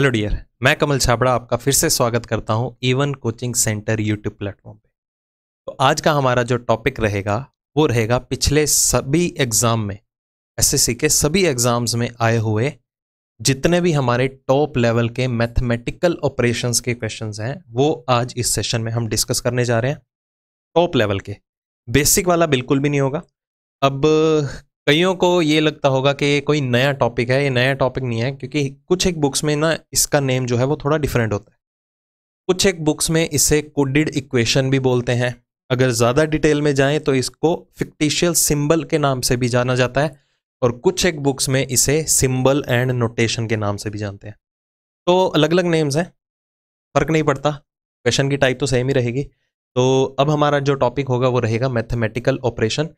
Hello dear मैं कमल छाबड़ा आपका फिर से स्वागत करता हूं even coaching centre YouTube platform पे तो आज का हमारा जो टॉपिक रहेगा वो रहेगा पिछले सभी एग्ज़ाम में एसएससी के सभी एग्ज़ाम्स में आए हुए जितने भी हमारे टॉप लेवल के मैथमेटिकल ऑपरेशंस के क्वेश्चंस हैं वो आज इस सेशन में हम डिस्कस करने जा रहे हैं टॉप लेवल के बेसिक वाला बिल्कुल भी नहीं होगा अब कईयों को ये लगता होगा कि ये कोई नया टॉपिक है ये नया टॉपिक नहीं है क्योंकि कुछ एक बुक्स में ना इसका नेम जो है वो थोड़ा डिफरेंट होता है कुछ एक बुक्स में इसे कोडिड इक्वेशन भी बोलते हैं अगर ज़्यादा डिटेल में जाएं तो इसको फिक्टिशियल सिंबल के नाम से भी जाना जाता है और कुछ एक बुक्स में इसे सिंबल एंड नोटेशन के नाम से भी जानते हैं तो अलग अलग नेम्स हैं फ़र्क नहीं पड़ता क्वेश्चन की टाइप तो सेम ही रहेगी तो अब हमारा जो टॉपिक होगा वो रहेगा मैथमेटिकल ऑपरेशन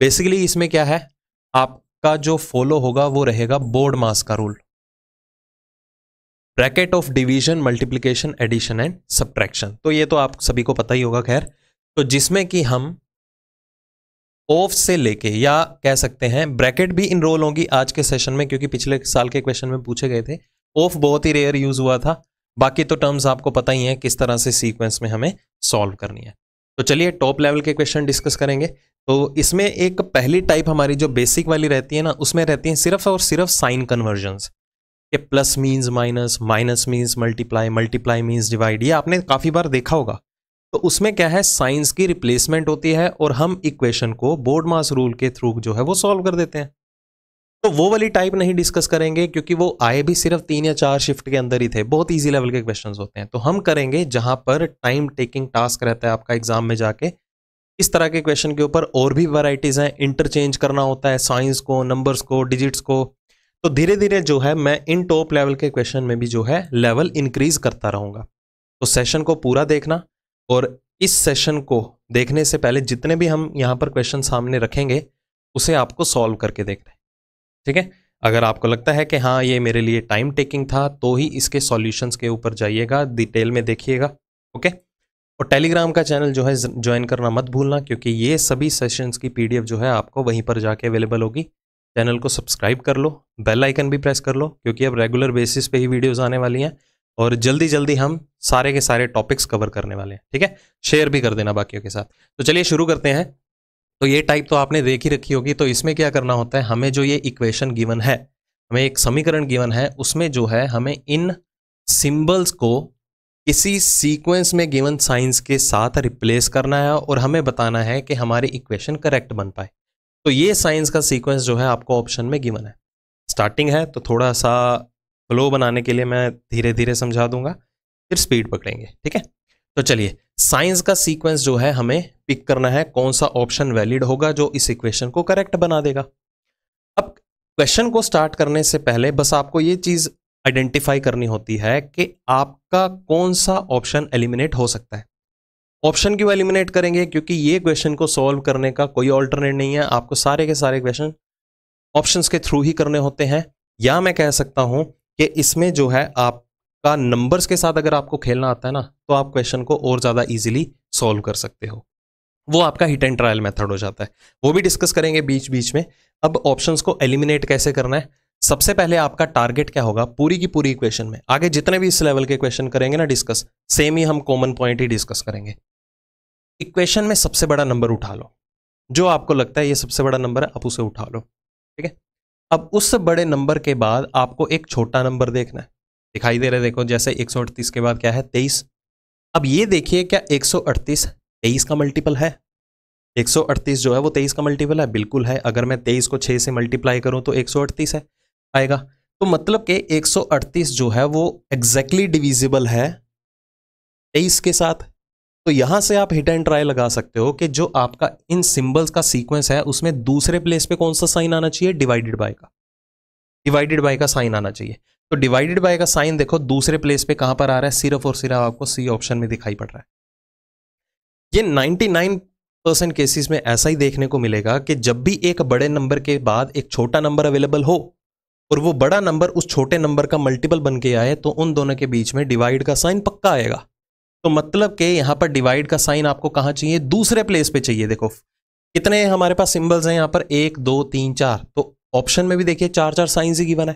बेसिकली इसमें क्या है आपका जो फॉलो होगा वो रहेगा बोर्ड मास का rule bracket of division multiplication addition and subtraction तो ये तो आप सभी को पता ही होगा खैर तो जिसमें कि हम ऑफ से लेके या कह सकते हैं ब्रैकेट भी इनरोल होगी आज के सेशन में क्योंकि पिछले साल के क्वेश्चन में पूछे गए थे ऑफ बहुत ही रेयर यूज हुआ था बाकी तो टर्म्स आपको पता ही है किस तरह से सीक्वेंस में हमें सॉल्व करनी है तो चलिए टॉप लेवल के क्वेश्चन डिस्कस करेंगे तो इसमें एक पहली टाइप हमारी जो बेसिक वाली रहती है ना उसमें रहती है सिर्फ और सिर्फ साइन कन्वर्जन्स ये plus means minus minus means multiply multiply means divide ये आपने काफ़ी बार देखा होगा तो उसमें क्या है साइंस की रिप्लेसमेंट होती है और हम इक्वेशन को बोर्ड मास रूल के थ्रू जो है वो सॉल्व कर देते हैं तो वो वाली टाइप नहीं डिस्कस करेंगे क्योंकि वो आए भी सिर्फ तीन या चार शिफ्ट के अंदर ही थे बहुत ईजी लेवल के क्वेश्चंस होते हैं तो हम करेंगे जहां पर टाइम टेकिंग टास्क रहता है आपका एग्जाम में जाके इस तरह के क्वेश्चन के ऊपर और भी वैरायटीज़ हैं इंटरचेंज करना होता है साइंस को नंबर्स को डिजिट्स को तो धीरे धीरे जो है मैं इन टॉप लेवल के क्वेश्चन में भी जो है लेवल इंक्रीज करता रहूँगा तो सेशन को पूरा देखना और इस सेशन को देखने से पहले जितने भी हम यहाँ पर क्वेश्चन सामने रखेंगे उसे आपको सॉल्व करके देखना है ठीक है अगर आपको लगता है कि हाँ ये मेरे लिए टाइम टेकिंग था तो ही इसके सॉल्यूशंस के ऊपर जाइएगा डिटेल में देखिएगा ओके और टेलीग्राम का चैनल जो है ज्वाइन करना मत भूलना क्योंकि ये सभी सेशंस की पीडीएफ जो है आपको वहीं पर जाके अवेलेबल होगी चैनल को सब्सक्राइब कर लो बेल आइकन भी प्रेस कर लो क्योंकि अब रेगुलर बेसिस पे ही वीडियोस आने वाली हैं और जल्दी जल्दी हम सारे के सारे टॉपिक्स कवर करने वाले हैं ठीक है शेयर भी कर देना बाकियों के साथ तो चलिए शुरू करते हैं तो ये टाइप तो आपने देख ही रखी होगी तो इसमें क्या करना होता है हमें जो ये इक्वेशन गिवन है हमें एक समीकरण गिवन है उसमें जो है हमें इन सिंबल्स को किसी सीक्वेंस में गिवन साइंस के साथ रिप्लेस करना है और हमें बताना है कि हमारी इक्वेशन करेक्ट बन पाए तो ये साइंस का सीक्वेंस जो है आपको ऑप्शन में गिवन है स्टार्टिंग है तो थोड़ा सा फ्लो बनाने के लिए मैं धीरे धीरे समझा दूंगा फिर स्पीड पकड़ेंगे ठीक है तो चलिए साइंस का सीक्वेंस जो है हमें पिक करना है कौन सा ऑप्शन वैलिड होगा जो इस इक्वेशन को करेक्ट बना देगा अब क्वेश्चन को स्टार्ट करने से पहले बस आपको ये चीज़ आइडेंटिफाई करनी होती है कि आपका कौन सा ऑप्शन एलिमिनेट हो सकता है ऑप्शन क्यों एलिमिनेट करेंगे क्योंकि ये क्वेश्चन को सॉल्व करने का कोई ऑल्टरनेट नहीं है आपको सारे के सारे क्वेश्चन ऑप्शंस के थ्रू ही करने होते हैं या मैं कह सकता हूं कि इसमें जो है आपका नंबर्स के साथ अगर आपको खेलना आता है ना तो आप क्वेश्चन को और ज़्यादा ईजिली सॉल्व कर सकते हो वो आपका हिट एंड ट्रायल मेथड हो जाता है वो भी डिस्कस करेंगे बीच बीच में अब ऑप्शंस को एलिमिनेट कैसे करना है सबसे पहले आपका टारगेट क्या होगा पूरी की पूरी इक्वेशन में आगे जितने भी इस लेवल के क्वेश्चन करेंगे ना डिस्कस सेम ही हम कॉमन पॉइंट ही डिस्कस करेंगे इक्वेशन में सबसे बड़ा नंबर उठा लो जो आपको लगता है ये सबसे बड़ा नंबर है आप उसे उठा लो ठीक है अब उस बड़े नंबर के बाद आपको एक छोटा नंबर देखना है दिखाई दे रहा है देखो जैसे एक के बाद क्या है तेईस अब ये देखिए क्या एक सौ का मल्टीपल है 138 जो है वो 23 का मल्टीपल है बिल्कुल है अगर मैं 23 को 6 से मल्टीप्लाई करूं तो 138 है आएगा तो मतलब के 138 जो है वो एग्जैक्टली डिविजिबल है तेईस के साथ तो यहां से आप हिट एंड ट्राई लगा सकते हो कि जो आपका इन सिंबल्स का सीक्वेंस है उसमें दूसरे प्लेस पे कौन सा साइन आना चाहिए डिवाइडेड बाय का डिवाइडेड बाय का साइन आना चाहिए तो डिवाइडेड बाय का साइन देखो दूसरे प्लेस पे कहां पर आ रहा है सिर्फ और सिर्फ आपको सी ऑप्शन में दिखाई पड़ रहा है ये 99 परसेंट केसेस में ऐसा ही देखने को मिलेगा कि जब भी एक बड़े नंबर के बाद एक छोटा नंबर अवेलेबल हो और वो बड़ा नंबर उस छोटे नंबर का मल्टीपल बन के आए तो उन दोनों के बीच में डिवाइड का साइन पक्का आएगा तो मतलब के यहाँ पर डिवाइड का साइन आपको कहाँ चाहिए दूसरे प्लेस पे चाहिए देखो कितने हमारे पास सिंबल्स हैं यहाँ पर एक दो तीन चार तो ऑप्शन में भी देखिए चार चार साइंस ही गिवन है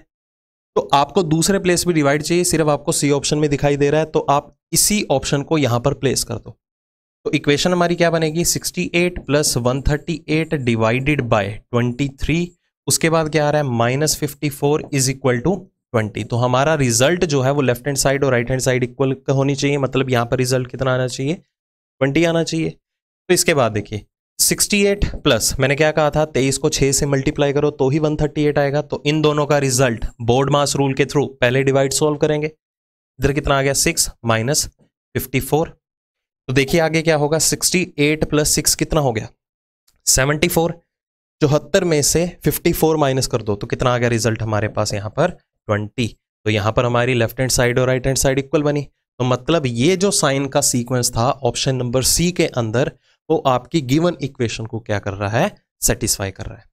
तो आपको दूसरे प्लेस पर डिवाइड चाहिए सिर्फ आपको सी ऑप्शन में दिखाई दे रहा है तो आप इसी ऑप्शन को यहाँ पर प्लेस कर दो तो इक्वेशन हमारी क्या बनेगी sixty eight plus one divided by three उसके बाद क्या आ रहा है minus fifty four is equal to twenty तो हमारा रिजल्ट जो है वो लेफ्ट हैंड साइड और राइट हैंड साइड इक्वल होनी चाहिए मतलब यहाँ पर रिजल्ट कितना आना चाहिए ट्वेंटी आना चाहिए तो इसके बाद देखिए 68 प्लस मैंने क्या कहा था 23 को 6 से मल्टीप्लाई करो तो ही 138 आएगा तो इन दोनों का रिजल्ट बोर्ड मास रूल के थ्रू पहले डिवाइड सॉल्व करेंगे इधर कितना आ गया 6 माइनस फिफ्टी तो देखिए आगे क्या होगा 68 एट प्लस सिक्स कितना हो गया 74 चौहत्तर में से 54 माइनस कर दो तो कितना आ गया रिजल्ट हमारे पास यहाँ पर 20 तो यहाँ पर हमारी लेफ्ट हैंड साइड और राइट हैंड साइड इक्वल बनी तो मतलब ये जो साइन का सीक्वेंस था ऑप्शन नंबर सी के अंदर वो आपकी गिवन इक्वेशन को क्या कर रहा है सेटिस्फाई कर रहा है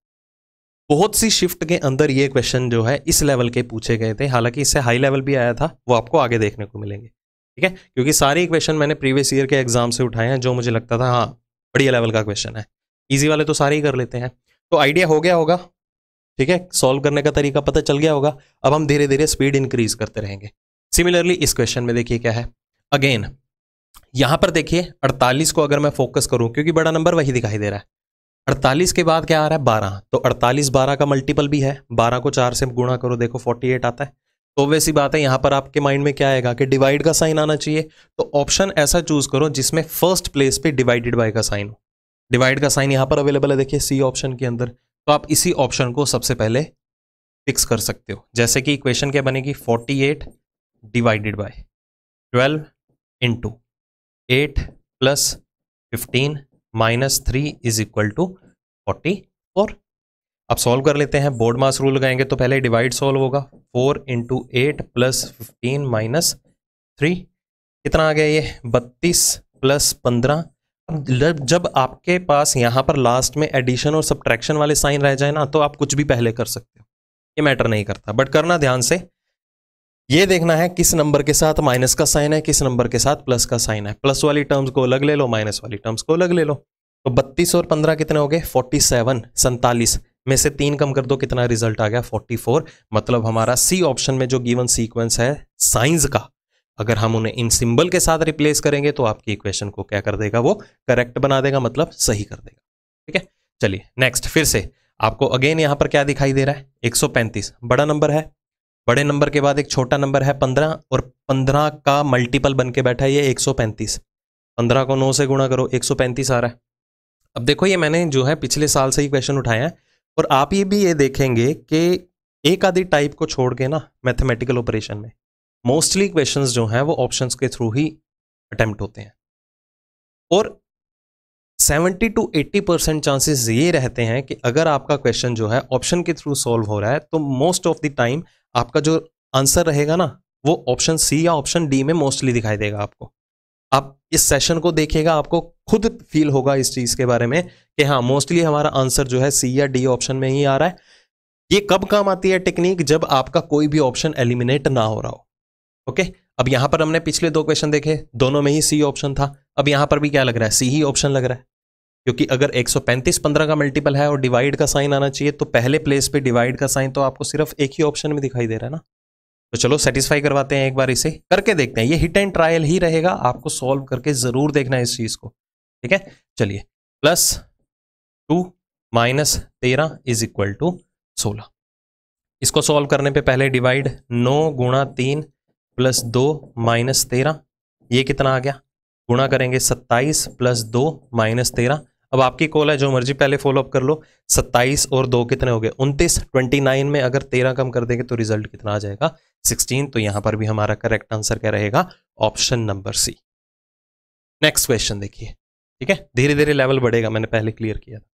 बहुत सी शिफ्ट के अंदर ये क्वेश्चन जो है इस लेवल के पूछे गए थे हालांकि इससे हाई लेवल भी आया था वो आपको आगे देखने को मिलेंगे ठीक है क्योंकि सारे क्वेश्चन मैंने प्रीवियस ईयर के एग्जाम से उठाए हैं जो मुझे लगता था हाँ बढ़िया लेवल का क्वेश्चन है ईजी वाले तो सारे ही कर लेते हैं तो आइडिया हो गया होगा ठीक है सॉल्व करने का तरीका पता चल गया होगा अब हम धीरे धीरे स्पीड इंक्रीज करते रहेंगे सिमिलरली इस क्वेश्चन में देखिए क्या है अगेन यहां पर देखिए 48 को अगर मैं फोकस करूं क्योंकि बड़ा नंबर वही दिखाई दे रहा है 48 के बाद क्या आ रहा है 12 तो 48 12 का मल्टीपल भी है 12 को 4 से गुणा करो देखो 48 आता है तो वैसी बात है यहां पर आपके माइंड में क्या आएगा कि डिवाइड का साइन आना चाहिए तो ऑप्शन ऐसा चूज करो जिसमें फर्स्ट प्लेस पे डिवाइडेड बाय का साइन हो डिवाइड का साइन यहाँ पर अवेलेबल है देखिए सी ऑप्शन के अंदर तो आप इसी ऑप्शन को सबसे पहले फिक्स कर सकते हो जैसे कि इक्वेशन क्या बनेगी 48 divided by 12 into eight plus fifteen minus three is equal to forty और अब सॉल्व कर लेते हैं बोर्ड मास रूल लगाएंगे तो पहले डिवाइड सॉल्व होगा four into eight plus fifteen minus three कितना आ गया ये बत्तीस प्लस पंद्रह जब आपके पास यहाँ पर लास्ट में एडिशन और सब्ट्रैक्शन वाले साइन रह जाए ना तो आप कुछ भी पहले कर सकते हो ये मैटर नहीं करता बट करना ध्यान से ये देखना है किस नंबर के साथ माइनस का साइन है किस नंबर के साथ प्लस का साइन है प्लस वाली टर्म्स को अलग ले लो माइनस वाली टर्म्स को अलग ले लो तो बत्तीस और पंद्रह कितने हो गए फोर्टी सेवन सैंतालीस में से तीन कम कर दो कितना रिजल्ट आ गया फोर्टी फोर मतलब हमारा सी ऑप्शन में जो गिवन सीक्वेंस है साइंस का अगर हम उन्हें इन सिंबल के साथ रिप्लेस करेंगे तो आपकी इक्वेशन को क्या कर देगा वो करेक्ट बना देगा मतलब सही कर देगा ठीक है चलिए नेक्स्ट फिर से आपको अगेन यहाँ पर क्या दिखाई दे रहा है 135 बड़ा नंबर है बड़े नंबर के बाद एक छोटा नंबर है 15 और 15 का मल्टीपल बन के बैठा है ये 135 15 को 9 से गुणा करो 135 आ रहा है अब देखो ये मैंने जो है पिछले साल से ही क्वेश्चन उठाया है और आप ये भी ये देखेंगे कि एक आधी टाइप को छोड़ के ना मैथमेटिकल ऑपरेशन में मोस्टली क्वेश्चन जो हैं वो ऑप्शन के थ्रू ही अटैम्प्ट होते हैं और 70 टू 80 परसेंट चांसेस ये रहते हैं कि अगर आपका क्वेश्चन जो है ऑप्शन के थ्रू सॉल्व हो रहा है तो मोस्ट ऑफ द टाइम आपका जो आंसर रहेगा ना वो ऑप्शन सी या ऑप्शन डी में मोस्टली दिखाई देगा आपको आप इस सेशन को देखेगा आपको खुद फील होगा इस चीज़ के बारे में कि हाँ मोस्टली हमारा आंसर जो है सी या डी ऑप्शन में ही आ रहा है ये कब काम आती है टेक्निक जब आपका कोई भी ऑप्शन एलिमिनेट ना हो रहा हो ओके अब यहां पर हमने पिछले दो क्वेश्चन देखे दोनों में ही सी ऑप्शन था अब यहां पर भी क्या लग रहा है सी ही ऑप्शन लग रहा है क्योंकि अगर 135 15 का मल्टीपल है और डिवाइड का साइन आना चाहिए तो पहले प्लेस पे डिवाइड का साइन तो आपको सिर्फ एक ही ऑप्शन में दिखाई दे रहा है ना तो चलो सेटिस्फाई करवाते हैं एक बार इसे करके देखते हैं ये हिट एंड ट्रायल ही रहेगा आपको सॉल्व करके ज़रूर देखना है इस चीज़ को ठीक है चलिए प्लस टू माइनस तेरह इज इक्वल टू सोलह इसको सॉल्व करने पे पहले डिवाइड नौ गुणा तीन प्लस दो माइनस तेरह ये कितना आ गया गुणा करेंगे सत्ताईस प्लस दो माइनस तेरह अब आपकी कॉल है जो मर्जी पहले फॉलो अप कर लो सत्ताईस और दो कितने हो गए उनतीस ट्वेंटी नाइन में अगर तेरह कम कर देंगे तो रिजल्ट कितना आ जाएगा सिक्सटीन तो यहां पर भी हमारा करेक्ट आंसर क्या रहेगा option number C next question देखिए ठीक है धीरे धीरे लेवल बढ़ेगा मैंने पहले क्लियर किया था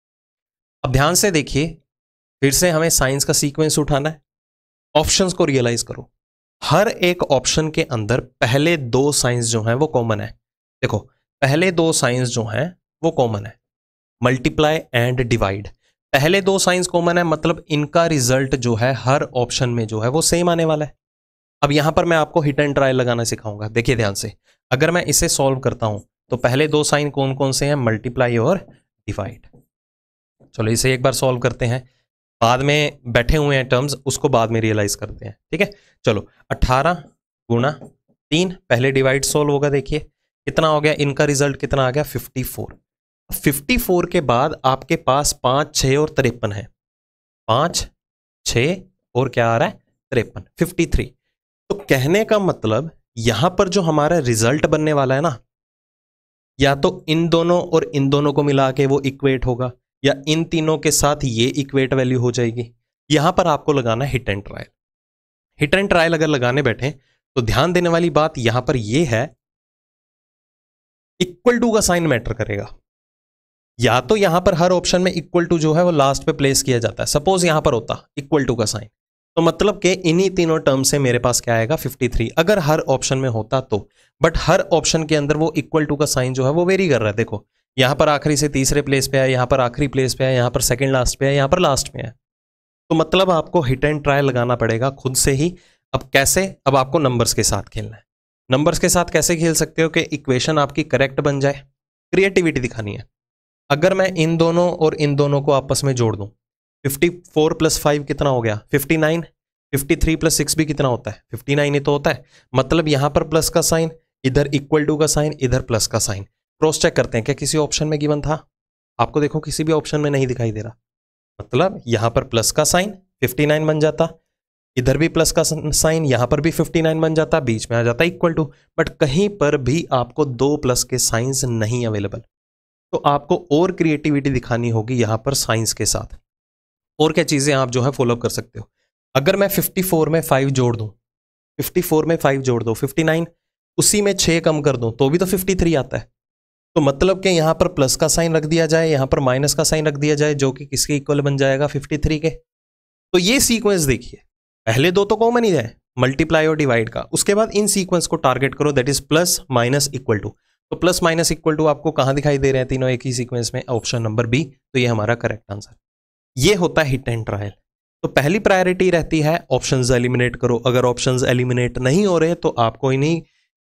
अब ध्यान से देखिए फिर से हमें साइंस का सीक्वेंस उठाना है ऑप्शंस को रियलाइज करो हर एक ऑप्शन के अंदर पहले दो साइंस जो हैं वो कॉमन है देखो पहले दो साइंस जो हैं वो कॉमन है मल्टीप्लाई एंड डिवाइड पहले दो साइंस कॉमन है मतलब इनका रिजल्ट जो है हर ऑप्शन में जो है वो सेम आने वाला है अब यहां पर मैं आपको हिट एंड ट्रायल लगाना सिखाऊंगा देखिए ध्यान से अगर मैं इसे सॉल्व करता हूं तो पहले दो साइन कौन कौन से हैं मल्टीप्लाई और डिवाइड चलो इसे एक बार सॉल्व करते हैं बाद में बैठे हुए हैं टर्म्स उसको बाद में रियलाइज करते हैं ठीक है चलो अट्ठारह गुणा तीन पहले डिवाइड सोल्व होगा देखिए कितना हो गया इनका रिजल्ट कितना आ गया फिफ्टी फोर फिफ्टी फोर के बाद आपके पास पाँच छः और तिरपन है पाँच छ और क्या आ रहा है तिरपन फिफ्टी थ्री तो कहने का मतलब यहाँ पर जो हमारा रिजल्ट बनने वाला है ना या तो इन दोनों और इन दोनों को मिला के वो इक्वेट होगा या इन तीनों के साथ ये इक्वेट वैल्यू हो जाएगी यहां पर आपको लगाना hit and trial hit and trial अगर लगाने बैठे तो ध्यान देने वाली बात यहां पर यह है इक्वल टू का साइन मैटर करेगा या तो यहां पर हर ऑप्शन में इक्वल टू जो है वो लास्ट पे प्लेस किया जाता है सपोज यहां पर होता इक्वल टू का साइन तो मतलब के इन्हीं तीनों टर्म से मेरे पास क्या आएगा 53 अगर हर ऑप्शन में होता तो बट हर ऑप्शन के अंदर वो इक्वल टू का साइन जो है वो वेरी कर रहा है देखो यहाँ पर आखिरी से तीसरे प्लेस पे है यहाँ पर आखिरी प्लेस पे है यहाँ पर सेकंड लास्ट पे है यहाँ पर लास्ट में है तो मतलब आपको हिट एंड ट्रायल लगाना पड़ेगा खुद से ही अब कैसे अब आपको नंबर्स के साथ खेलना है नंबर्स के साथ कैसे खेल सकते हो कि इक्वेशन आपकी करेक्ट बन जाए क्रिएटिविटी दिखानी है अगर मैं इन दोनों और इन दोनों को आपस में जोड़ दूँ फिफ्टी फोर प्लस फाइव कितना हो गया fifty nine fifty three plus six भी कितना होता है फिफ्टी नाइन ही तो होता है मतलब यहाँ पर प्लस का साइन इधर इक्वल टू का साइन इधर प्लस का साइन क्रॉस चेक करते हैं क्या किसी ऑप्शन में गिवन था आपको देखो किसी भी ऑप्शन में नहीं दिखाई दे रहा मतलब यहां पर प्लस का साइन 59 बन जाता इधर भी प्लस का साइन यहां पर भी 59 बन जाता बीच में आ जाता इक्वल टू बट कहीं पर भी आपको दो प्लस के साइंस नहीं अवेलेबल तो आपको और क्रिएटिविटी दिखानी होगी यहाँ पर साइंस के साथ और क्या चीज़ें आप जो है फॉलोअप कर सकते हो अगर मैं 54 में 5 जोड़ दूँ 54 में 5 जोड़ दो 59 उसी में 6 कम कर दूँ तो भी तो 53 आता है तो मतलब कि यहाँ पर प्लस का साइन रख दिया जाए यहाँ पर माइनस का साइन रख दिया जाए जो कि किसके इक्वल बन जाएगा 53 के तो ये सीक्वेंस देखिए पहले दो तो कॉमन ही है मल्टीप्लाई और डिवाइड का उसके बाद इन सीक्वेंस को टारगेट करो that is plus minus equal to तो प्लस माइनस इक्वल टू आपको कहाँ दिखाई दे रहे हैं तीनों एक ही सीक्वेंस में ऑप्शन नंबर बी तो ये हमारा करेक्ट आंसर ये होता है हिट एंड ट्रायल तो पहली प्रायोरिटी रहती है ऑप्शंस एलिमिनेट करो अगर ऑप्शंस एलिमिनेट नहीं हो रहे तो आपको इन्हीं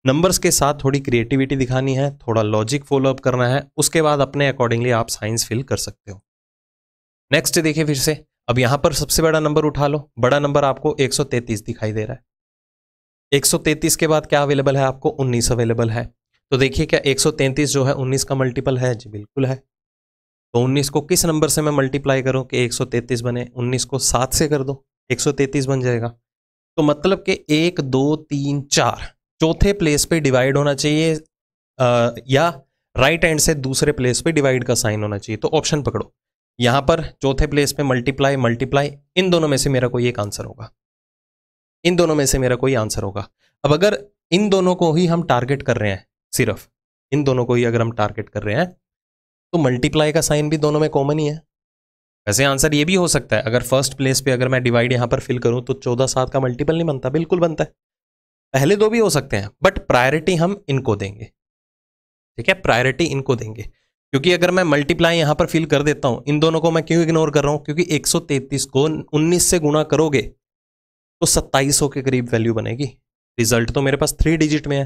नंबर्स के साथ थोड़ी क्रिएटिविटी दिखानी है थोड़ा लॉजिक फॉलोअप करना है उसके बाद अपने अकॉर्डिंगली आप साइंस फिल कर सकते हो नेक्स्ट देखिए फिर से अब यहाँ पर सबसे बड़ा नंबर उठा लो बड़ा नंबर आपको 133 दिखाई दे रहा है 133 के बाद क्या अवेलेबल है आपको 19 अवेलेबल है तो देखिए क्या 133 जो है 19 का मल्टीपल है जी बिल्कुल है तो 19 को किस नंबर से मैं मल्टीप्लाई करूं कि 133 बने 19 को सात से कर दो 133 बन जाएगा तो मतलब कि एक दो तीन चार चौथे प्लेस पे डिवाइड होना चाहिए आ, या राइट हैंड से दूसरे प्लेस पे डिवाइड का साइन होना चाहिए तो ऑप्शन पकड़ो यहां पर चौथे प्लेस पे मल्टीप्लाई मल्टीप्लाई इन दोनों में से मेरा कोई एक आंसर होगा इन दोनों में से मेरा कोई आंसर होगा अब अगर इन दोनों को ही हम टारगेट कर रहे हैं सिर्फ इन दोनों को ही अगर हम टारगेट कर रहे हैं तो मल्टीप्लाई का साइन भी दोनों में कॉमन ही है वैसे आंसर ये भी हो सकता है अगर फर्स्ट प्लेस पे अगर मैं डिवाइड यहां पर फिल करूँ तो चौदह सात का मल्टीपल नहीं बनता बिल्कुल बनता है पहले दो भी हो सकते हैं बट प्रायोरिटी हम इनको देंगे ठीक है प्रायोरिटी इनको देंगे क्योंकि अगर मैं मल्टीप्लाई यहां पर फिल कर देता हूं इन दोनों को मैं क्यों इग्नोर कर रहा हूं क्योंकि 133 को 19 से गुणा करोगे तो 2700 के करीब वैल्यू बनेगी रिजल्ट तो मेरे पास थ्री डिजिट में है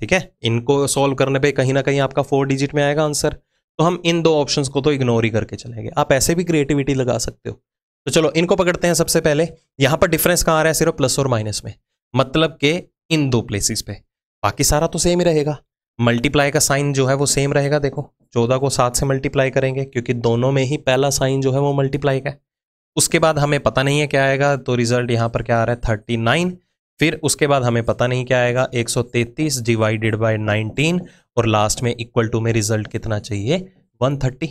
ठीक है इनको सॉल्व करने पे कहीं ना कहीं आपका फोर डिजिट में आएगा आंसर तो हम इन दो ऑप्शंस को तो इग्नोर ही करके चलेंगे आप ऐसे भी क्रिएटिविटी लगा सकते हो तो चलो इनको पकड़ते हैं सबसे पहले यहां पर डिफरेंस कहाँ आ रहा है सिर्फ प्लस और माइनस में मतलब के इन दो प्लेसेस पे बाकी सारा तो सेम ही रहेगा मल्टीप्लाई का साइन जो है वो सेम रहेगा देखो चौदह को सात से मल्टीप्लाई करेंगे क्योंकि दोनों में ही पहला साइन जो है वो मल्टीप्लाई का है उसके बाद हमें पता नहीं है क्या आएगा तो रिजल्ट यहाँ पर क्या आ रहा है थर्टी नाइन फिर उसके बाद हमें पता नहीं क्या आएगा एक सौ तैतीस डिवाइडेड बाय नाइनटीन और लास्ट में इक्वल टू में रिजल्ट कितना चाहिए वन थर्टी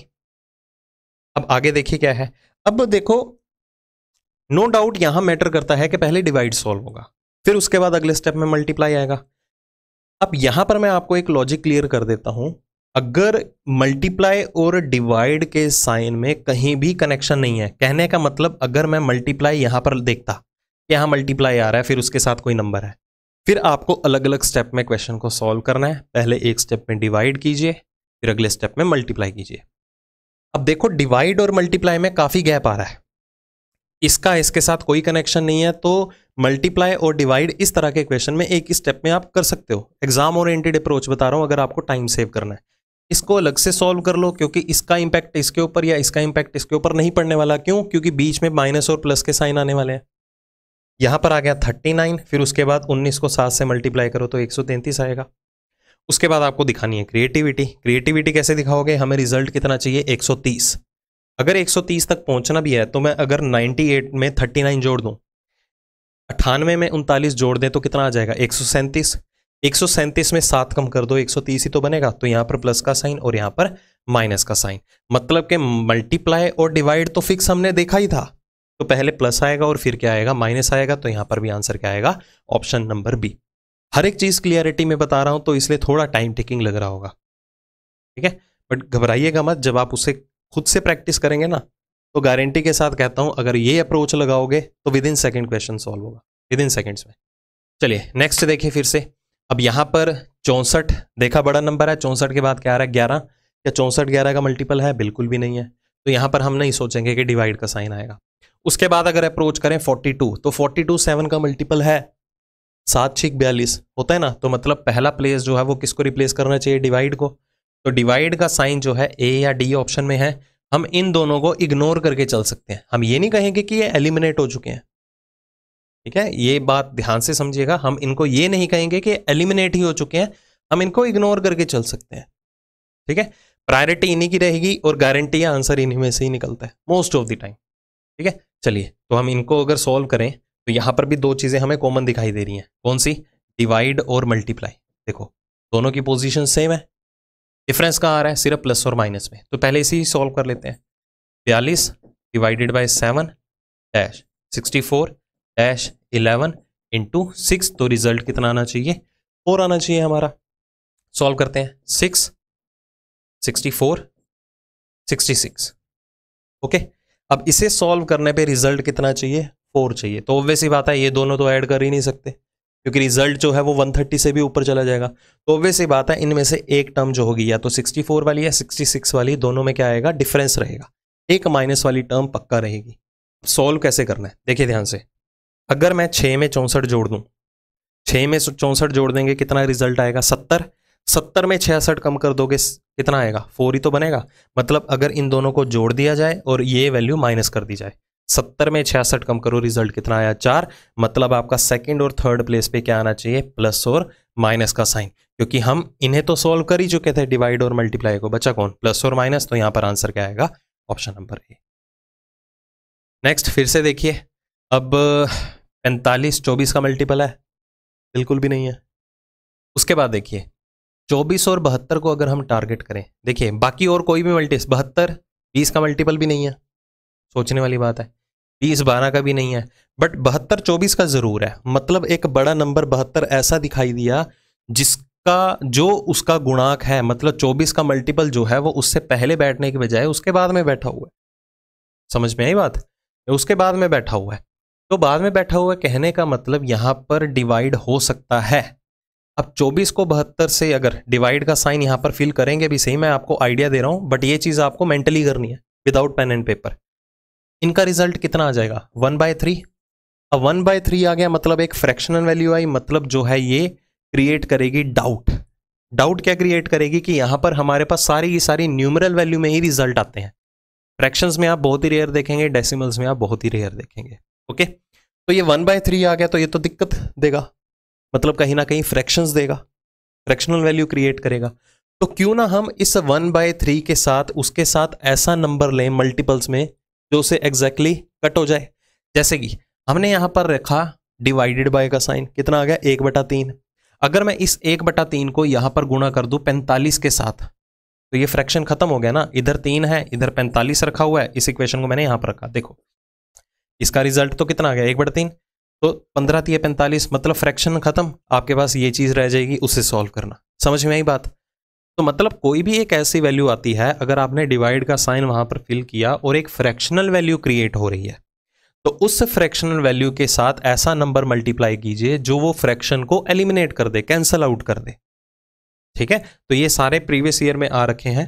अब आगे देखिए क्या है अब देखो नो डाउट यहां मैटर करता है कि पहले डिवाइड सॉल्व होगा फिर उसके बाद अगले स्टेप में मल्टीप्लाई आएगा अब यहां पर मैं आपको एक लॉजिक क्लियर कर देता हूं अगर मल्टीप्लाई और डिवाइड के साइन में कहीं भी कनेक्शन नहीं है कहने का मतलब अगर मैं मल्टीप्लाई यहां पर देखता कि मल्टीप्लाई आ रहा है फिर उसके साथ कोई नंबर है फिर आपको अलग अलग स्टेप में क्वेश्चन को सॉल्व करना है पहले एक स्टेप में डिवाइड कीजिए फिर अगले स्टेप में मल्टीप्लाई कीजिए अब देखो डिवाइड और मल्टीप्लाई में काफ़ी गैप आ रहा है इसका इसके साथ कोई कनेक्शन नहीं है तो मल्टीप्लाई और डिवाइड इस तरह के क्वेश्चन में एक स्टेप में आप कर सकते हो एग्जाम ओरिएंटेड अप्रोच बता रहा हूं अगर आपको टाइम सेव करना है इसको अलग से सॉल्व कर लो क्योंकि इसका इम्पैक्ट इसके ऊपर या इसका इंपैक्ट इसके ऊपर नहीं पड़ने वाला क्यों क्योंकि बीच में माइनस और प्लस के साइन आने वाले हैं यहाँ पर आ गया थर्टी नाइन फिर उसके बाद उन्नीस को सात से मल्टीप्लाई करो तो एक सौ तैंतीस आएगा उसके बाद आपको दिखानी है क्रिएटिविटी क्रिएटिविटी कैसे दिखाओगे हमें रिजल्ट कितना चाहिए एक सौ तीस अगर 130 तक पहुंचना भी है तो मैं अगर 98 में 39 जोड़ दूं अट्ठानवे में उनतालीस जोड़ दें तो कितना आ जाएगा एक सौ सैंतीस एक सौ में सात कम कर दो एक सौ तीस ही तो बनेगा तो यहाँ पर प्लस का साइन और यहाँ पर माइनस का साइन मतलब कि मल्टीप्लाई और डिवाइड तो फिक्स हमने देखा ही था तो पहले प्लस आएगा और फिर क्या आएगा माइनस आएगा तो यहां पर भी आंसर क्या आएगा ऑप्शन नंबर बी हर एक चीज़ क्लियरिटी में बता रहा हूं तो इसलिए थोड़ा टाइम टेकिंग लग रहा होगा ठीक है बट घबराइएगा मत जब आप उसे खुद से प्रैक्टिस करेंगे ना तो गारंटी के साथ कहता हूं अगर ये अप्रोच लगाओगे तो within second question solve होगा विद इन सेकेंड्स में चलिए नेक्स्ट देखिए फिर से अब यहाँ पर चौंसठ देखा बड़ा नंबर है चौंसठ के बाद क्या आ रहा है ग्यारह क्या चौंसठ ग्यारह का मल्टीपल है बिल्कुल भी नहीं है तो यहाँ पर हम नहीं सोचेंगे कि डिवाइड का साइन आएगा उसके बाद अगर अप्रोच करें 42 तो 42 सेवन का मल्टीपल है सात छिक बयालीस होता है ना तो मतलब पहला प्लेस जो है वो किसको रिप्लेस करना चाहिए डिवाइड को तो डिवाइड का साइन जो है ए या डी ऑप्शन में है हम इन दोनों को इग्नोर करके चल सकते हैं हम ये नहीं कहेंगे कि ये एलिमिनेट हो चुके हैं ठीक है ये बात ध्यान से समझिएगा हम इनको ये नहीं कहेंगे कि एलिमिनेट ही हो चुके हैं हम इनको इग्नोर करके चल सकते हैं ठीक है प्रायोरिटी इन्हीं की रहेगी और गारंटी या आंसर इन्हीं में से ही निकलता है मोस्ट ऑफ द टाइम ठीक है चलिए तो हम इनको अगर सॉल्व करें तो यहाँ पर भी दो चीज़ें हमें कॉमन दिखाई दे रही हैं कौन सी डिवाइड और मल्टीप्लाई देखो दोनों की पोजीशन सेम है डिफरेंस कहाँ आ रहा है सिर्फ प्लस और माइनस में तो पहले इसी सॉल्व कर लेते हैं बयालीस divided by seven dash sixty four dash eleven into six तो रिजल्ट कितना आना चाहिए फोर आना चाहिए हमारा सॉल्व करते हैं six sixty four sixty six okay अब इसे सॉल्व करने पे रिजल्ट कितना चाहिए फोर चाहिए तो ऑब्वियस ही बात है ये दोनों तो ऐड कर ही नहीं सकते क्योंकि रिजल्ट जो है वो 130 से भी ऊपर चला जाएगा तो ऑब्वियस बात है इनमें से एक टर्म जो होगी या तो 64 वाली या 66 वाली दोनों में क्या आएगा डिफरेंस रहेगा एक माइनस वाली टर्म पक्का रहेगी सॉल्व कैसे करना है देखिए ध्यान से अगर मैं छः में चौंसठ जोड़ दूँ छः में चौंसठ जोड़ देंगे कितना रिजल्ट आएगा सत्तर सत्तर में छियासठ कम कर दोगे कितना आएगा फोर ही तो बनेगा मतलब अगर इन दोनों को जोड़ दिया जाए और ये वैल्यू माइनस कर दी जाए सत्तर में छियासठ कम करो रिजल्ट कितना आया चार मतलब आपका सेकंड और थर्ड प्लेस पे क्या आना चाहिए प्लस और माइनस का साइन क्योंकि हम इन्हें तो सॉल्व कर ही चुके थे डिवाइड और मल्टीप्लाई को बचा कौन प्लस और माइनस तो यहाँ पर आंसर क्या आएगा ऑप्शन नंबर ए नेक्स्ट फिर से देखिए अब पैंतालीस चौबीस का मल्टीपल है बिल्कुल भी नहीं है उसके बाद देखिए चौबीस और बहत्तर को अगर हम टारगेट करें देखिए बाकी और कोई भी मल्टी बहत्तर बीस का मल्टीपल भी नहीं है सोचने वाली बात है बीस बारह का भी नहीं है बट बहत्तर चौबीस का ज़रूर है मतलब एक बड़ा नंबर बहत्तर ऐसा दिखाई दिया जिसका जो उसका गुणाक है मतलब चौबीस का मल्टीपल जो है वो उससे पहले बैठने के बजाय उसके बाद में बैठा हुआ है समझ में आई बात उसके बाद में बैठा हुआ है तो बाद में बैठा हुआ कहने का मतलब यहाँ पर डिवाइड हो सकता है अब 24 को बहत्तर से अगर डिवाइड का साइन यहाँ पर फिल करेंगे भी सही मैं आपको आइडिया दे रहा हूँ बट ये चीज़ आपको मेंटली करनी है विदाउट पेन एंड पेपर इनका रिजल्ट कितना आ जाएगा वन बाय थ्री अब वन बाय थ्री आ गया मतलब एक फ्रैक्शनल वैल्यू आई मतलब जो है ये क्रिएट करेगी डाउट डाउट क्या क्रिएट करेगी कि यहां पर हमारे पास सारी की सारी न्यूमरल वैल्यू में ही रिजल्ट आते हैं फ्रैक्शंस में आप बहुत ही रेयर देखेंगे डेसिमल्स में आप बहुत ही रेयर देखेंगे ओके तो ये वन बाय थ्री आ गया तो ये तो दिक्कत देगा मतलब कहीं ना कहीं फ्रैक्शंस देगा फ्रैक्शनल वैल्यू क्रिएट करेगा तो क्यों ना हम इस वन बाय थ्री के साथ उसके साथ ऐसा नंबर लें मल्टीपल्स में जो से एग्जैक्टली कट हो जाए जैसे कि हमने यहाँ पर रखा डिवाइडेड बाय का साइन कितना आ गया एक बटा तीन अगर मैं इस एक बटा तीन को यहाँ पर गुणा कर दूँ पैंतालीस के साथ तो ये फ्रैक्शन खत्म हो गया ना इधर तीन है इधर पैंतालीस रखा हुआ है इस इक्वेशन को मैंने यहाँ पर रखा देखो इसका रिजल्ट तो कितना आ गया एक बटा तीन तो पंद्रह तीय पैंतालीस मतलब फ्रैक्शन खत्म आपके पास ये चीज़ रह जाएगी उसे सॉल्व करना समझ में आई बात तो मतलब कोई भी एक ऐसी वैल्यू आती है अगर आपने डिवाइड का साइन वहां पर फिल किया और एक फ्रैक्शनल वैल्यू क्रिएट हो रही है तो उस फ्रैक्शनल वैल्यू के साथ ऐसा नंबर मल्टीप्लाई कीजिए जो वो फ्रैक्शन को एलिमिनेट कर दे कैंसल आउट कर दे ठीक है तो ये सारे प्रीवियस ईयर में आ रखे हैं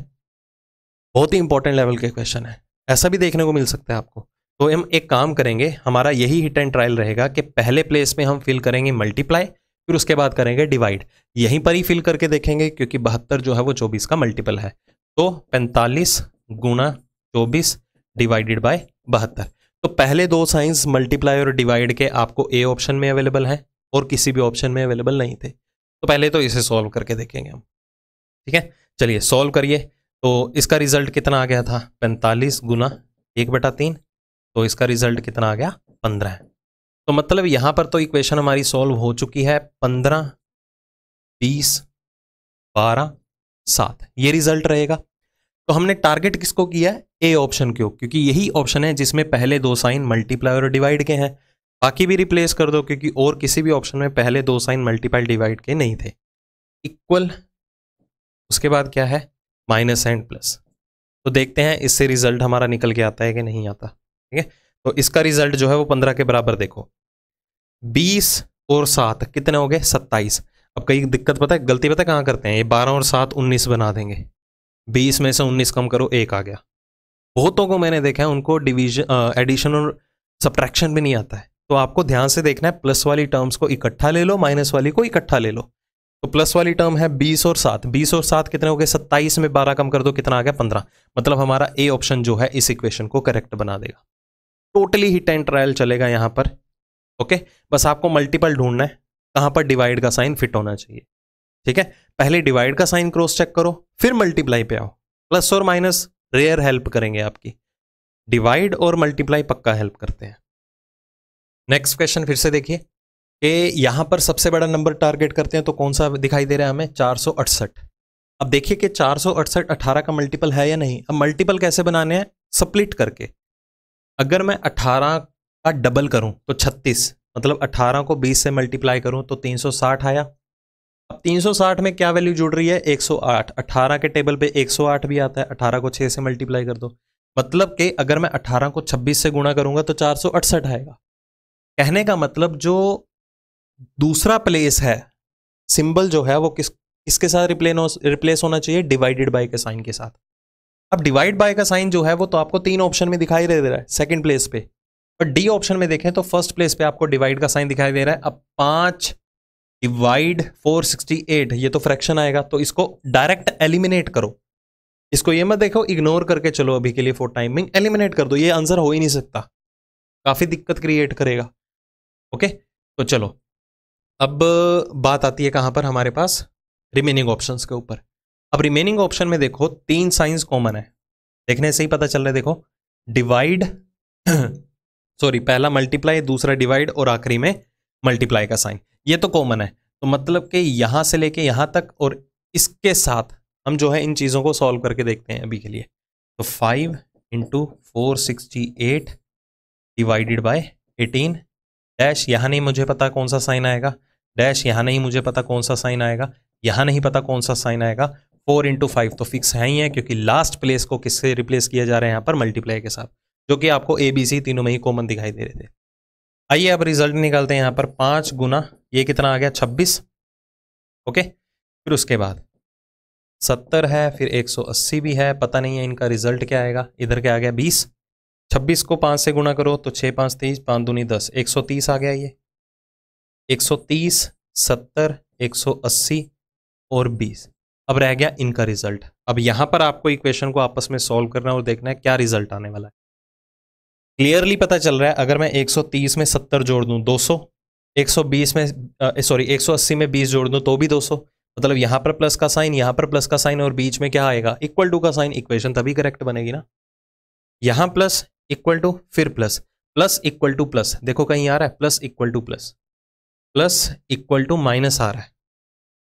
बहुत ही इंपॉर्टेंट लेवल के क्वेश्चन है ऐसा भी देखने को मिल सकता है आपको तो हम एक काम करेंगे हमारा यही हिट एंड ट्रायल रहेगा कि पहले प्लेस में हम फिल करेंगे मल्टीप्लाई फिर उसके बाद करेंगे डिवाइड यहीं पर ही फिल करके देखेंगे क्योंकि बहत्तर जो है वो चौबीस का मल्टीपल है तो पैंतालीस गुणा चौबीस डिवाइडेड बाय बहत्तर तो पहले दो साइंस मल्टीप्लाई और डिवाइड के आपको ए ऑप्शन में अवेलेबल हैं और किसी भी ऑप्शन में अवेलेबल नहीं थे तो पहले तो इसे सॉल्व करके देखेंगे हम ठीक है चलिए सॉल्व करिए तो इसका रिजल्ट कितना आ गया था पैंतालीस गुना एक बटा तीन तो इसका रिजल्ट कितना आ गया पंद्रह तो मतलब यहां पर तो इक्वेशन हमारी सॉल्व हो चुकी है पंद्रह बीस बारह सात ये रिजल्ट रहेगा तो हमने टारगेट किसको किया है ए ऑप्शन को क्योंकि यही ऑप्शन है जिसमें पहले दो साइन मल्टीप्लाई और डिवाइड के हैं बाकी भी रिप्लेस कर दो क्योंकि और किसी भी ऑप्शन में पहले दो साइन मल्टीप्लाई डिवाइड के नहीं थे इक्वल उसके बाद क्या है माइनस एंड प्लस तो देखते हैं इससे रिजल्ट हमारा निकल के आता है कि नहीं आता ठीक है तो इसका रिजल्ट जो है वो पंद्रह के बराबर देखो बीस और सात कितने हो गए सत्ताईस अब कई दिक्कत पता है गलती पता है कहाँ करते हैं ये बारह और सात उन्नीस बना देंगे बीस में से उन्नीस कम करो एक आ गया बहुतों को मैंने देखा है उनको डिवीजन एडिशन और सब्ट्रैक्शन भी नहीं आता है तो आपको ध्यान से देखना है प्लस वाली टर्म्स को इकट्ठा ले लो माइनस वाली को इकट्ठा ले लो तो प्लस वाली टर्म है बीस और सात बीस और सात कितने हो गए सत्ताईस में बारह कम कर दो कितना आ गया पंद्रह मतलब हमारा ए ऑप्शन जो है इस इक्वेशन को करेक्ट बना देगा टोटली हिट एंड ट्रायल चलेगा यहां पर ओके बस आपको मल्टीपल ढूंढना है कहां पर डिवाइड का साइन फिट होना चाहिए ठीक है पहले डिवाइड का साइन क्रॉस चेक करो फिर मल्टीप्लाई पे आओ प्लस और माइनस रेयर हेल्प करेंगे आपकी डिवाइड और मल्टीप्लाई पक्का हेल्प करते हैं नेक्स्ट क्वेश्चन फिर से देखिए कि यहां पर सबसे बड़ा नंबर टारगेट करते हैं तो कौन सा दिखाई दे रहा है हमें चार अब देखिए कि चार सौ का मल्टीपल है या नहीं अब मल्टीपल कैसे बनाने हैं सप्लिट करके अगर मैं 18 का डबल करूं तो 36 मतलब 18 को 20 से मल्टीप्लाई करूं तो 360 आया अब 360 में क्या वैल्यू जुड़ रही है 108 18 के टेबल पे 108 भी आता है 18 को 6 से मल्टीप्लाई कर दो मतलब कि अगर मैं 18 को 26 से गुणा करूंगा तो चार आएगा कहने का मतलब जो दूसरा प्लेस है सिंबल जो है वो किस किसके साथ रिप्लेस होना चाहिए डिवाइडेड बाई के साइन के साथ अब डिवाइड बाय का साइन जो है वो तो आपको तीन ऑप्शन में दिखाई दे रहा है सेकंड प्लेस पे और डी ऑप्शन में देखें तो फर्स्ट प्लेस पे आपको डिवाइड का साइन दिखाई दे रहा है अब पांच डिवाइड एट ये तो फ्रैक्शन आएगा तो इसको डायरेक्ट एलिमिनेट करो इसको ये मत देखो इग्नोर करके चलो अभी के लिए फोर टाइमिंग एलिमिनेट कर दो ये आंसर हो ही नहीं सकता काफ़ी दिक्कत क्रिएट करेगा ओके तो चलो अब बात आती है कहां पर हमारे पास रिमेनिंग ऑप्शन के ऊपर अब रिमेनिंग ऑप्शन में देखो तीन साइंस कॉमन है देखने से ही पता चल रहा है देखो डिवाइड सॉरी पहला मल्टीप्लाई दूसरा डिवाइड और आखिरी में मल्टीप्लाई का साइन ये तो कॉमन है तो मतलब कि यहां से लेके यहां तक और इसके साथ हम जो है इन चीज़ों को सॉल्व करके देखते हैं अभी के लिए तो five into four sixty eight divided by eighteen dash यहां नहीं मुझे पता कौन सा साइन आएगा डैश यहां नहीं मुझे पता कौन सा साइन आएगा यहां नहीं पता कौन सा साइन आएगा फोर इंटू फाइव तो फिक्स है ही है क्योंकि लास्ट प्लेस को किससे रिप्लेस किया जा रहा है यहाँ पर मल्टीप्लाई के साथ जो कि आपको ए बी सी तीनों में ही कॉमन दिखाई दे रहे थे आइए अब रिजल्ट निकालते हैं यहाँ पर पाँच गुना ये कितना आ गया छब्बीस ओके फिर उसके बाद सत्तर है फिर एक सौ अस्सी भी है पता नहीं है इनका रिजल्ट क्या आएगा इधर क्या आ गया बीस छब्बीस को पाँच से गुना करो तो छः पाँच तेईस पाँच दूनी दस एक सौ तीस आ गया ये एक सौ तीस सत्तर एक सौ अस्सी और बीस अब रह गया इनका रिजल्ट अब यहां पर आपको इक्वेशन को आपस में सॉल्व करना है और देखना है क्या रिजल्ट आने वाला है क्लियरली पता चल रहा है अगर मैं 130 में 70 जोड़ दूं 200 120 में सॉरी 180 में 20 जोड़ दूं तो भी 200 मतलब यहां पर प्लस का साइन यहां पर प्लस का साइन और बीच में क्या आएगा इक्वल टू का साइन इक्वेशन तभी करेक्ट बनेगी ना यहां प्लस इक्वल टू फिर plus plus equal to plus देखो कहीं आ रहा है plus equal to plus plus equal to minus आ रहा है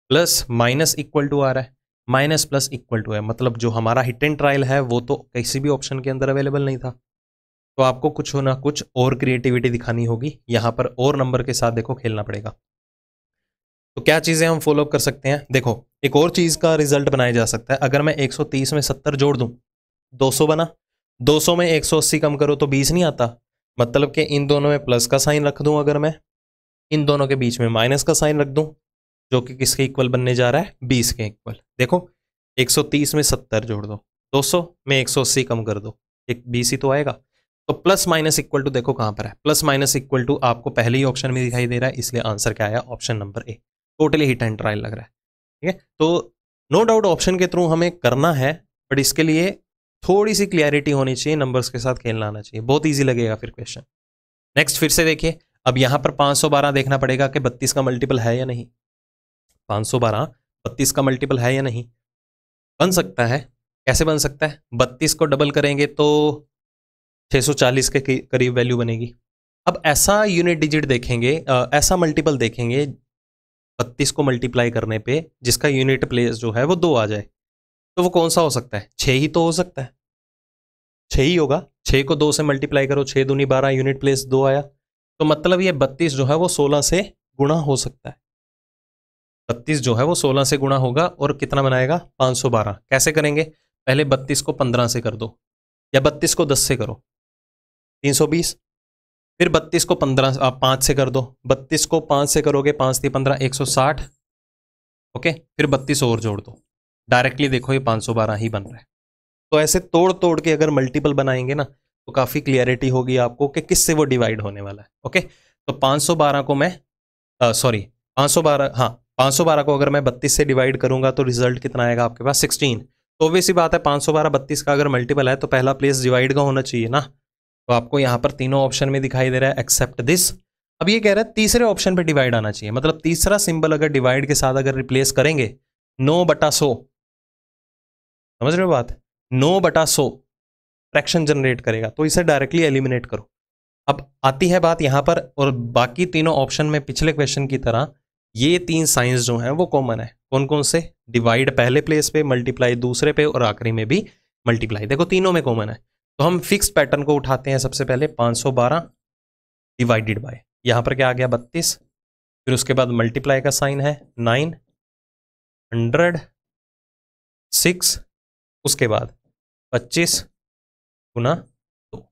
प्लस माइनस इक्वल टू आ रहा है माइनस प्लस इक्वल टू है मतलब जो हमारा हिट एंड ट्रायल है वो तो किसी भी ऑप्शन के अंदर अवेलेबल नहीं था तो आपको कुछ हो ना कुछ और क्रिएटिविटी दिखानी होगी यहाँ पर और नंबर के साथ देखो खेलना पड़ेगा तो क्या चीज़ें हम फॉलोअप कर सकते हैं देखो एक और चीज़ का रिजल्ट बनाया जा सकता है अगर मैं 130 में 70 जोड़ दूँ 200 बना 200 में 180 कम करो तो 20 नहीं आता मतलब कि इन दोनों में प्लस का साइन रख दूँ अगर मैं इन दोनों के बीच में माइनस का साइन रख दूँ जो कि किसके इक्वल बनने जा रहा है बीस के इक्वल देखो तीस में सत्तर जोड़ दो सौ में अस्सी कम कर दो एक बीस ही तो आएगा तो प्लस माइनस इक्वल टू देखो कहां पर है प्लस माइनस इक्वल टू आपको पहले ही ऑप्शन में दिखाई दे रहा है इसलिए आंसर क्या आया option number A totally hit and trial लग रहा है ठीक है तो नो डाउट ऑप्शन के थ्रू हमें करना है बट इसके लिए थोड़ी सी क्लियरिटी होनी चाहिए नंबर्स के साथ खेलना आना चाहिए बहुत ईजी लगेगा फिर क्वेश्चन नेक्स्ट फिर से देखिए अब यहाँ पर पांच देखना पड़ेगा कि बत्तीस का मल्टीपल है या नहीं पाँच सौ बारह बत्तीस का मल्टीपल है या नहीं बन सकता है कैसे बन सकता है बत्तीस को डबल करेंगे तो छः सौ चालीस के करीब वैल्यू बनेगी अब ऐसा यूनिट डिजिट देखेंगे ऐसा मल्टीपल देखेंगे बत्तीस को मल्टीप्लाई करने पे जिसका यूनिट प्लेस जो है वो दो आ जाए तो वो कौन सा हो सकता है छः ही तो हो सकता है छः ही होगा छः को दो से मल्टीप्लाई करो छः दूनी बारह यूनिट प्लेस दो आया तो मतलब ये बत्तीस जो है वो सोलह से गुणा हो सकता है बत्तीस जो है वो सोलह से गुणा होगा और कितना बनाएगा पाँच सौ बारह कैसे करेंगे पहले बत्तीस को पंद्रह से कर दो या बत्तीस को दस से करो तीन सौ बीस फिर बत्तीस को पंद्रह आप पाँच से कर दो बत्तीस को पाँच से करोगे पाँच थी पंद्रह एक सौ साठ ओके फिर बत्तीस और जोड़ दो डायरेक्टली देखो ये पाँच सौ बारह ही बन रहा है तो ऐसे तोड़ तोड़ के अगर मल्टीपल बनाएंगे ना तो काफ़ी क्लियरिटी होगी आपको कि किससे वो डिवाइड होने वाला है ओके तो बारह को मैं सॉरी पाँच सौ बारह हाँ 512 को अगर मैं 32 से डिवाइड करूंगा तो रिजल्ट कितना आएगा आपके पास 16 तो ऑब्वियस ही बात है 512 32 का अगर मल्टीपल है तो पहला प्लेस डिवाइड का होना चाहिए ना तो आपको यहाँ पर तीनों ऑप्शन में दिखाई दे रहा है एक्सेप्ट दिस अब ये कह रहा है तीसरे ऑप्शन पे डिवाइड आना चाहिए मतलब तीसरा सिंबल अगर डिवाइड के साथ अगर रिप्लेस करेंगे नो बटा सो समझ रहे हो बात नो बटा सो फ्रैक्शन जनरेट करेगा तो इसे डायरेक्टली एलिमिनेट करो अब आती है बात यहाँ पर और बाकी तीनों ऑप्शन में पिछले क्वेश्चन की तरह ये तीन साइंस जो हैं वो कॉमन है कौन कौन से डिवाइड पहले प्लेस पे मल्टीप्लाई दूसरे पे और आखिरी में भी मल्टीप्लाई देखो तीनों में कॉमन है तो हम फिक्स पैटर्न को उठाते हैं सबसे पहले 512 डिवाइडेड बाय यहां पर क्या आ गया 32 फिर उसके बाद मल्टीप्लाई का साइन है 9 हंड्रेड सिक्स उसके बाद 25 गुना दो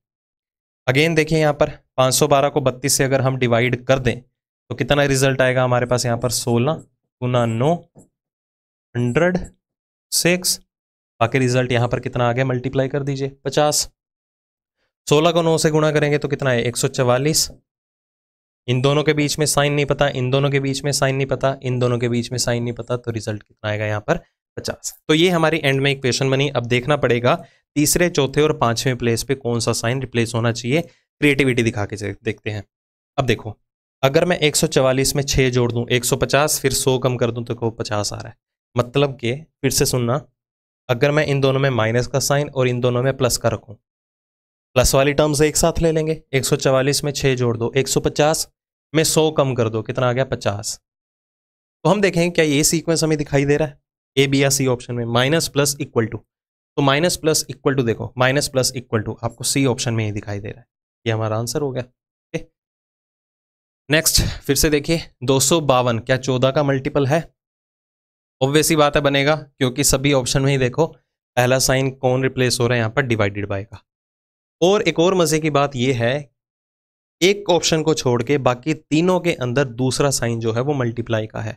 अगेन देखिए यहां पर 512 को 32 से अगर हम डिवाइड कर दें तो कितना रिजल्ट आएगा हमारे पास यहाँ पर सोलह गुना नौ हंड्रेड सिक्स बाकी रिजल्ट यहाँ पर कितना आ गया मल्टीप्लाई कर दीजिए पचास सोलह को नौ से गुणा करेंगे तो कितना है एक सौ चवालीस इन दोनों के बीच में साइन नहीं पता इन दोनों के बीच में साइन नहीं पता इन दोनों के बीच में साइन नहीं पता तो रिजल्ट कितना आएगा यहाँ पर पचास तो ये हमारी एंड में इक्वेशन बनी अब देखना पड़ेगा तीसरे चौथे और पांचवें प्लेस पे कौन सा साइन रिप्लेस होना चाहिए क्रिएटिविटी दिखा के देखते हैं अब देखो अगर मैं 144 में 6 जोड़ दूं 150 फिर 100 कम कर दूं तो को 50 आ रहा है मतलब कि फिर से सुनना अगर मैं इन दोनों में माइनस का साइन और इन दोनों में प्लस का रखूं प्लस वाली टर्म्स एक साथ ले लेंगे 144 में 6 जोड़ दो 150 में 100 कम कर दो कितना आ गया 50 तो हम देखें क्या ये सीक्वेंस हमें दिखाई दे रहा है ए बी या सी ऑप्शन में माइनस प्लस इक्वल टू तो माइनस प्लस इक्वल टू देखो माइनस प्लस इक्वल टू आपको सी ऑप्शन में ही दिखाई दे रहा है ये हमारा आंसर हो गया नेक्स्ट फिर से देखिए दो क्या चौदह का मल्टीपल है ऑब्वियसली बात है बनेगा क्योंकि सभी ऑप्शन में ही देखो पहला साइन कौन रिप्लेस हो रहा है यहाँ पर डिवाइडेड बाय का और एक और मज़े की बात यह है एक ऑप्शन को छोड़ के बाकी तीनों के अंदर दूसरा साइन जो है वो मल्टीप्लाई का है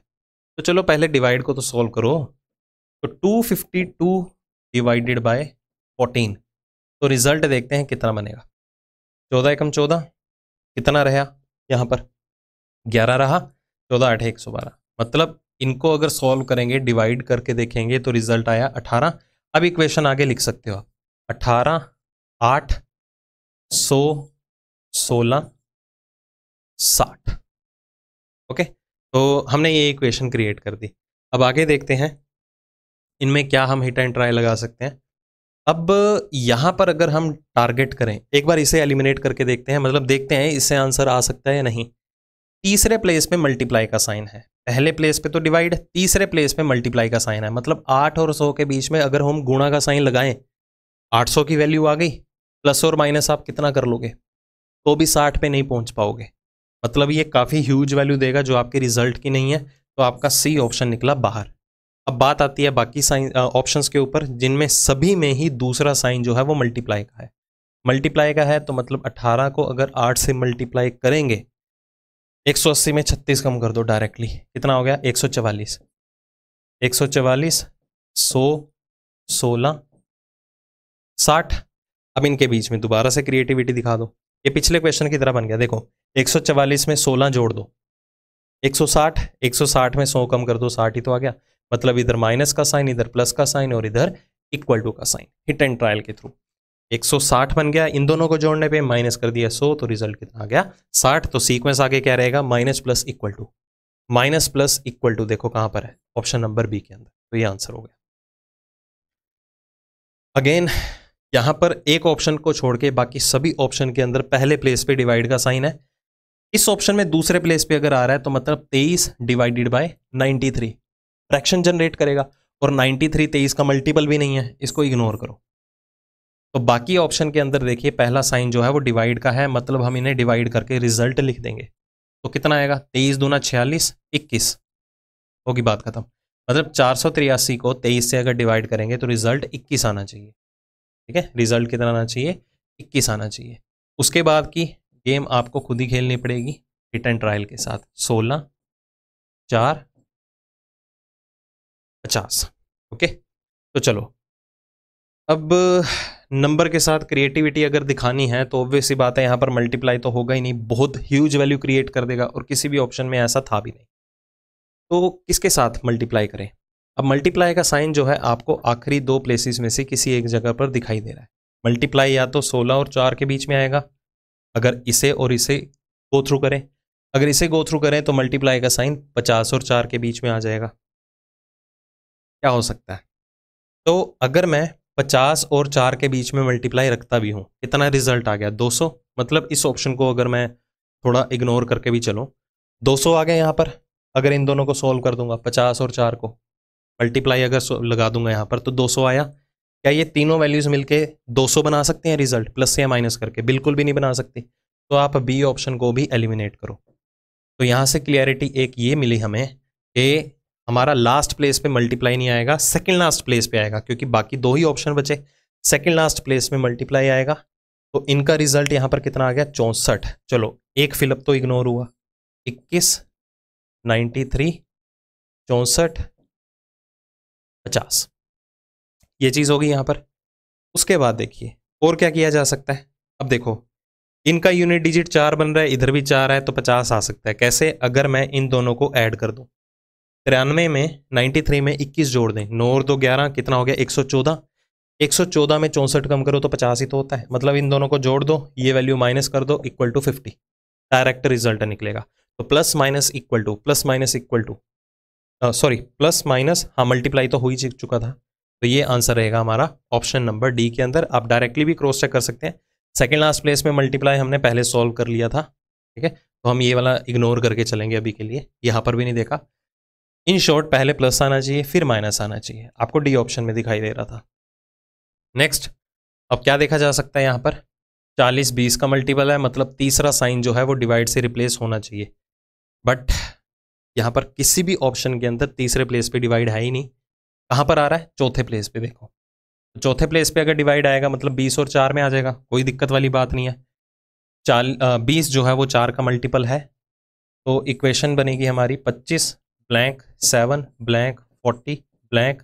तो चलो पहले डिवाइड को तो सॉल्व करो तो 252 डिवाइडेड बाय 14 तो रिजल्ट देखते हैं कितना बनेगा चौदह एकम चौदह कितना रहा यहाँ पर ग्यारह रहा चौदह आठ एक सौ बारह मतलब इनको अगर सॉल्व करेंगे डिवाइड करके देखेंगे तो रिजल्ट आया अठारह अब इक्वेशन आगे लिख सकते हो आप अठारह आठ सौ सोलह साठ ओके तो हमने ये इक्वेशन क्रिएट कर दी अब आगे देखते हैं इनमें क्या हम हिट एंड ट्राई लगा सकते हैं अब यहाँ पर अगर हम टारगेट करें एक बार इसे एलिमिनेट करके देखते हैं मतलब देखते हैं इससे आंसर आ सकता है या नहीं तीसरे प्लेस पे मल्टीप्लाई का साइन है पहले प्लेस पे तो डिवाइड तीसरे प्लेस पे मल्टीप्लाई का साइन है मतलब आठ और सौ के बीच में अगर हम गुणा का साइन लगाएं आठ सौ की वैल्यू आ गई प्लस और माइनस आप कितना कर लोगे तो भी साठ पे नहीं पहुंच पाओगे मतलब ये काफ़ी ह्यूज वैल्यू देगा जो आपके रिजल्ट की नहीं है तो आपका सी ऑप्शन निकला बाहर अब बात आती है बाकी साइन ऑप्शन के ऊपर जिनमें सभी में ही दूसरा साइन जो है वो मल्टीप्लाई का है मल्टीप्लाई का है तो मतलब 18 को अगर 8 से मल्टीप्लाई करेंगे एक सौ अस्सी में छत्तीस कम कर दो डायरेक्टली कितना हो गया एक एक सौ चवालीस सौ चवालीस सो सोलह साठ अब इनके बीच में दोबारा से क्रिएटिविटी दिखा दो ये पिछले क्वेश्चन की तरह बन गया देखो एक सौ चवालीस में सोलह जोड़ दो एक एक सौ साठ सौ साठ में सौ कम कर दो साठ ही तो आ गया मतलब इधर माइनस का साइन इधर प्लस का साइन और इधर इक्वल टू का साइन हिट एंड ट्रायल के थ्रू 160 बन गया इन दोनों को जोड़ने पे माइनस कर दिया 100 तो रिजल्ट कितना आ गया 60 तो सीक्वेंस आगे क्या रहेगा minus plus equal to minus plus equal to देखो कहां पर है ऑप्शन नंबर बी के अंदर तो ये आंसर हो गया अगेन यहां पर एक ऑप्शन को छोड़ के बाकी सभी ऑप्शन के अंदर पहले प्लेस पे डिवाइड का साइन है इस ऑप्शन में दूसरे प्लेस पे अगर आ रहा है तो मतलब 23 डिवाइडेड बाय 93 फ्रैक्शन जनरेट करेगा और 93 23 का मल्टीपल भी नहीं है इसको इग्नोर करो तो बाकी ऑप्शन के अंदर देखिए पहला साइन जो है वो डिवाइड का है मतलब हम इन्हें डिवाइड करके रिजल्ट लिख देंगे तो कितना आएगा तेईस दूना छियालीस इक्कीस होगी बात खत्म मतलब चार को तेईस से अगर डिवाइड करेंगे तो रिजल्ट इक्कीस आना चाहिए ठीक है रिजल्ट कितना आना चाहिए इक्कीस आना चाहिए उसके बाद की गेम आपको खुद ही खेलनी पड़ेगी हिट एंड ट्रायल के साथ सोलह चार पचास ओके तो चलो अब नंबर के साथ क्रिएटिविटी अगर दिखानी है तो ऑब्वियस ही बात है यहाँ पर मल्टीप्लाई तो होगा ही नहीं बहुत ह्यूज वैल्यू क्रिएट कर देगा और किसी भी ऑप्शन में ऐसा था भी नहीं तो किसके साथ मल्टीप्लाई करें अब मल्टीप्लाई का साइन जो है आपको आखिरी दो प्लेसेस में से किसी एक जगह पर दिखाई दे रहा है मल्टीप्लाई या तो 16 और 4 के बीच में आएगा अगर इसे और इसे गो थ्रू करें अगर इसे गो थ्रू करें तो मल्टीप्लाई का साइन 50 और 4 के बीच में आ जाएगा क्या हो सकता है तो अगर मैं पचास और चार के बीच में मल्टीप्लाई रखता भी हूँ कितना रिजल्ट आ गया दो सौ मतलब इस ऑप्शन को अगर मैं थोड़ा इग्नोर करके भी चलूँ दो सौ आ गया यहाँ पर अगर इन दोनों को सॉल्व कर दूंगा पचास और चार को मल्टीप्लाई अगर लगा दूंगा यहाँ पर तो दो सौ आया क्या ये तीनों वैल्यूज़ मिलके सौ बना सकते हैं रिजल्ट प्लस या माइनस करके बिल्कुल भी नहीं बना सकते तो आप बी ऑप्शन को भी एलिमिनेट करो तो यहाँ से क्लियरिटी एक ये मिली हमें कि हमारा लास्ट प्लेस पे मल्टीप्लाई नहीं आएगा सेकंड लास्ट प्लेस पे आएगा क्योंकि बाकी दो ही ऑप्शन बचे सेकंड लास्ट प्लेस में मल्टीप्लाई आएगा तो इनका रिजल्ट यहाँ पर कितना आ गया चौंसठ चलो एक फिलअप तो इग्नोर हुआ इक्कीस नाइन्टी थ्री चौंसठ पचास ये चीज़ होगी यहाँ पर उसके बाद देखिए और क्या किया जा सकता है अब देखो इनका यूनिट डिजिट चार बन रहा है इधर भी चार है तो पचास आ सकता है कैसे अगर मैं इन दोनों को ऐड कर दूँ तिरानवे में 93 में 21 जोड़ दें नौ और दो ग्यारह कितना हो गया 114 114 में चौंसठ कम करो तो पचास ही तो होता है मतलब इन दोनों को जोड़ दो ये वैल्यू माइनस कर दो equal to fifty direct result निकलेगा तो plus minus equal to plus minus equal to sorry plus minus हाँ मल्टीप्लाई तो हो ही चुका था तो ये आंसर रहेगा हमारा ऑप्शन नंबर डी के अंदर आप डायरेक्टली भी क्रॉस चेक कर सकते हैं सेकेंड लास्ट प्लेस में मल्टीप्लाई हमने पहले सॉल्व कर लिया था ठीक है तो हम ये वाला इग्नोर करके चलेंगे अभी के लिए यहाँ पर भी नहीं देखा इन शॉर्ट पहले प्लस आना चाहिए फिर माइनस आना चाहिए आपको डी ऑप्शन में दिखाई दे रहा था नेक्स्ट अब क्या देखा जा सकता है यहाँ पर चालीस बीस का मल्टीपल है मतलब तीसरा साइन जो है वो डिवाइड से रिप्लेस होना चाहिए बट यहाँ पर किसी भी ऑप्शन के अंदर तीसरे प्लेस पे डिवाइड है ही नहीं कहाँ पर आ रहा है चौथे प्लेस पे देखो चौथे प्लेस पे अगर डिवाइड आएगा मतलब बीस और चार में आ जाएगा कोई दिक्कत वाली बात नहीं है चाल बीस जो है वो चार का मल्टीपल है तो इक्वेशन बनेगी हमारी पच्चीस blank seven blank forty blank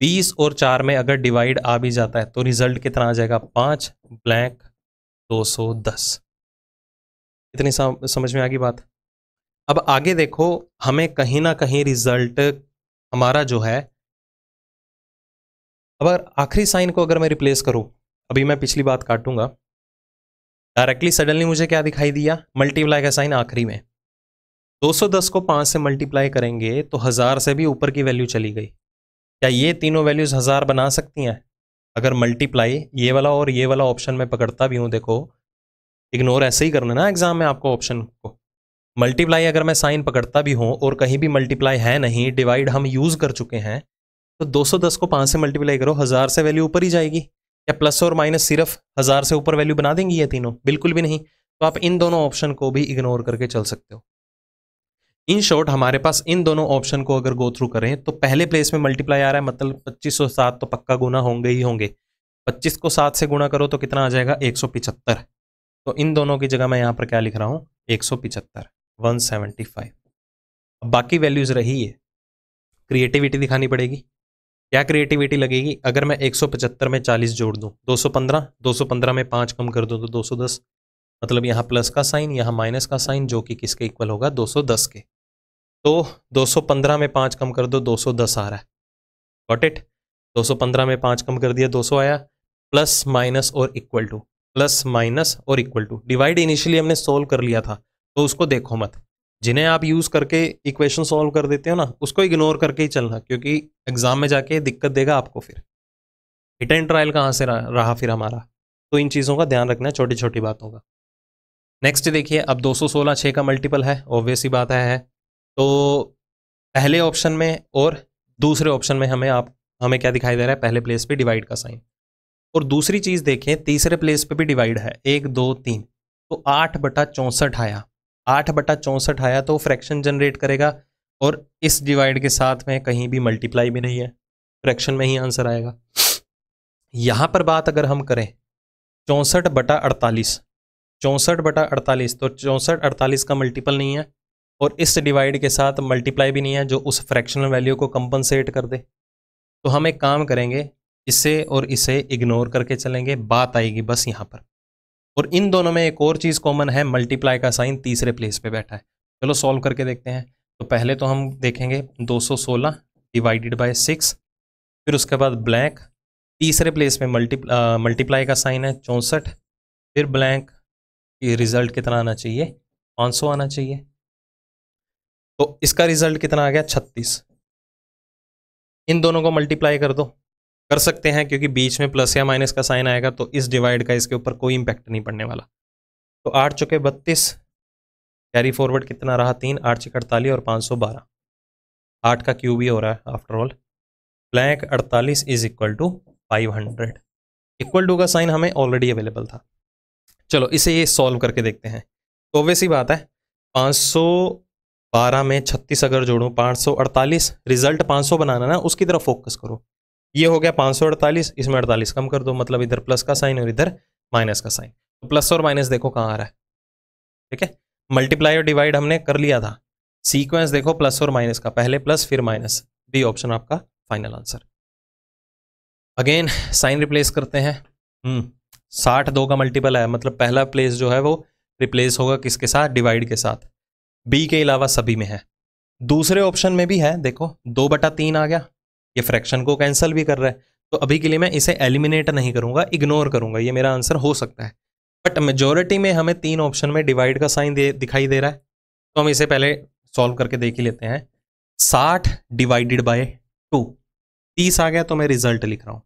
बीस और चार में अगर डिवाइड आ भी जाता है तो रिजल्ट कितना आ जाएगा पाँच ब्लैंक दो सौ दस इतनी समझ में आ गई बात अब आगे देखो हमें कहीं ना कहीं रिजल्ट हमारा जो है अगर आखिरी साइन को अगर मैं रिप्लेस करूं अभी मैं पिछली बात काटूंगा डायरेक्टली सडनली मुझे क्या दिखाई दिया मल्टीप्लाई का साइन आखिरी में 210 को पाँच से मल्टीप्लाई करेंगे तो हज़ार से भी ऊपर की वैल्यू चली गई क्या ये तीनों वैल्यूज़ हज़ार बना सकती हैं अगर मल्टीप्लाई ये वाला और ये वाला ऑप्शन मैं पकड़ता भी हूँ देखो इग्नोर ऐसे ही करना ना एग्ज़ाम में आपको ऑप्शन को मल्टीप्लाई अगर मैं साइन पकड़ता भी हूँ और कहीं भी मल्टीप्लाई है नहीं डिवाइड हम यूज़ कर चुके हैं तो 210 को 5 से मल्टीप्लाई करो हज़ार से वैल्यू ऊपर ही जाएगी या प्लस और माइनस सिर्फ हज़ार से ऊपर वैल्यू बना देंगी ये तीनों बिल्कुल भी नहीं तो आप इन दोनों ऑप्शन को भी इग्नोर करके चल सकते हो इन शॉर्ट हमारे पास इन दोनों ऑप्शन को अगर गो थ्रू करें तो पहले प्लेस में मल्टीप्लाई आ रहा है मतलब पच्चीस सौ सात तो पक्का गुना होंगे ही होंगे पच्चीस को सात से गुना करो तो कितना आ जाएगा एक सौ पिचहत्तर तो इन दोनों की जगह मैं यहाँ पर क्या लिख रहा हूँ एक सौ पिचहत्तर वन सेवेंटी फाइव अब बाकी वैल्यूज़ रही है क्रिएटिविटी दिखानी पड़ेगी क्या क्रिएटिविटी लगेगी अगर मैं 175 में 40 जोड़ दूँ 215 215 में पाँच कम कर दूँ तो 210 मतलब यहाँ प्लस का साइन यहाँ माइनस का साइन जो कि किसके इक्वल होगा 210 के तो 215 में पाँच कम कर दो 210 आ रहा है वॉट इट 215 में पाँच कम कर दिया 200 आया प्लस माइनस और इक्वल टू प्लस माइनस और इक्वल टू डिवाइड इनिशियली हमने सोल्व कर लिया था तो उसको देखो मत जिन्हें आप यूज़ करके इक्वेशन सॉल्व कर देते हो ना उसको इग्नोर करके ही चलना क्योंकि एग्ज़ाम में जाके दिक्कत देगा आपको फिर हिट एंड ट्रायल कहाँ से रहा फिर हमारा तो इन चीज़ों का ध्यान रखना है छोटी छोटी बातों का नेक्स्ट देखिए अब 216 6 का मल्टीपल है ऑब्वियस ही बात है तो पहले ऑप्शन में और दूसरे ऑप्शन में हमें आप हमें क्या दिखाई दे रहा है पहले प्लेस पे डिवाइड का साइन और दूसरी चीज़ देखें तीसरे प्लेस पे भी डिवाइड है एक दो तीन तो आठ बटा चौंसठ आया आठ बटा चौंसठ आया तो फ्रैक्शन जनरेट करेगा और इस डिवाइड के साथ में कहीं भी मल्टीप्लाई भी नहीं है फ्रैक्शन में ही आंसर आएगा यहाँ पर बात अगर हम करें चौंसठ बटा अड़तालीस चौंसठ बटा अड़तालीस तो चौंसठ अड़तालीस का मल्टीपल नहीं है और इस डिवाइड के साथ मल्टीप्लाई भी नहीं है जो उस फ्रैक्शनल वैल्यू को कंपनसेट कर दे तो हम एक काम करेंगे इसे और इसे इग्नोर करके चलेंगे बात आएगी बस यहाँ पर और इन दोनों में एक और चीज़ कॉमन है मल्टीप्लाई का साइन तीसरे प्लेस पे बैठा है चलो सॉल्व करके देखते हैं तो पहले तो हम देखेंगे 216 डिवाइडेड बाय सिक्स फिर उसके बाद ब्लैंक तीसरे प्लेस में मल्टी मल्टीप्लाई का साइन है चौंसठ फिर ब्लैंक रिज़ल्ट कितना आना चाहिए पाँच आना चाहिए तो इसका रिजल्ट कितना आ गया छत्तीस इन दोनों को मल्टीप्लाई कर दो कर सकते हैं क्योंकि बीच में प्लस या माइनस का साइन आएगा तो इस डिवाइड का इसके ऊपर कोई इम्पैक्ट नहीं पड़ने वाला तो आठ चुके बत्तीस कैरी फॉरवर्ड कितना रहा तीन आठ चुके अड़तालीस और पाँच सौ बारह आठ का क्यूब ही हो रहा है आफ्टर ऑल अड़तालीस is equal to five hundred equal to का साइन हमें ऑलरेडी अवेलेबल था चलो इसे ये सॉल्व करके देखते हैं तो वैसी बात है पाँच सौ बारह में छत्तीस अगर जोड़ूँ पाँच सौ अड़तालीस रिजल्ट पाँच सौ बनाना ना उसकी तरफ फोकस करो ये हो गया पाँच सौ अड़तालीस इसमें अड़तालीस कम कर दो मतलब इधर प्लस का साइन और इधर माइनस का साइन तो प्लस और माइनस देखो कहाँ आ रहा है ठीक है मल्टीप्लाई और डिवाइड हमने कर लिया था सीक्वेंस देखो प्लस और माइनस का पहले प्लस फिर माइनस बी ऑप्शन आपका final answer again sign replace करते हैं हम्म, साठ दो का मल्टीपल है मतलब पहला प्लेस जो है वो रिप्लेस होगा किसके साथ डिवाइड के साथ बी के अलावा सभी में है दूसरे ऑप्शन में भी है देखो दो बटा तीन आ गया ये फ्रैक्शन को कैंसिल भी कर रहा है तो अभी के लिए मैं इसे एलिमिनेट नहीं करूँगा इग्नोर करूंगा ये मेरा आंसर हो सकता है बट मेजोरिटी में हमें तीन ऑप्शन में डिवाइड का साइन दे दिखाई दे रहा है तो हम इसे पहले सॉल्व करके देख ही लेते हैं साठ डिवाइडेड बाय टू तीस आ गया तो मैं रिजल्ट लिख रहा हूँ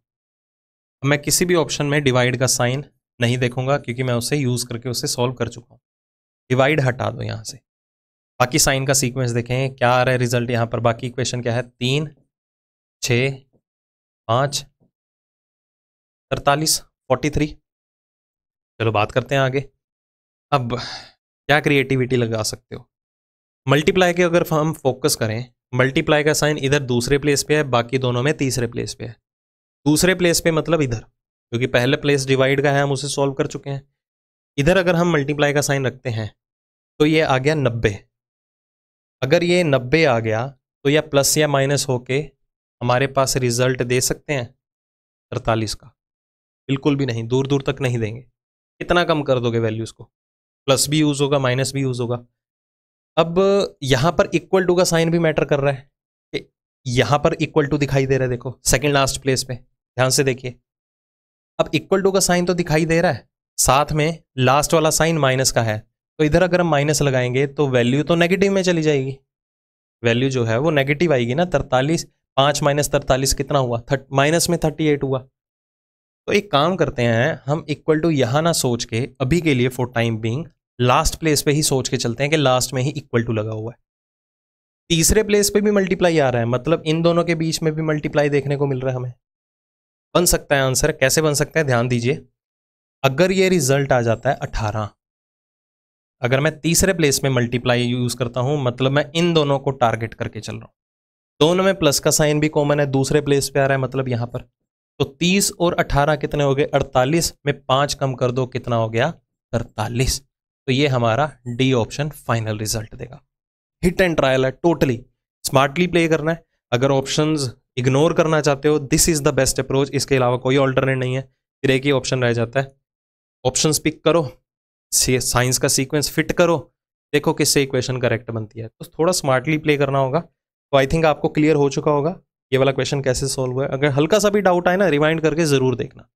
मैं किसी भी ऑप्शन में डिवाइड का साइन नहीं देखूंगा क्योंकि मैं उसे यूज़ करके उसे सॉल्व कर चुका हूँ डिवाइड हटा दो यहाँ से बाकी साइन का सीक्वेंस देखें क्या आ रहा है रिजल्ट यहाँ पर बाकी इक्वेशन क्या है तीन छ पाँच तरतालीस फोर्टी थ्री चलो बात करते हैं आगे अब क्या क्रिएटिविटी लगा सकते हो मल्टीप्लाई के अगर हम फोकस करें मल्टीप्लाई का साइन इधर दूसरे प्लेस पे है बाकी दोनों में तीसरे प्लेस पे है दूसरे प्लेस पे मतलब इधर क्योंकि पहले प्लेस डिवाइड का है हम उसे सॉल्व कर चुके हैं इधर अगर हम मल्टीप्लाई का साइन रखते हैं तो ये आ गया नब्बे अगर ये नब्बे आ गया तो यह प्लस या माइनस होके हमारे पास रिजल्ट दे सकते हैं अड़तालीस का बिल्कुल भी नहीं दूर दूर तक नहीं देंगे कितना कम कर दोगे वैल्यूज़ को प्लस भी यूज़ होगा माइनस भी यूज़ होगा अब यहाँ पर इक्वल टू का साइन भी मैटर कर रहा है कि यहाँ पर इक्वल टू दिखाई दे रहा है देखो सेकेंड लास्ट प्लेस पे ध्यान से देखिए अब इक्वल टू का साइन तो दिखाई दे रहा है साथ में लास्ट वाला साइन माइनस का है तो इधर अगर हम माइनस लगाएंगे तो वैल्यू तो नेगेटिव में चली जाएगी वैल्यू जो है वो नेगेटिव आएगी ना तरतालीस पाँच माइनस तरतालीस कितना हुआ थर्ट माइनस में थर्टी एट हुआ तो एक काम करते हैं हम इक्वल टू यहाँ ना सोच के अभी के लिए for time being last place पे ही सोच के चलते हैं कि लास्ट में ही इक्वल टू लगा हुआ है तीसरे प्लेस पे भी मल्टीप्लाई आ रहा है मतलब इन दोनों के बीच में भी मल्टीप्लाई देखने को मिल रहा है हमें बन सकता है आंसर कैसे बन सकता है ध्यान दीजिए अगर ये रिजल्ट आ जाता है अठारह अगर मैं तीसरे प्लेस में मल्टीप्लाई यूज़ करता हूँ मतलब मैं इन दोनों को टारगेट करके चल रहा हूँ दोनों में प्लस का साइन भी कॉमन है दूसरे प्लेस पे आ रहा है मतलब यहाँ पर तो तीस और अठारह कितने हो गए अड़तालीस में पाँच कम कर दो कितना हो गया अड़तालीस तो ये हमारा डी ऑप्शन फाइनल रिजल्ट देगा हिट एंड ट्रायल है टोटली स्मार्टली प्ले करना है अगर ऑप्शन इग्नोर करना चाहते हो this is the best approach इसके अलावा कोई ऑल्टरनेट नहीं है फिर एक ही ऑप्शन रह जाता है ऑप्शन पिक करो साइंस का सीक्वेंस फिट करो देखो किससे इक्वेशन करेक्ट बनती है तो थोड़ा स्मार्टली प्ले करना होगा तो आई थिंक आपको क्लियर हो चुका होगा ये वाला क्वेश्चन कैसे सॉल्व हुआ है अगर हल्का सा भी डाउट आए ना रिमाइंड करके ज़रूर देखना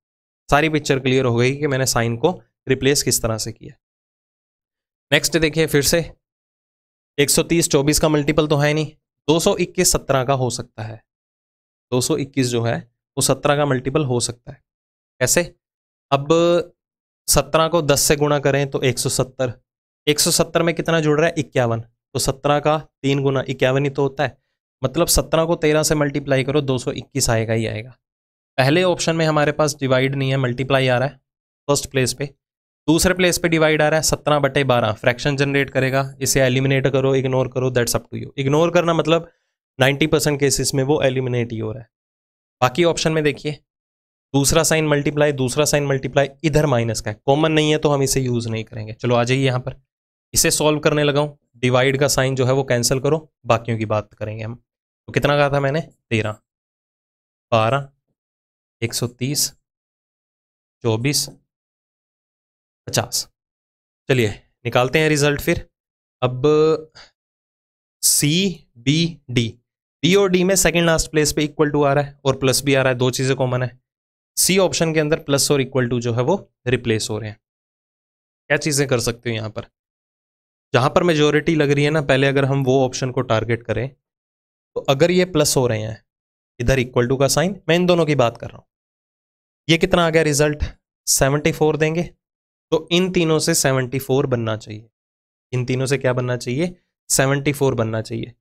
सारी पिक्चर क्लियर हो गई कि मैंने साइन को रिप्लेस किस तरह से किया नेक्स्ट देखिए फिर से 130 24 का मल्टीपल तो है नहीं 221 17 का हो सकता है 221 जो है वो 17 का मल्टीपल हो सकता है कैसे अब सत्रह को दस से गुणा करें तो एक सौ सत्तर एक सौ सत्तर में कितना जुड़ रहा है इक्यावन तो सत्रह का तीन गुना इक्यावन ही तो होता है मतलब सत्रह को तेरह से मल्टीप्लाई करो दो सौ इक्कीस आएगा ही आएगा पहले ऑप्शन में हमारे पास डिवाइड नहीं है मल्टीप्लाई आ रहा है फर्स्ट प्लेस पे दूसरे प्लेस पे डिवाइड आ रहा है सत्रह बटे बारह फ्रैक्शन जनरेट करेगा इसे एलिमिनेट करो इग्नोर करो that's up to you ignore करना मतलब नाइन्टी परसेंट केसेस में वो एलिमिनेट ही हो रहा है बाकी ऑप्शन में देखिए दूसरा साइन मल्टीप्लाई दूसरा साइन मल्टीप्लाई इधर माइनस का है कॉमन नहीं है तो हम इसे यूज़ नहीं करेंगे चलो आ जाइए यहाँ पर इसे सॉल्व करने लगा डिवाइड का साइन जो है वो कैंसिल करो बाकियों की बात करेंगे हम तो कितना कहा था मैंने तेरह बारह एक सौ तीस चौबीस पचास चलिए निकालते हैं रिजल्ट फिर अब सी बी डी बी और डी में सेकंड लास्ट प्लेस पे इक्वल टू आ रहा है और प्लस भी आ रहा है दो चीज़ें कॉमन है सी ऑप्शन के अंदर प्लस और इक्वल टू जो है वो रिप्लेस हो रहे हैं क्या चीज़ें कर सकते हो यहां पर जहां पर मेजोरिटी लग रही है ना पहले अगर हम वो ऑप्शन को टारगेट करें तो अगर ये प्लस हो रहे हैं इधर इक्वल टू का साइन मैं इन दोनों की बात कर रहा हूं ये कितना आ गया रिजल्ट 74 देंगे तो इन तीनों से 74 बनना चाहिए इन तीनों से क्या बनना चाहिए 74 बनना चाहिए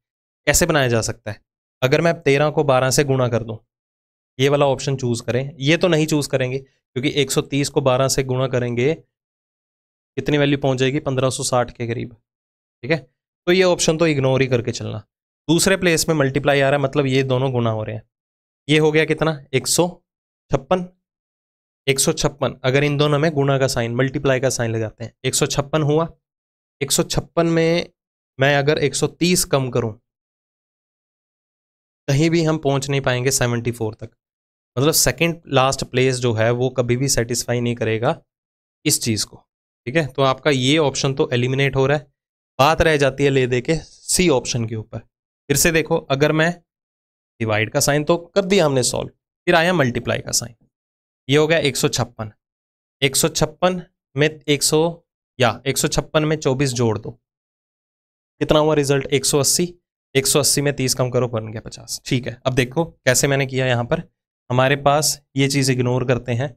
कैसे बनाया जा सकता है अगर मैं तेरह को बारह से गुणा कर दूं ये वाला ऑप्शन चूज़ करें ये तो नहीं चूज़ करेंगे क्योंकि 130 को 12 से गुणा करेंगे कितनी वैल्यू पहुंच जाएगी 1560 के करीब ठीक है तो ये ऑप्शन तो इग्नोर ही करके चलना दूसरे प्लेस में मल्टीप्लाई आ रहा है मतलब ये दोनों गुना हो रहे हैं ये हो गया कितना एक सौ छप्पन एक सौ छप्पन अगर इन दोनों में गुणा का साइन मल्टीप्लाई का साइन लगाते हैं एक सौ छप्पन हुआ एक सौ छप्पन में मैं अगर एक सौ तीस कम करूं कहीं भी हम पहुंच नहीं पाएंगे सेवेंटी फोर तक मतलब सेकंड लास्ट प्लेस जो है वो कभी भी सेटिस्फाई नहीं करेगा इस चीज़ को ठीक है तो आपका ये ऑप्शन तो एलिमिनेट हो रहा है बात रह जाती है ले दे के सी ऑप्शन के ऊपर फिर से देखो अगर मैं डिवाइड का साइन तो कर दिया हमने सॉल्व फिर आया मल्टीप्लाई का साइन ये हो गया एक सौ छप्पन एक सौ छप्पन में एक सौ या एक सौ छप्पन में चौबीस जोड़ दो कितना हुआ रिजल्ट एक सौ अस्सी एक सौ अस्सी में तीस कम करो बन गया पचास ठीक है अब देखो कैसे मैंने किया यहाँ पर हमारे पास ये चीज़ इग्नोर करते हैं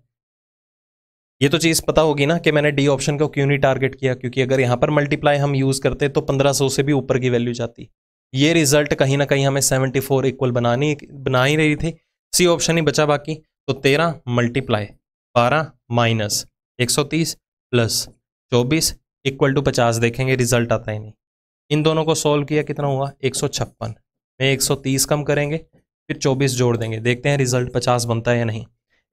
ये तो चीज़ पता होगी ना कि मैंने डी ऑप्शन को क्यों नहीं टारगेट किया क्योंकि अगर यहाँ पर मल्टीप्लाई हम यूज़ करते तो 1500 से भी ऊपर की वैल्यू जाती ये रिजल्ट कहीं ना कहीं हमें 74 इक्वल बनानी बना ही रही थी सी ऑप्शन ही बचा बाकी तो 13 multiply 12 minus 130 plus 24 equal to 50 देखेंगे रिजल्ट आता ही नहीं इन दोनों को सोल्व किया कितना हुआ एक में तीस कम करेंगे फिर 24 जोड़ देंगे देखते हैं रिजल्ट 50 बनता है या नहीं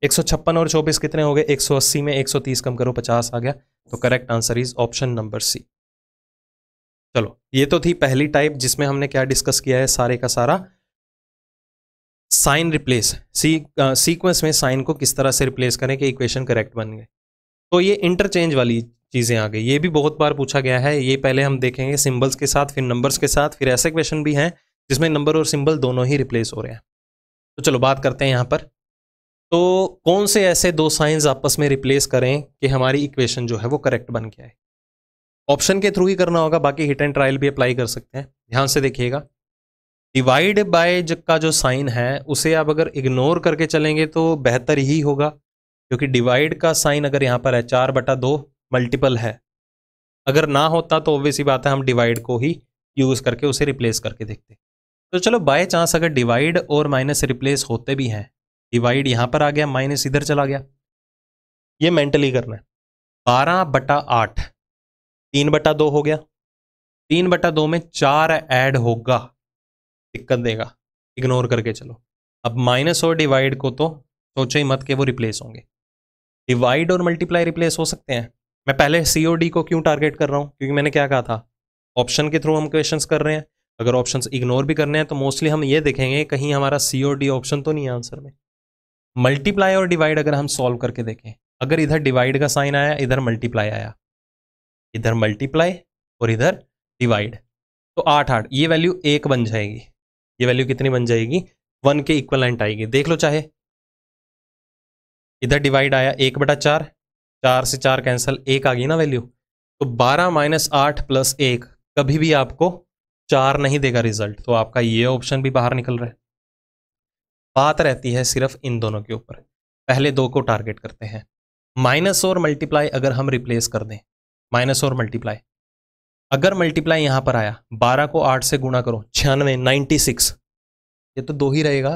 एक और 24 कितने हो गए 180 में 130 कम करो 50 आ गया तो correct answer is option number C चलो ये तो थी पहली टाइप जिसमें हमने क्या डिस्कस किया है सारे का सारा साइन रिप्लेस सी सीक्वेंस में साइन को किस तरह से रिप्लेस करें कि इक्वेशन करेक्ट बन गए तो ये इंटरचेंज वाली चीज़ें आ गई ये भी बहुत बार पूछा गया है ये पहले हम देखेंगे सिंबल्स के साथ फिर नंबर्स के साथ फिर ऐसे क्वेश्चन भी हैं जिसमें नंबर और सिंबल दोनों ही रिप्लेस हो रहे हैं तो चलो बात करते हैं यहाँ पर तो कौन से ऐसे दो साइंस आपस में रिप्लेस करें कि हमारी इक्वेशन जो है वो करेक्ट बन के आए ऑप्शन के थ्रू ही करना होगा बाकी हिट एंड ट्रायल भी अप्लाई कर सकते हैं ध्यान से देखिएगा डिवाइड बाय का जो साइन है उसे आप अगर इग्नोर करके चलेंगे तो बेहतर ही होगा क्योंकि डिवाइड का साइन अगर यहाँ पर है चार बटा दो मल्टीपल है अगर ना होता तो ऑब्वियस ही बात है हम डिवाइड को ही यूज़ करके उसे रिप्लेस करके देखते तो चलो बाय चांस अगर डिवाइड और माइनस रिप्लेस होते भी हैं डिवाइड यहां पर आ गया माइनस इधर चला गया ये मेंटली करना है बारह बटा आठ तीन बटा दो हो गया तीन बटा दो में चार ऐड होगा दिक्कत देगा इग्नोर करके चलो अब माइनस और डिवाइड को तो सोचो ही मत के वो रिप्लेस होंगे डिवाइड और मल्टीप्लाई रिप्लेस हो सकते हैं मैं पहले सी को क्यों टारगेट कर रहा हूँ क्योंकि मैंने क्या कहा था ऑप्शन के थ्रू हम क्वेश्चन कर रहे हैं अगर ऑप्शन इग्नोर भी करने हैं तो मोस्टली हम ये देखेंगे कहीं हमारा सी और डी ऑप्शन तो नहीं है आंसर में मल्टीप्लाई और डिवाइड अगर हम सॉल्व करके देखें अगर इधर डिवाइड का साइन आया इधर मल्टीप्लाई आया इधर मल्टीप्लाई और इधर डिवाइड तो आठ आठ ये वैल्यू एक बन जाएगी ये वैल्यू कितनी बन जाएगी वन के इक्वलेंट आएगी देख लो चाहे इधर डिवाइड आया एक बटा चार चार से चार कैंसिल एक आ गई ना वैल्यू तो बारह माइनस आठ प्लस एक कभी भी आपको चार नहीं देगा रिजल्ट तो आपका ये ऑप्शन भी बाहर निकल रहा है बात रहती है सिर्फ इन दोनों के ऊपर पहले दो को टारगेट करते हैं माइनस और मल्टीप्लाई अगर हम रिप्लेस कर दें माइनस और मल्टीप्लाई अगर मल्टीप्लाई यहां पर आया बारह को आठ से गुणा करो छियानवे नाइन्टी सिक्स ये तो दो ही रहेगा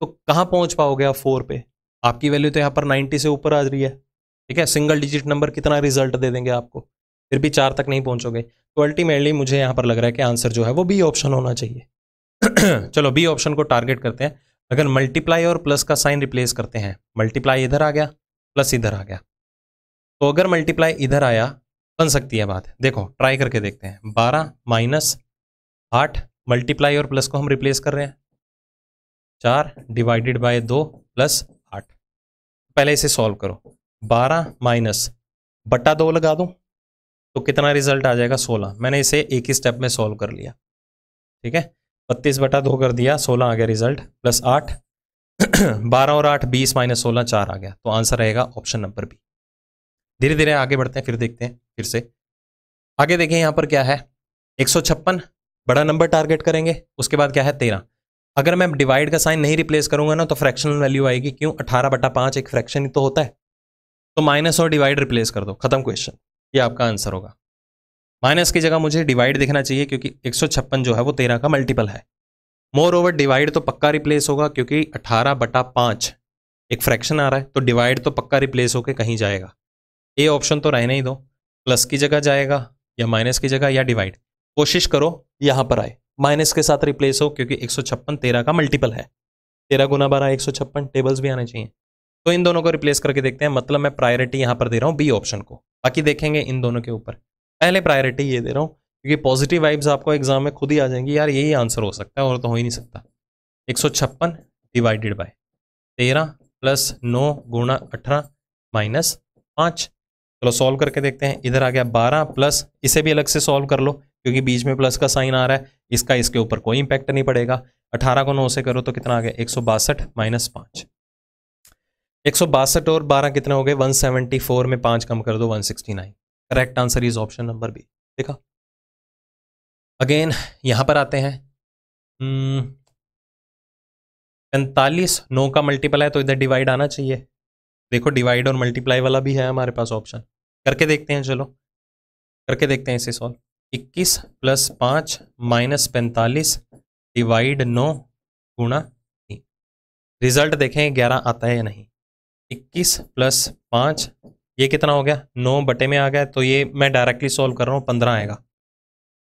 तो कहाँ पहुंच पाओगे आप फोर पे आपकी वैल्यू तो यहाँ पर नाइन्टी से ऊपर आ रही है ठीक है सिंगल डिजिट नंबर कितना रिजल्ट दे देंगे आपको फिर भी चार तक नहीं पहुंचोगे तो अल्टीमेटली मुझे यहाँ पर लग रहा है कि आंसर जो है वो बी ऑप्शन होना चाहिए चलो बी ऑप्शन को टारगेट करते हैं अगर मल्टीप्लाई और प्लस का साइन रिप्लेस करते हैं मल्टीप्लाई इधर आ गया प्लस इधर आ गया तो अगर मल्टीप्लाई इधर आया बन सकती है बात देखो ट्राई करके देखते हैं बारह माइनस आठ मल्टीप्लाई और प्लस को हम रिप्लेस कर रहे हैं चार डिवाइडेड बाय दो प्लस आठ पहले इसे सॉल्व करो बारह माइनस बट्टा दो लगा दो तो कितना रिजल्ट आ जाएगा सोलह मैंने इसे एक ही स्टेप में सॉल्व कर लिया ठीक है बत्तीस बटा दो कर दिया सोलह आ गया रिजल्ट प्लस आठ बारह और आठ बीस माइनस सोलह चार आ गया तो आंसर रहेगा ऑप्शन नंबर बी धीरे धीरे आगे बढ़ते हैं फिर देखते हैं फिर से आगे देखें यहाँ पर क्या है एक बड़ा नंबर टारगेट करेंगे उसके बाद क्या है तेरह अगर मैं डिवाइड का साइन नहीं रिप्लेस करूंगा ना तो फ्रैक्शनल वैल्यू आएगी क्यों अठारह बटा पाँच एक फ्रैक्शन ही तो होता है तो माइनस और डिवाइड रिप्लेस कर दो खत्म क्वेश्चन ये आपका आंसर होगा माइनस की जगह मुझे डिवाइड देखना चाहिए क्योंकि एक जो है वो तेरह का मल्टीपल है मोर ओवर डिवाइड तो पक्का रिप्लेस होगा क्योंकि अठारह बटा पांच एक फ्रैक्शन आ रहा है तो डिवाइड तो पक्का रिप्लेस होकर कहीं जाएगा ए ऑप्शन तो रहने ही दो प्लस की जगह जाएगा या माइनस की जगह या डिवाइड कोशिश करो यहाँ पर आए माइनस के साथ रिप्लेस हो क्योंकि एक सौ छप्पन तेरह का मल्टीपल है तेरह गुना बारह एक सौ छप्पन टेबल्स भी आने चाहिए तो इन दोनों को रिप्लेस करके देखते हैं मतलब मैं प्रायोरिटी यहाँ पर दे रहा हूँ बी ऑप्शन को बाकी देखेंगे इन दोनों के ऊपर पहले प्रायोरिटी ये दे रहा हूँ क्योंकि पॉजिटिव वाइब्स आपको एग्जाम में खुद ही आ जाएंगी यार यही आंसर हो सकता है और तो हो ही नहीं सकता एक डिवाइडेड बाय तेरह प्लस नौ गुणा अठारह माइनस पाँच चलो सॉल्व करके देखते हैं इधर आ गया बारह प्लस इसे भी अलग से सॉल्व कर लो क्योंकि बीच में प्लस का साइन आ रहा है इसका इसके ऊपर कोई इंपैक्ट नहीं पड़ेगा अठारह को नौ से करो तो कितना आ गया एक सौ बासठ माइनस पाँच एक सौ बासठ और बारह कितने हो गए वन सेवेंटी फोर में पांच कम कर दो one sixty nine correct answer is option number B देखा अगेन यहां पर आते हैं हम्म, पैंतालीस नौ का मल्टीपल है तो इधर डिवाइड आना चाहिए देखो डिवाइड और मल्टीप्लाई वाला भी है हमारे पास ऑप्शन करके देखते हैं चलो करके देखते हैं इसे सॉल्व इक्कीस प्लस पाँच माइनस पैंतालीस डिवाइड नौ गुणा तीन रिजल्ट देखें ग्यारह आता है या नहीं इक्कीस प्लस पाँच ये कितना हो गया नौ बटे में आ गया तो ये मैं डायरेक्टली सॉल्व कर रहा हूँ पंद्रह आएगा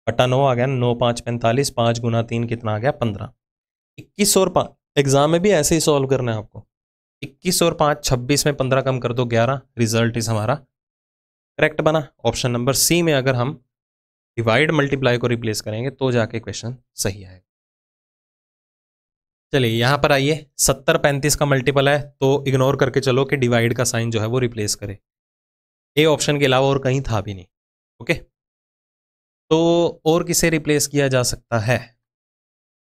बटा नौ आ गया नौ पाँच पैंतालीस पाँच गुना तीन कितना आ गया पंद्रह इक्कीस और पाँच एग्ज़ाम में भी ऐसे ही सॉल्व करना है आपको इक्कीस और पाँच छब्बीस में पंद्रह कम कर दो ग्यारह रिजल्ट इज हमारा करेक्ट बना ऑप्शन नंबर सी में अगर हम डिवाइड मल्टीप्लाई को रिप्लेस करेंगे तो जाके क्वेश्चन सही आएगा चलिए यहाँ पर आइए सत्तर पैंतीस का मल्टीपल है तो इग्नोर करके चलो कि डिवाइड का साइन जो है वो रिप्लेस करे ए ऑप्शन के अलावा और कहीं था भी नहीं ओके तो और किसे रिप्लेस किया जा सकता है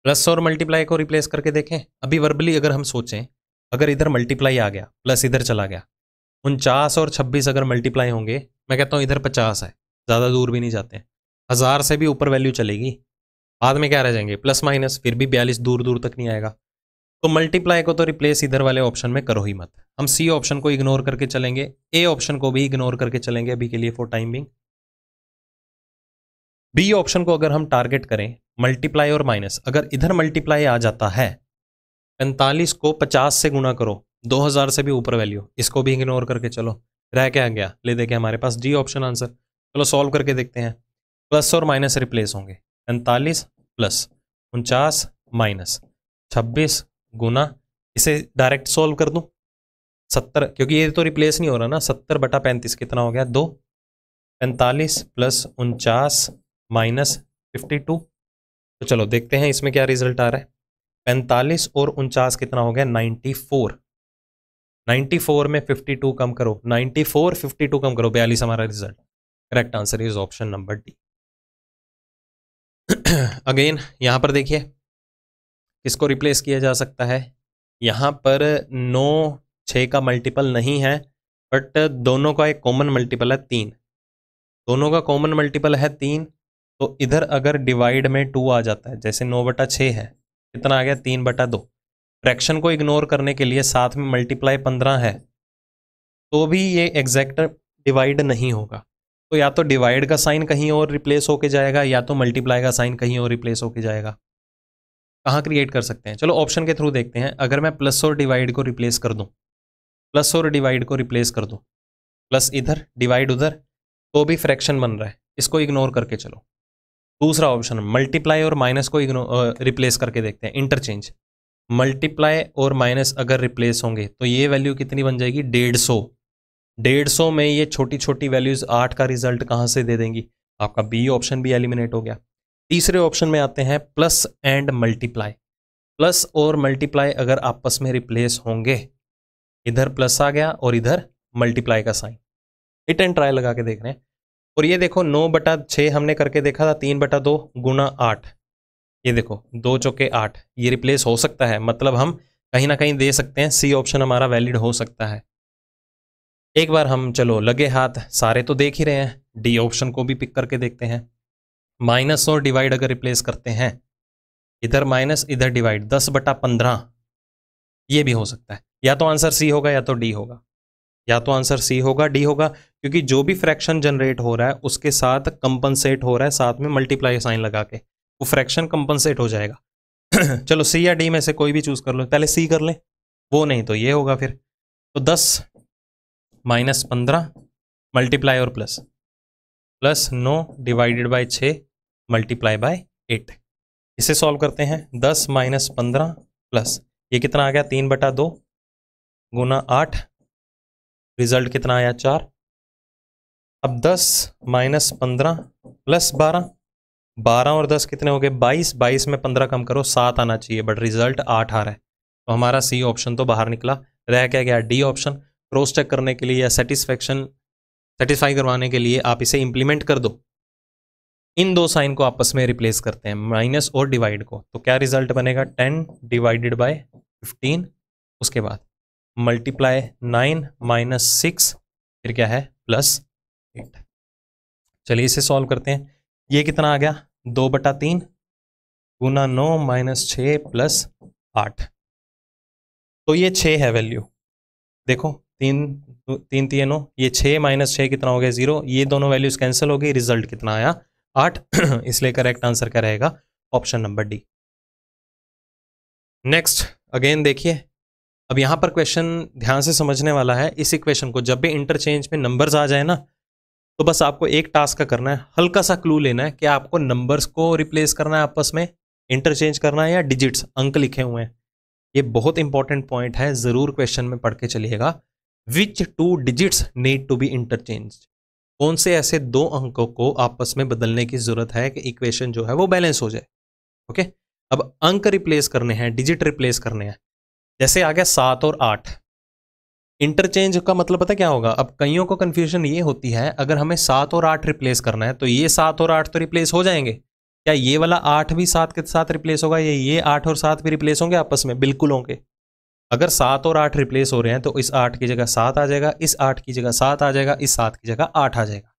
प्लस और मल्टीप्लाई को रिप्लेस करके देखें अभी वर्बली अगर हम सोचें अगर इधर मल्टीप्लाई आ गया प्लस इधर चला गया उनचास और छब्बीस अगर मल्टीप्लाई होंगे मैं कहता हूँ इधर पचास है ज़्यादा दूर भी नहीं जाते हैं हज़ार से भी ऊपर वैल्यू चलेगी बाद में क्या रह जाएंगे प्लस माइनस फिर भी बयालीस दूर दूर तक नहीं आएगा तो मल्टीप्लाई को तो रिप्लेस इधर वाले ऑप्शन में करो ही मत हम सी ऑप्शन को इग्नोर करके चलेंगे ए ऑप्शन को भी इग्नोर करके चलेंगे अभी के लिए for time being B option को अगर हम टारगेट करें मल्टीप्लाई और माइनस अगर इधर मल्टीप्लाई आ जाता है पैंतालीस को पचास से गुना करो दो हज़ार से भी ऊपर वैल्यू इसको भी इग्नोर करके चलो रह क्या गया ले देखे हमारे पास डी ऑप्शन आंसर चलो सॉल्व करके देखते हैं प्लस और माइनस रिप्लेस होंगे पैंतालीस प्लस उनचास माइनस छब्बीस गुना इसे डायरेक्ट सॉल्व कर दूं सत्तर क्योंकि ये तो रिप्लेस नहीं हो रहा ना सत्तर बटा पैंतीस कितना हो गया दो पैंतालीस प्लस उनचास माइनस फिफ्टी टू तो चलो देखते हैं इसमें क्या रिजल्ट आ रहा है पैंतालीस और उनचास कितना हो गया नाइन्टी फोर नाइन्टी फोर में फिफ्टी टू कम करो नाइन्टी फोर फिफ्टी टू कम करो बयालीस हमारा result correct answer is option number D again यहाँ पर देखिए किसको रिप्लेस किया जा सकता है यहाँ पर नौ छः का मल्टीपल नहीं है बट दोनों का एक कॉमन मल्टीपल है तीन दोनों का कॉमन मल्टीपल है तीन तो इधर अगर डिवाइड में टू आ जाता है जैसे नौ बटा छः है कितना आ गया तीन बटा दो फ्रैक्शन को इग्नोर करने के लिए साथ में मल्टीप्लाई पंद्रह है तो भी ये एग्जैक्ट डिवाइड नहीं होगा तो या तो डिवाइड का साइन कहीं और रिप्लेस होके जाएगा या तो मल्टीप्लाई का साइन कहीं और रिप्लेस होके जाएगा कहाँ क्रिएट कर सकते हैं चलो ऑप्शन के थ्रू देखते हैं अगर मैं प्लस और डिवाइड को रिप्लेस कर दूँ प्लस और डिवाइड को रिप्लेस कर दूँ प्लस इधर डिवाइड उधर तो भी फ्रैक्शन बन रहा है इसको इग्नोर करके चलो दूसरा ऑप्शन मल्टीप्लाई और माइनस को इग्नो रिप्लेस करके देखते हैं इंटरचेंज मल्टीप्लाई और माइनस अगर रिप्लेस होंगे तो ये वैल्यू कितनी बन जाएगी डेढ़ सौ डेढ़ सौ में ये छोटी छोटी वैल्यूज आठ का रिजल्ट कहाँ से दे देंगी आपका बी ऑप्शन भी एलिमिनेट हो गया तीसरे ऑप्शन में आते हैं प्लस एंड मल्टीप्लाई प्लस और मल्टीप्लाई अगर आपस में रिप्लेस होंगे इधर प्लस आ गया और इधर मल्टीप्लाई का साइन इट एंड ट्राई लगा के देख रहे हैं और ये देखो नौ बटा छः हमने करके देखा था तीन बटा दो गुना आठ ये देखो दो चौके आठ ये रिप्लेस हो सकता है मतलब हम कहीं ना कहीं दे सकते हैं सी ऑप्शन हमारा वैलिड हो सकता है एक बार हम चलो लगे हाथ सारे तो देख ही रहे हैं डी ऑप्शन को भी पिक करके देखते हैं माइनस और डिवाइड अगर रिप्लेस करते हैं इधर माइनस इधर डिवाइड दस बटा पंद्रह ये भी हो सकता है या तो आंसर सी होगा या तो डी होगा या तो आंसर सी होगा डी होगा क्योंकि जो भी फ्रैक्शन जनरेट हो रहा है उसके साथ कंपनसेट हो रहा है साथ में मल्टीप्लाई साइन लगा के वो फ्रैक्शन कंपनसेट हो जाएगा चलो सी या डी में से कोई भी चूज़ कर लो पहले सी कर लें वो नहीं तो ये होगा फिर तो दस माइनस पंद्रह मल्टीप्लाई और प्लस प्लस नौ डिवाइडेड बाय छः मल्टीप्लाई बाय एट इसे सॉल्व करते हैं दस माइनस पंद्रह प्लस ये कितना आ गया तीन बटा दो गुना आठ रिजल्ट कितना आया चार अब दस माइनस पंद्रह प्लस बारह बारह और दस कितने हो गए बाईस बाईस में पंद्रह कम करो सात आना चाहिए बट रिजल्ट आठ आ रहा है तो हमारा सी ऑप्शन तो बाहर निकला रह क्या गया डी ऑप्शन क्रॉस चेक करने के लिए या सेटिस्फैक्शन सेटिस्फाई करवाने के लिए आप इसे इंप्लीमेंट कर दो इन दो साइन को आपस में रिप्लेस करते हैं माइनस और डिवाइड को तो क्या रिजल्ट बनेगा टेन डिवाइडेड बाय फिफ्टीन उसके बाद मल्टीप्लाई नाइन माइनस सिक्स फिर क्या है प्लस एट चलिए इसे सॉल्व करते हैं ये कितना आ गया दो बटा तीन गुना नौ माइनस छः प्लस आठ तो ये छः है वैल्यू देखो तीन तीन तीनों ये छः माइनस छः कितना हो गया ज़ीरो ये दोनों वैल्यूज़ कैंसिल हो गई रिजल्ट कितना आया आठ इसलिए करेक्ट आंसर क्या रहेगा option number D next again देखिए अब यहाँ पर क्वेश्चन ध्यान से समझने वाला है इस इक्वेशन को जब भी इंटरचेंज में नंबर्स आ जाए ना तो बस आपको एक टास्क का करना है हल्का सा क्लू लेना है कि आपको नंबर्स को रिप्लेस करना है आपस में इंटरचेंज करना है या डिजिट्स अंक लिखे हुए हैं ये बहुत इंपॉर्टेंट पॉइंट है ज़रूर क्वेश्चन में पढ़ के चलिएगा which two digits need to be interchange कौन से ऐसे दो अंकों को आपस में बदलने की ज़रूरत है कि इक्वेशन जो है वो बैलेंस हो जाए ओके अब अंक रिप्लेस करने हैं डिजिट रिप्लेस करने हैं जैसे आ गया सात और आठ इंटरचेंज का मतलब पता क्या होगा अब कईयों को कन्फ्यूजन ये होती है अगर हमें सात और आठ रिप्लेस करना है तो ये सात और आठ तो रिप्लेस हो जाएंगे क्या ये वाला आठ भी सात के साथ रिप्लेस होगा या ये आठ और सात भी रिप्लेस होंगे आपस में बिल्कुल होंगे अगर सात और आठ रिप्लेस हो रहे हैं तो इस आठ की जगह सात आ जाएगा इस आठ की जगह सात आ जाएगा इस सात की जगह आठ आ जाएगा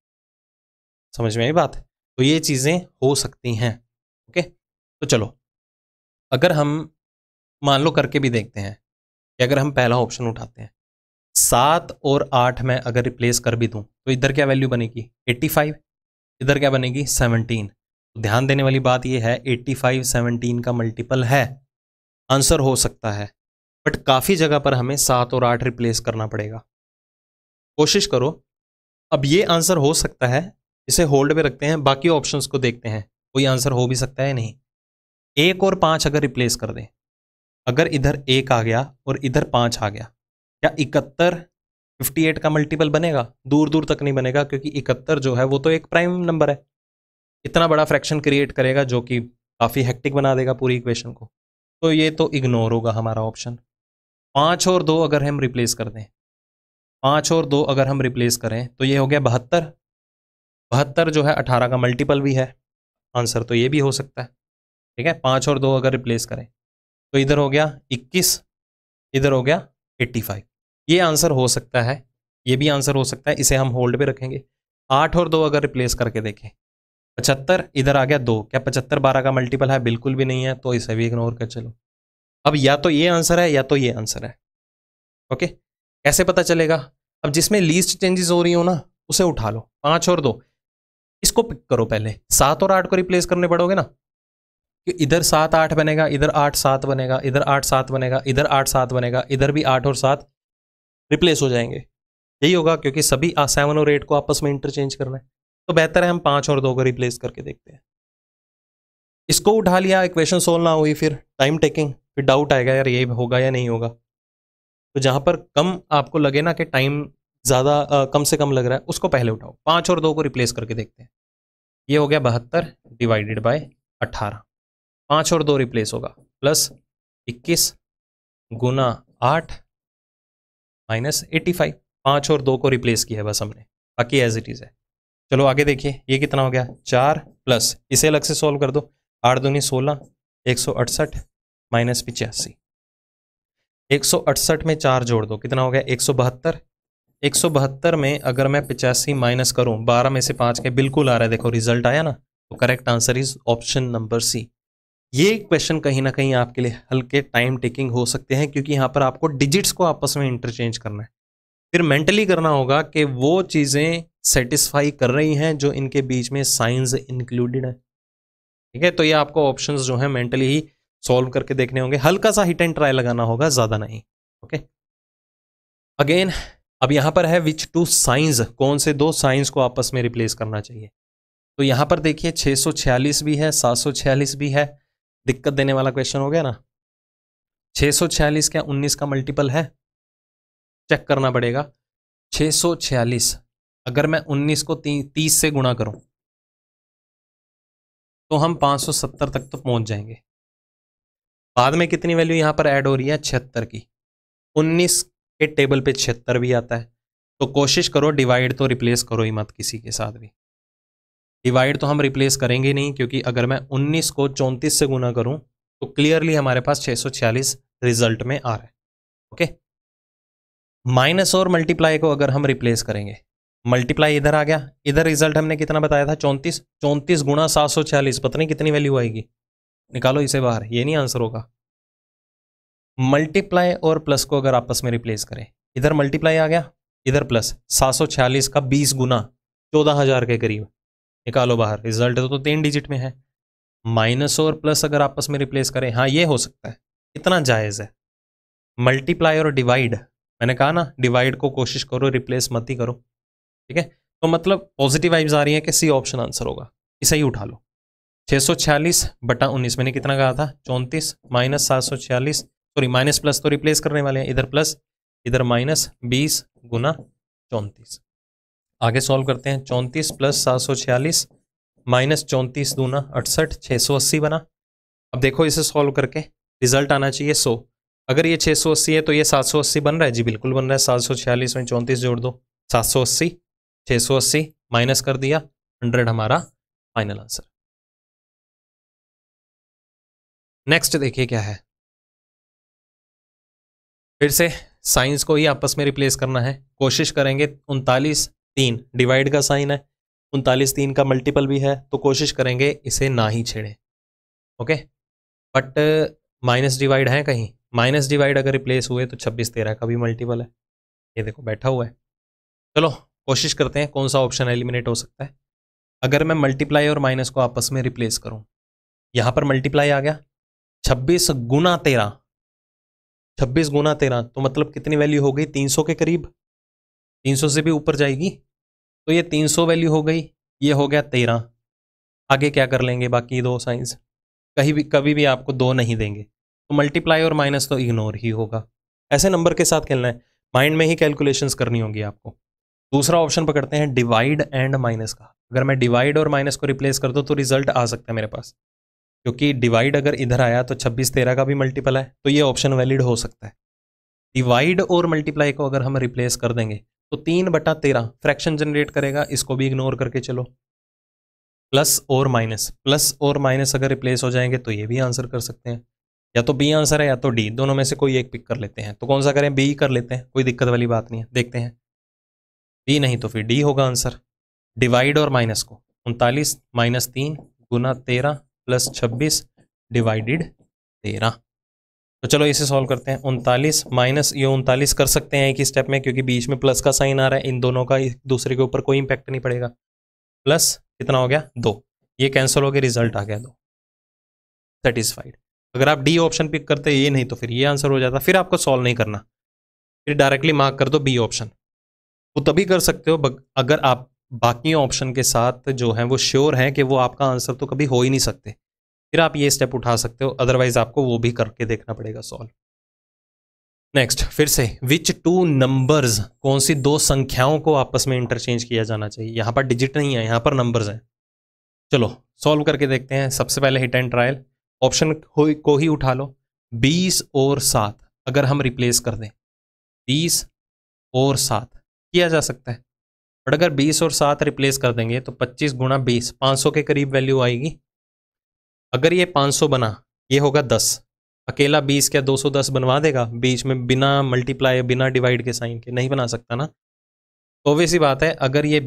समझ में आई बात तो ये चीज़ें हो सकती हैं ओके तो चलो अगर हम मान लो करके भी देखते हैं कि अगर हम पहला ऑप्शन उठाते हैं सात और आठ में अगर रिप्लेस कर भी दूँ तो इधर क्या वैल्यू बनेगी एट्टी फाइव इधर क्या बनेगी सेवनटीन तो ध्यान देने वाली बात यह है एट्टी फाइव सेवनटीन का मल्टीपल है आंसर हो सकता है बट काफ़ी जगह पर हमें सात और आठ रिप्लेस करना पड़ेगा कोशिश करो अब ये आंसर हो सकता है इसे होल्ड पे रखते हैं बाकी ऑप्शंस को देखते हैं कोई आंसर हो भी सकता है नहीं एक और पाँच अगर रिप्लेस कर दें अगर इधर एक आ गया और इधर पाँच आ गया क्या इकहत्तर फिफ्टी एट का मल्टीपल बनेगा दूर दूर तक नहीं बनेगा क्योंकि इकहत्तर जो है वो तो एक प्राइम नंबर है इतना बड़ा फ्रैक्शन क्रिएट करेगा जो कि काफ़ी हेक्टिक बना देगा पूरी इक्वेशन को तो ये तो इग्नोर होगा हमारा ऑप्शन पाँच और दो अगर हम रिप्लेस कर दें पाँच और दो अगर हम रिप्लेस करें तो ये हो गया बहत्तर बहत्तर जो है अठारह का मल्टीपल भी है आंसर तो ये भी हो सकता है ठीक है पाँच और दो अगर रिप्लेस करें तो इधर हो गया इक्कीस इधर हो गया एट्टी फाइव ये आंसर हो सकता है ये भी आंसर हो सकता है इसे हम होल्ड पे रखेंगे आठ और दो अगर रिप्लेस करके देखें पचहत्तर इधर आ गया दो क्या पचहत्तर बारह का मल्टीपल है बिल्कुल भी नहीं है तो इसे भी इग्नोर कर चलो अब या तो ये आंसर है या तो ये आंसर है ओके कैसे पता चलेगा अब जिसमें लीस्ट चेंजेस हो रही हो ना उसे उठा लो पांच और दो इसको पिक करो पहले सात और आठ को रिप्लेस करने पड़ोगे ना कि इधर सात आठ बनेगा इधर आठ सात बनेगा इधर आठ सात बनेगा इधर आठ सात बनेगा इधर भी आठ और सात रिप्लेस हो जाएंगे यही होगा क्योंकि सभी सेवन और एट को आपस में इंटरचेंज करना है तो बेहतर है हम पाँच और दो को रिप्लेस करके देखते हैं इसको उठा लिया इक्वेशन सोल्व ना हुई फिर टाइम टेकिंग फिर डाउट आएगा यार ये होगा या नहीं होगा तो जहाँ पर कम आपको लगे ना कि टाइम ज़्यादा कम से कम लग रहा है उसको पहले उठाओ पाँच और दो को रिप्लेस करके देखते हैं ये हो गया बहत्तर डिवाइडेड बाय अट्ठारह पाँच और दो रिप्लेस होगा प्लस इक्कीस गुना आठ माइनस एटी फाइव पाँच और दो को रिप्लेस किया है बस हमने बाकी एज इट इज़ है चलो आगे देखिए ये कितना हो गया चार प्लस इसे अलग से सॉल्व कर दो आठ दूनी सोलह एक सौ अड़सठ माइनस पिचासी एक सौ अड़सठ में चार जोड़ दो कितना हो गया एक सौ बहत्तर एक सौ बहत्तर में अगर मैं पिचासी माइनस करूं बारह में से पाँच के बिल्कुल आ रहा है देखो रिजल्ट आया ना तो correct answer is option number C ये क्वेश्चन कहीं ना कहीं आपके लिए हल्के टाइम टेकिंग हो सकते हैं क्योंकि यहाँ पर आपको डिजिट्स को आपस में इंटरचेंज करना है फिर मेंटली करना होगा कि वो चीज़ें सेटिस्फाई कर रही हैं जो इनके बीच में साइंस इंक्लूडेड है ठीक है तो ये आपको ऑप्शंस जो है मेंटली ही सॉल्व करके देखने होंगे हल्का सा हिट एंड ट्राई लगाना होगा ज़्यादा नहीं ओके अगेन अब यहां पर है विच टू साइंस कौन से दो साइंस को आपस में रिप्लेस करना चाहिए तो यहां पर देखिए 646 भी है 746 भी है दिक्कत देने वाला क्वेश्चन हो गया ना 646 क्या 19 का मल्टीपल है चेक करना पड़ेगा 646 अगर मैं 19 को 30 से गुणा करूं तो हम 570 तक तो पहुंच जाएंगे बाद में कितनी वैल्यू यहां पर ऐड हो रही है छिहत्तर की 19 के टेबल पे छिहत्तर भी आता है तो कोशिश करो डिवाइड तो रिप्लेस करो ही मत किसी के साथ भी डिवाइड तो हम रिप्लेस करेंगे नहीं क्योंकि अगर मैं उन्नीस को चौंतीस से गुना करूँ तो क्लियरली हमारे पास छः रिजल्ट में आ रहा है ओके माइनस और मल्टीप्लाई को अगर हम रिप्लेस करेंगे मल्टीप्लाई इधर आ गया इधर रिजल्ट हमने कितना बताया था चौंतीस चौंतीस गुणा सात सौ छियालीस पता नहीं कितनी वैल्यू आएगी निकालो इसे बाहर ये नहीं आंसर होगा मल्टीप्लाई और प्लस को अगर आपस में रिप्लेस करें इधर मल्टीप्लाई आ गया इधर प्लस सात का बीस गुना चौदह हज़ार के करीब निकालो बाहर रिजल्ट तो, तो तीन डिजिट में है माइनस और प्लस अगर आपस में रिप्लेस करें हाँ ये हो सकता है इतना जायज़ है मल्टीप्लाई और डिवाइड मैंने कहा ना डिवाइड को कोशिश करो रिप्लेस मत ही करो ठीक है तो मतलब पॉजिटिव वाइब्स आ रही हैं कि सी ऑप्शन आंसर होगा इसे ही उठा लो 646 सौ छियालीस बटा उन्नीस मैंने कितना कहा था चौंतीस माइनस सात सौ छियालीस सॉरी माइनस प्लस तो रिप्लेस करने वाले हैं इधर प्लस इधर माइनस बीस गुना चौंतीस आगे सॉल्व करते हैं चौंतीस प्लस सात सौ छियालीस माइनस चौंतीस दूना अड़सठ छः सौ अस्सी बना अब देखो इसे सॉल्व करके रिजल्ट आना चाहिए सो अगर ये छः सौ अस्सी है तो ये सात सौ अस्सी बन रहा है जी बिल्कुल बन रहा है सात सौ छियालीस में चौंतीस जोड़ दो सात सौ अस्सी 680 सौ अस्सी माइनस कर दिया हंड्रेड हमारा फाइनल आंसर नेक्स्ट देखिए क्या है फिर से साइंस को ही आपस में रिप्लेस करना है कोशिश करेंगे उनतालीस तीन डिवाइड का साइन है उनतालीस तीन का मल्टीपल भी है तो कोशिश करेंगे इसे ना ही छेड़े ओके बट माइनस डिवाइड है कहीं माइनस डिवाइड अगर रिप्लेस हुए तो छब्बीस तेरह का भी मल्टीपल है ये देखो बैठा हुआ है चलो कोशिश करते हैं कौन सा ऑप्शन एलिमिनेट हो सकता है अगर मैं मल्टीप्लाई और माइनस को आपस में रिप्लेस करूं यहां पर मल्टीप्लाई आ गया छब्बीस गुना तेरह छब्बीस गुना तेरह तो मतलब कितनी वैल्यू हो गई तीन सौ के करीब तीन सौ से भी ऊपर जाएगी तो ये तीन सौ वैल्यू हो गई ये हो गया तेरह आगे क्या कर लेंगे बाकी दो साइंस कहीं भी कभी भी आपको दो नहीं देंगे तो मल्टीप्लाई और माइनस तो इग्नोर ही होगा ऐसे नंबर के साथ खेलना है माइंड में ही कैलकुलेशंस करनी होगी आपको दूसरा ऑप्शन पकड़ते हैं डिवाइड एंड माइनस का अगर मैं डिवाइड और माइनस को रिप्लेस कर दूँ तो रिजल्ट आ सकता है मेरे पास क्योंकि डिवाइड अगर इधर आया तो छब्बीस तेरह का भी मल्टीपल है तो ये ऑप्शन वैलिड हो सकता है डिवाइड और मल्टीप्लाई को अगर हम रिप्लेस कर देंगे तो तीन बटा तेरह फ्रैक्शन जनरेट करेगा इसको भी इग्नोर करके चलो प्लस और माइनस प्लस और माइनस अगर रिप्लेस हो जाएंगे तो ये भी आंसर कर सकते हैं या तो बी आंसर है या तो डी दोनों में से कोई एक पिक कर लेते हैं तो कौन सा करें बी कर लेते हैं कोई दिक्कत वाली बात नहीं है देखते हैं बी नहीं तो फिर डी होगा आंसर डिवाइड और माइनस को उनतालीस माइनस तीन गुना तेरह प्लस छब्बीस डिवाइडेड तेरह तो चलो इसे सॉल्व करते हैं उनतालीस माइनस ये उनतालीस कर सकते हैं एक ही स्टेप में क्योंकि बीच में प्लस का साइन आ रहा है इन दोनों का एक दूसरे के ऊपर कोई इंपैक्ट नहीं पड़ेगा प्लस कितना हो गया दो ये कैंसिल हो गया रिजल्ट आ गया दो सेटिस्फाइड अगर आप डी ऑप्शन पिक करते ये नहीं तो फिर ये आंसर हो जाता फिर आपको सॉल्व नहीं करना फिर डायरेक्टली मार्क कर दो बी ऑप्शन वो तो तभी कर सकते हो अगर आप बाकी ऑप्शन के साथ जो है वो श्योर हैं कि वो आपका आंसर तो कभी हो ही नहीं सकते फिर आप ये स्टेप उठा सकते हो अदरवाइज आपको वो भी करके देखना पड़ेगा सॉल्व नेक्स्ट फिर से विच टू नंबर्स कौन सी दो संख्याओं को आपस में इंटरचेंज किया जाना चाहिए यहाँ पर डिजिट नहीं है यहाँ पर नंबर्स हैं चलो सॉल्व करके देखते हैं सबसे पहले हिट एंड ट्रायल ऑप्शन को ही उठा लो बीस और सात अगर हम रिप्लेस कर दें बीस और सात किया जा सकता है बट अगर बीस और सात रिप्लेस कर देंगे तो पच्चीस गुणा बीस पाँच के करीब वैल्यू आएगी अगर ये 500 बना ये होगा 10 अकेला 20 क्या 210 बनवा देगा बीच में बिना मल्टीप्लाई बिना डिवाइड के साइन के नहीं बना सकता ना तो ऑब्वियस बात है अगर ये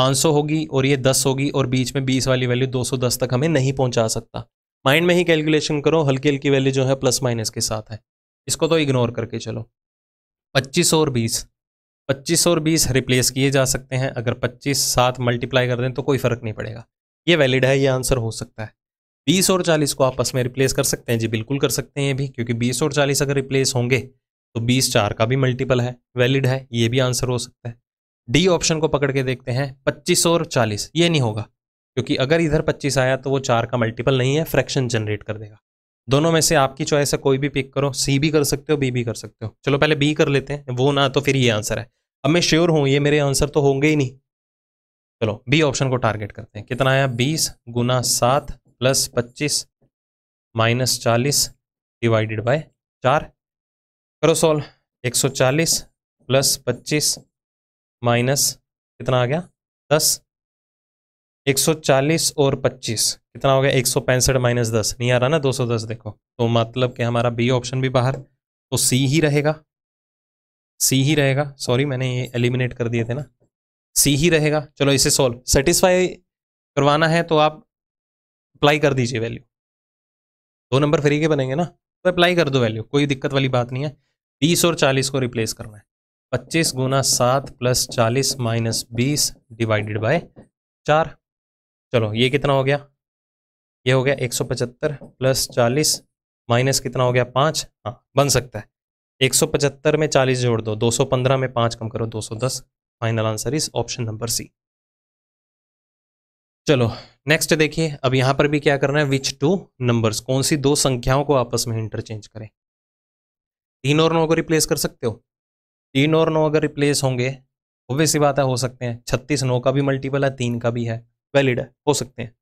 500 होगी और ये 10 होगी और बीच में 20 वाली वैल्यू 210 तक हमें नहीं पहुंचा सकता माइंड में ही कैलकुलेशन करो हल्की हल्की वैल्यू जो है प्लस माइनस के साथ है इसको तो इग्नोर करके चलो पच्चीस और बीस पच्चीस और बीस रिप्लेस किए जा सकते हैं अगर पच्चीस सात मल्टीप्लाई कर दें तो कोई फ़र्क नहीं पड़ेगा ये वैलिड है ये आंसर हो सकता है बीस और चालीस को आपस में रिप्लेस कर सकते हैं जी बिल्कुल कर सकते हैं भी क्योंकि बीस और चालीस अगर रिप्लेस होंगे तो बीस चार का भी मल्टीपल है वैलिड है ये भी आंसर हो सकता है डी ऑप्शन को पकड़ के देखते हैं पच्चीस और चालीस ये नहीं होगा क्योंकि अगर इधर पच्चीस आया तो वो चार का मल्टीपल नहीं है फ्रैक्शन जनरेट कर देगा दोनों में से आपकी चॉइस है कोई भी पिक करो सी भी कर सकते हो बी भी कर सकते हो चलो पहले बी कर लेते हैं वो ना तो फिर ये आंसर है अब मैं श्योर हूँ ये मेरे आंसर तो होंगे ही नहीं चलो बी ऑप्शन को टारगेट करते हैं कितना आया बीस गुना सात प्लस पच्चीस माइनस चालीस डिवाइडेड बाय चार करो सॉल्व एक सौ चालीस प्लस पच्चीस माइनस कितना आ गया दस 140 और 25 कितना हो गया एक सौ पैंसठ माइनस दस नहीं आ रहा ना 210 देखो तो मतलब कि हमारा बी ऑप्शन भी बाहर तो सी ही रहेगा सी ही रहेगा सॉरी मैंने ये एलिमिनेट कर दिए थे ना सी ही रहेगा चलो इसे सॉल्व सेटिस्फाई करवाना है तो आप अप्लाई कर दीजिए वैल्यू दो नंबर फ्री के बनेंगे ना तो अप्लाई कर दो वैल्यू कोई दिक्कत वाली बात नहीं है बीस और चालीस को रिप्लेस करना है पच्चीस गुना सात प्लस चालीस माइनस बीस डिवाइडेड बाय चार चलो ये कितना हो गया ये हो गया एक सौ पचहत्तर प्लस चालीस माइनस कितना हो गया पाँच हाँ बन सकता है 175 में 40 जोड़ दो 215 में पांच कम करो 210 final answer is option number C चलो नेक्स्ट देखिए अब यहां पर भी क्या करना है विच टू नंबर्स कौन सी दो संख्याओं को आपस में इंटरचेंज करें तीन और नौ को रिप्लेस कर सकते हो तीन और नौ अगर रिप्लेस होंगे ऑब्वियस सी बात है हो सकते हैं छत्तीस नौ का भी मल्टीपल है तीन का भी है वैलिड है हो सकते हैं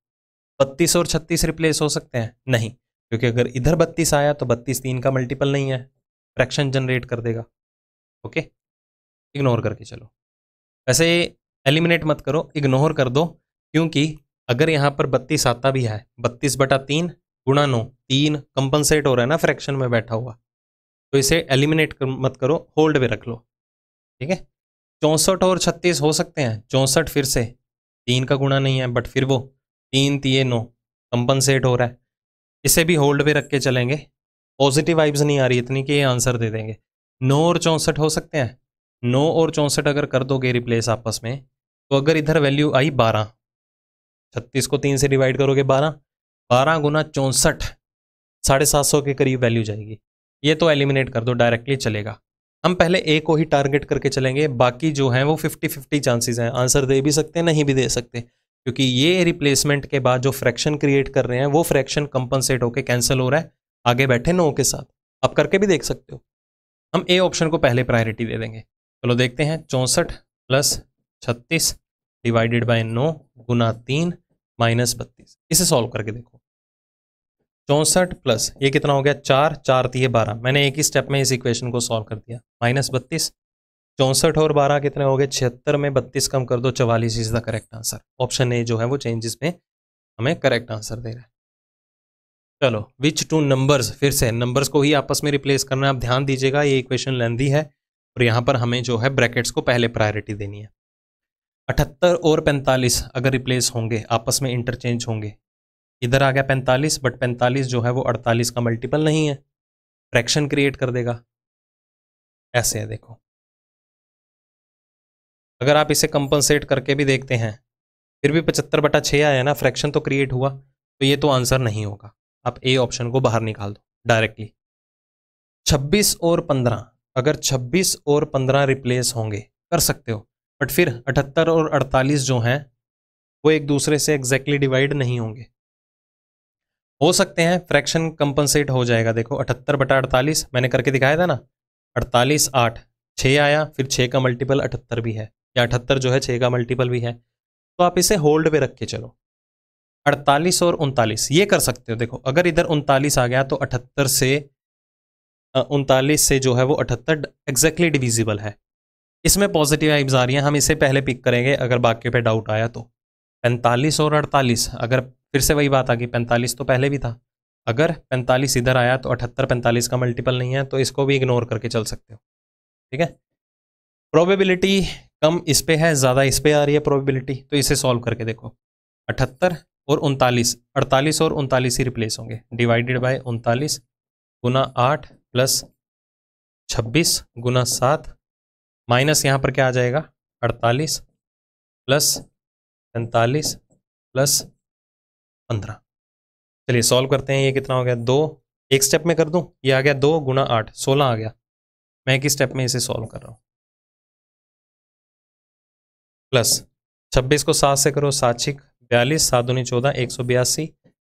बत्तीस और छत्तीस रिप्लेस हो सकते हैं नहीं क्योंकि अगर इधर बत्तीस आया तो बत्तीस तीन का मल्टीपल नहीं है फ्रैक्शन जनरेट कर देगा ओके इग्नोर करके चलो वैसे एलिमिनेट मत करो इग्नोर कर दो क्योंकि अगर यहाँ पर बत्तीस आता भी है बत्तीस बटा तीन गुणा नौ तीन कंपनसेट हो रहा है ना फ्रैक्शन में बैठा हुआ तो इसे एलिमिनेट कर, मत करो होल्ड पे रख लो ठीक है चौंसठ और छत्तीस हो सकते हैं चौंसठ फिर से तीन का गुणा नहीं है बट फिर वो तीन तीन नौ कंपनसेट हो रहा है इसे भी होल्ड पे रख के चलेंगे पॉजिटिव वाइब्स नहीं आ रही इतनी कि ये आंसर दे देंगे नौ और चौंसठ हो सकते हैं नौ और चौंसठ अगर कर दोगे रिप्लेस आपस में तो अगर इधर वैल्यू आई बारह छत्तीस को तीन से डिवाइड करोगे बारह बारह गुना चौंसठ साढ़े सात सौ के करीब वैल्यू जाएगी ये तो एलिमिनेट कर दो डायरेक्टली चलेगा हम पहले ए को ही टारगेट करके चलेंगे बाकी जो हैं वो फिफ्टी फिफ्टी चांसेस हैं आंसर दे भी सकते हैं नहीं भी दे सकते क्योंकि ये रिप्लेसमेंट के बाद जो फ्रैक्शन क्रिएट कर रहे हैं वो फ्रैक्शन कंपनसेट होकर कैंसिल हो रहा है आगे बैठे नो के साथ आप करके भी देख सकते हो हम ए ऑप्शन को पहले प्रायोरिटी दे देंगे चलो देखते हैं चौंसठ प्लस छत्तीस डिवाइडेड बाय नौ गुना तीन माइनस बत्तीस इसे सॉल्व करके देखो चौंसठ प्लस ये कितना हो गया चार चार तीय बारह मैंने एक ही स्टेप में इस इक्वेशन को सॉल्व कर दिया माइनस बत्तीस चौंसठ और बारह कितने हो गए छिहत्तर में बत्तीस कम कर दो चवालीस is the correct answer option A जो है वो चेंजेस में हमें करेक्ट आंसर दे रहा है चलो विच टू नंबर्स फिर से नंबर्स को ही आपस में रिप्लेस करना आप ध्यान दीजिएगा ये इक्वेशन लेंदी है और यहाँ पर हमें जो है ब्रैकेट्स को पहले प्रायोरिटी देनी है अठहत्तर और पैंतालीस अगर रिप्लेस होंगे आपस में इंटरचेंज होंगे इधर आ गया पैंतालीस बट पैंतालीस जो है वो अड़तालीस का मल्टीपल नहीं है फ्रैक्शन क्रिएट कर देगा ऐसे है देखो अगर आप इसे कंपनसेट करके भी देखते हैं फिर भी पचहत्तर बटा छः आया ना फ्रैक्शन तो क्रिएट हुआ तो ये तो आंसर नहीं होगा आप ए ऑप्शन को बाहर निकाल दो डायरेक्टली 26 और 15 अगर 26 और 15 रिप्लेस होंगे कर सकते हो बट फिर 78 और 48 जो हैं वो एक दूसरे से एग्जैक्टली डिवाइड नहीं होंगे हो सकते हैं फ्रैक्शन कंपनसेट हो जाएगा देखो 78 बटा अड़तालीस मैंने करके दिखाया था ना 48 आठ छः आया फिर छः का मल्टीपल अठहत्तर भी है या अठहत्तर जो है छः का मल्टीपल भी है तो आप इसे होल्ड पे रख के चलो अड़तालीस और उनतालीस ये कर सकते हो देखो अगर इधर उनतालीस आ गया तो अठहत्तर से उनतालीस से जो है वो अठहत्तर एग्जैक्टली डिविजिबल है इसमें पॉजिटिव वाइब्स आ रही हैं हम इसे पहले पिक करेंगे अगर बाकी पे डाउट आया तो पैंतालीस और अड़तालीस अगर फिर से वही बात आ गई पैंतालीस तो पहले भी था अगर पैंतालीस इधर आया तो अठहत्तर पैंतालीस का मल्टीपल नहीं है तो इसको भी इग्नोर करके चल सकते हो ठीक है प्रोबेबिलिटी कम इस पर है ज़्यादा इस पर आ रही है प्रोबेबिलिटी तो इसे सॉल्व करके देखो अठहत्तर और उनतालीस अड़तालीस और उनतालीस ही रिप्लेस होंगे डिवाइडेड बाय उनतालीस गुना आठ प्लस छब्बीस गुना सात माइनस यहाँ पर क्या आ जाएगा अड़तालीस प्लस पैंतालीस प्लस पंद्रह चलिए सॉल्व करते हैं ये कितना हो गया दो एक स्टेप में कर दूं ये आ गया दो गुना आठ सोलह आ गया मैं किस स्टेप में इसे सॉल्व कर रहा हूँ प्लस छब्बीस को सात से करो सात छिक बयालीस सात दूनी चौदह एक सौ बयासी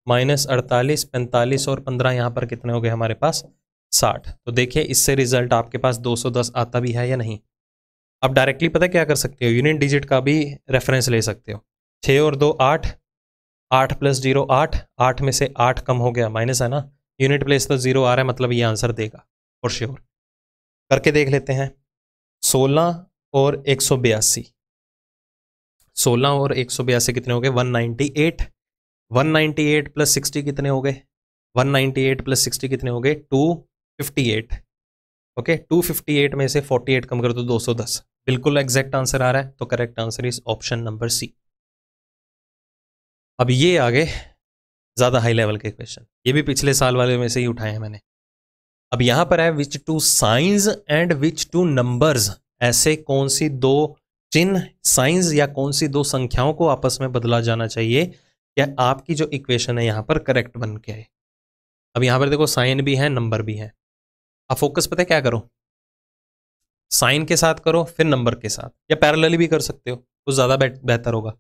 माइनस अड़तालीस पैंतालीस और पंद्रह यहाँ पर कितने हो गए हमारे पास साठ तो देखिए इससे रिजल्ट आपके पास दस आता भी है या नहीं आप डायरेक्टली पता क्या कर सकते हो यूनिट डिजिट का भी रेफरेंस ले सकते हो छः और दो आठ आठ प्लस जीरो आठ आठ में से आठ कम हो गया माइनस है ना यूनिट प्लेस तो जीरो आ रहा है मतलब ये आंसर देगा और श्योर करके देख लेते हैं सोलह और एक सौ बयासी सोलह और एक सौ बयासी कितने हो गए one ninety eight one ninety eight plus sixty कितने हो गए one ninety eight plus sixty कितने हो गए two fifty eight okay two fifty eight में से फोर्टी एट कम कर दो दो सौ दस बिल्कुल एग्जैक्ट आंसर आ रहा है तो correct answer is option number C अब ये आ गए ज़्यादा हाई लेवल के क्वेश्चन ये भी पिछले साल वाले में से ही उठाए हैं मैंने अब यहाँ पर है which two signs and which two numbers ऐसे कौन सी दो चिन्ह साइंस या कौन सी दो संख्याओं को आपस में बदला जाना चाहिए या आपकी जो इक्वेशन है यहाँ पर करेक्ट बन के आए अब यहाँ पर देखो साइन भी है नंबर भी है आप फोकस पता है क्या करो साइन के साथ करो फिर नंबर के साथ या पैरेलली भी कर सकते हो वो ज़्यादा बेहतर होगा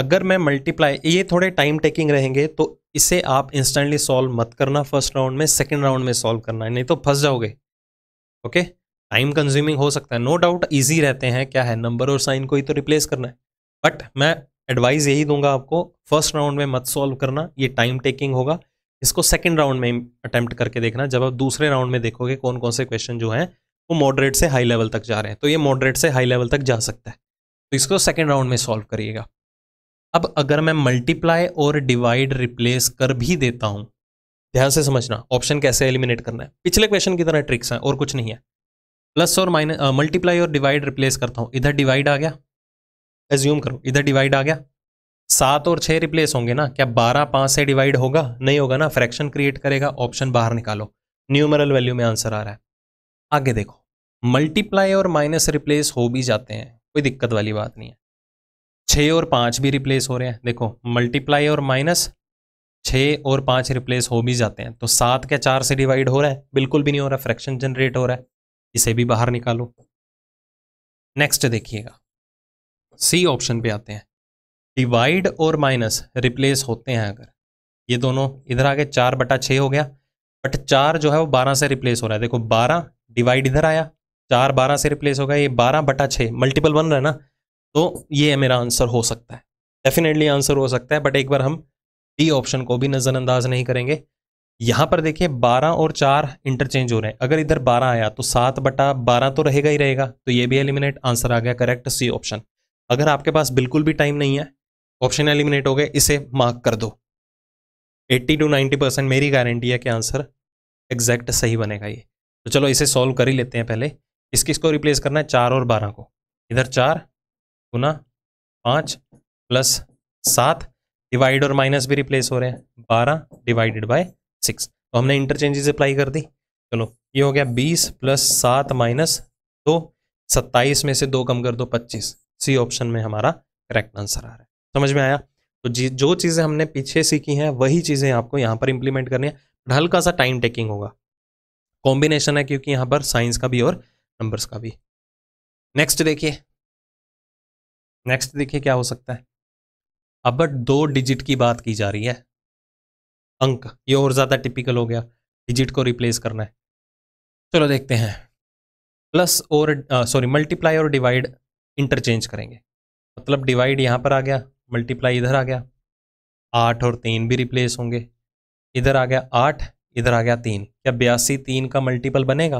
अगर मैं मल्टीप्लाई ये थोड़े टाइम टेकिंग रहेंगे तो इसे आप इंस्टेंटली सॉल्व मत करना फर्स्ट राउंड में सेकेंड राउंड में सॉल्व करना नहीं तो फंस जाओगे ओके okay? टाइम कंज्यूमिंग हो सकता है नो डाउट ईजी रहते हैं क्या है नंबर और साइन को ही तो रिप्लेस करना है बट मैं एडवाइस यही दूंगा आपको फर्स्ट राउंड में मत सॉल्व करना ये टाइम टेकिंग होगा इसको सेकेंड राउंड में अटैम्प्ट करके देखना जब आप दूसरे राउंड में देखोगे कौन कौन से क्वेश्चन जो हैं वो मॉडरेट से हाई लेवल तक जा रहे हैं तो ये मॉडरेट से हाई लेवल तक जा सकता है तो इसको सेकेंड राउंड में सॉल्व करिएगा अब अगर मैं मल्टीप्लाई और डिवाइड रिप्लेस कर भी देता हूँ ध्यान से समझना ऑप्शन कैसे एलिमिनेट करना है पिछले क्वेश्चन की तरह ट्रिक्स हैं और कुछ नहीं है प्लस और माइनस मल्टीप्लाई और डिवाइड रिप्लेस करता हूँ इधर डिवाइड आ गया एज्यूम करो इधर डिवाइड आ गया सात और छः रिप्लेस होंगे ना क्या बारह पाँच से डिवाइड होगा नहीं होगा ना फ्रैक्शन क्रिएट करेगा ऑप्शन बाहर निकालो न्यूमरल वैल्यू में आंसर आ रहा है आगे देखो मल्टीप्लाई और माइनस रिप्लेस हो भी जाते हैं कोई दिक्कत वाली बात नहीं है छः और पाँच भी रिप्लेस हो रहे हैं देखो मल्टीप्लाई और माइनस छः और पाँच रिप्लेस हो भी जाते हैं तो सात के चार से डिवाइड हो रहा है बिल्कुल भी नहीं हो रहा फ्रैक्शन जनरेट हो रहा है इसे भी बाहर निकालो नेक्स्ट देखिएगा सी ऑप्शन पे आते हैं डिवाइड और माइनस रिप्लेस होते हैं अगर ये दोनों इधर आगे चार बटा छः हो गया बट चार जो है वो बारह से रिप्लेस हो रहा है देखो बारह डिवाइड इधर आया चार बारह से रिप्लेस हो गया ये बारह बटा छः मल्टीपल बन रहा है ना तो ये मेरा आंसर हो सकता है डेफिनेटली आंसर हो सकता है बट एक बार हम डी ऑप्शन को भी नज़रअंदाज नहीं करेंगे यहां पर देखिए 12 और 4 इंटरचेंज हो रहे हैं अगर इधर 12 आया तो 7 बटा बारह तो रहेगा ही रहेगा तो ये भी एलिमिनेट आंसर आ गया करेक्ट सी ऑप्शन अगर आपके पास बिल्कुल भी टाइम नहीं है ऑप्शन एलिमिनेट हो गए इसे मार्क कर दो 80 टू 90 परसेंट मेरी गारंटी है कि आंसर एग्जैक्ट सही बनेगा ये तो चलो इसे सॉल्व कर ही लेते हैं पहले किस को रिप्लेस करना है चार और बारह को इधर चार गुना पाँच प्लस सात डिवाइड और माइनस भी रिप्लेस हो रहे हैं बारह डिवाइडेड बाय सिक्स तो हमने इंटरचेंजेस अप्लाई कर दी चलो ये हो गया बीस प्लस सात माइनस दो सत्ताईस में से दो कम कर दो पच्चीस सी ऑप्शन में हमारा करेक्ट आंसर आ रहा है समझ में आया तो जी जो चीज़ें हमने पीछे सीखी हैं वही चीज़ें आपको यहाँ पर इंप्लीमेंट करनी है हल्का सा टाइम टेकिंग होगा कॉम्बिनेशन है क्योंकि यहाँ पर साइंस का भी और नंबर्स का भी नेक्स्ट देखिए नेक्स्ट देखिए क्या हो सकता है अब दो डिजिट की बात की जा रही है अंक ये और ज़्यादा टिपिकल हो गया डिजिट को रिप्लेस करना है चलो देखते हैं प्लस और सॉरी मल्टीप्लाई और डिवाइड इंटरचेंज करेंगे मतलब डिवाइड यहाँ पर आ गया मल्टीप्लाई इधर आ गया आठ और तीन भी रिप्लेस होंगे इधर आ गया आठ इधर आ गया तीन क्या बयासी तीन का मल्टीपल बनेगा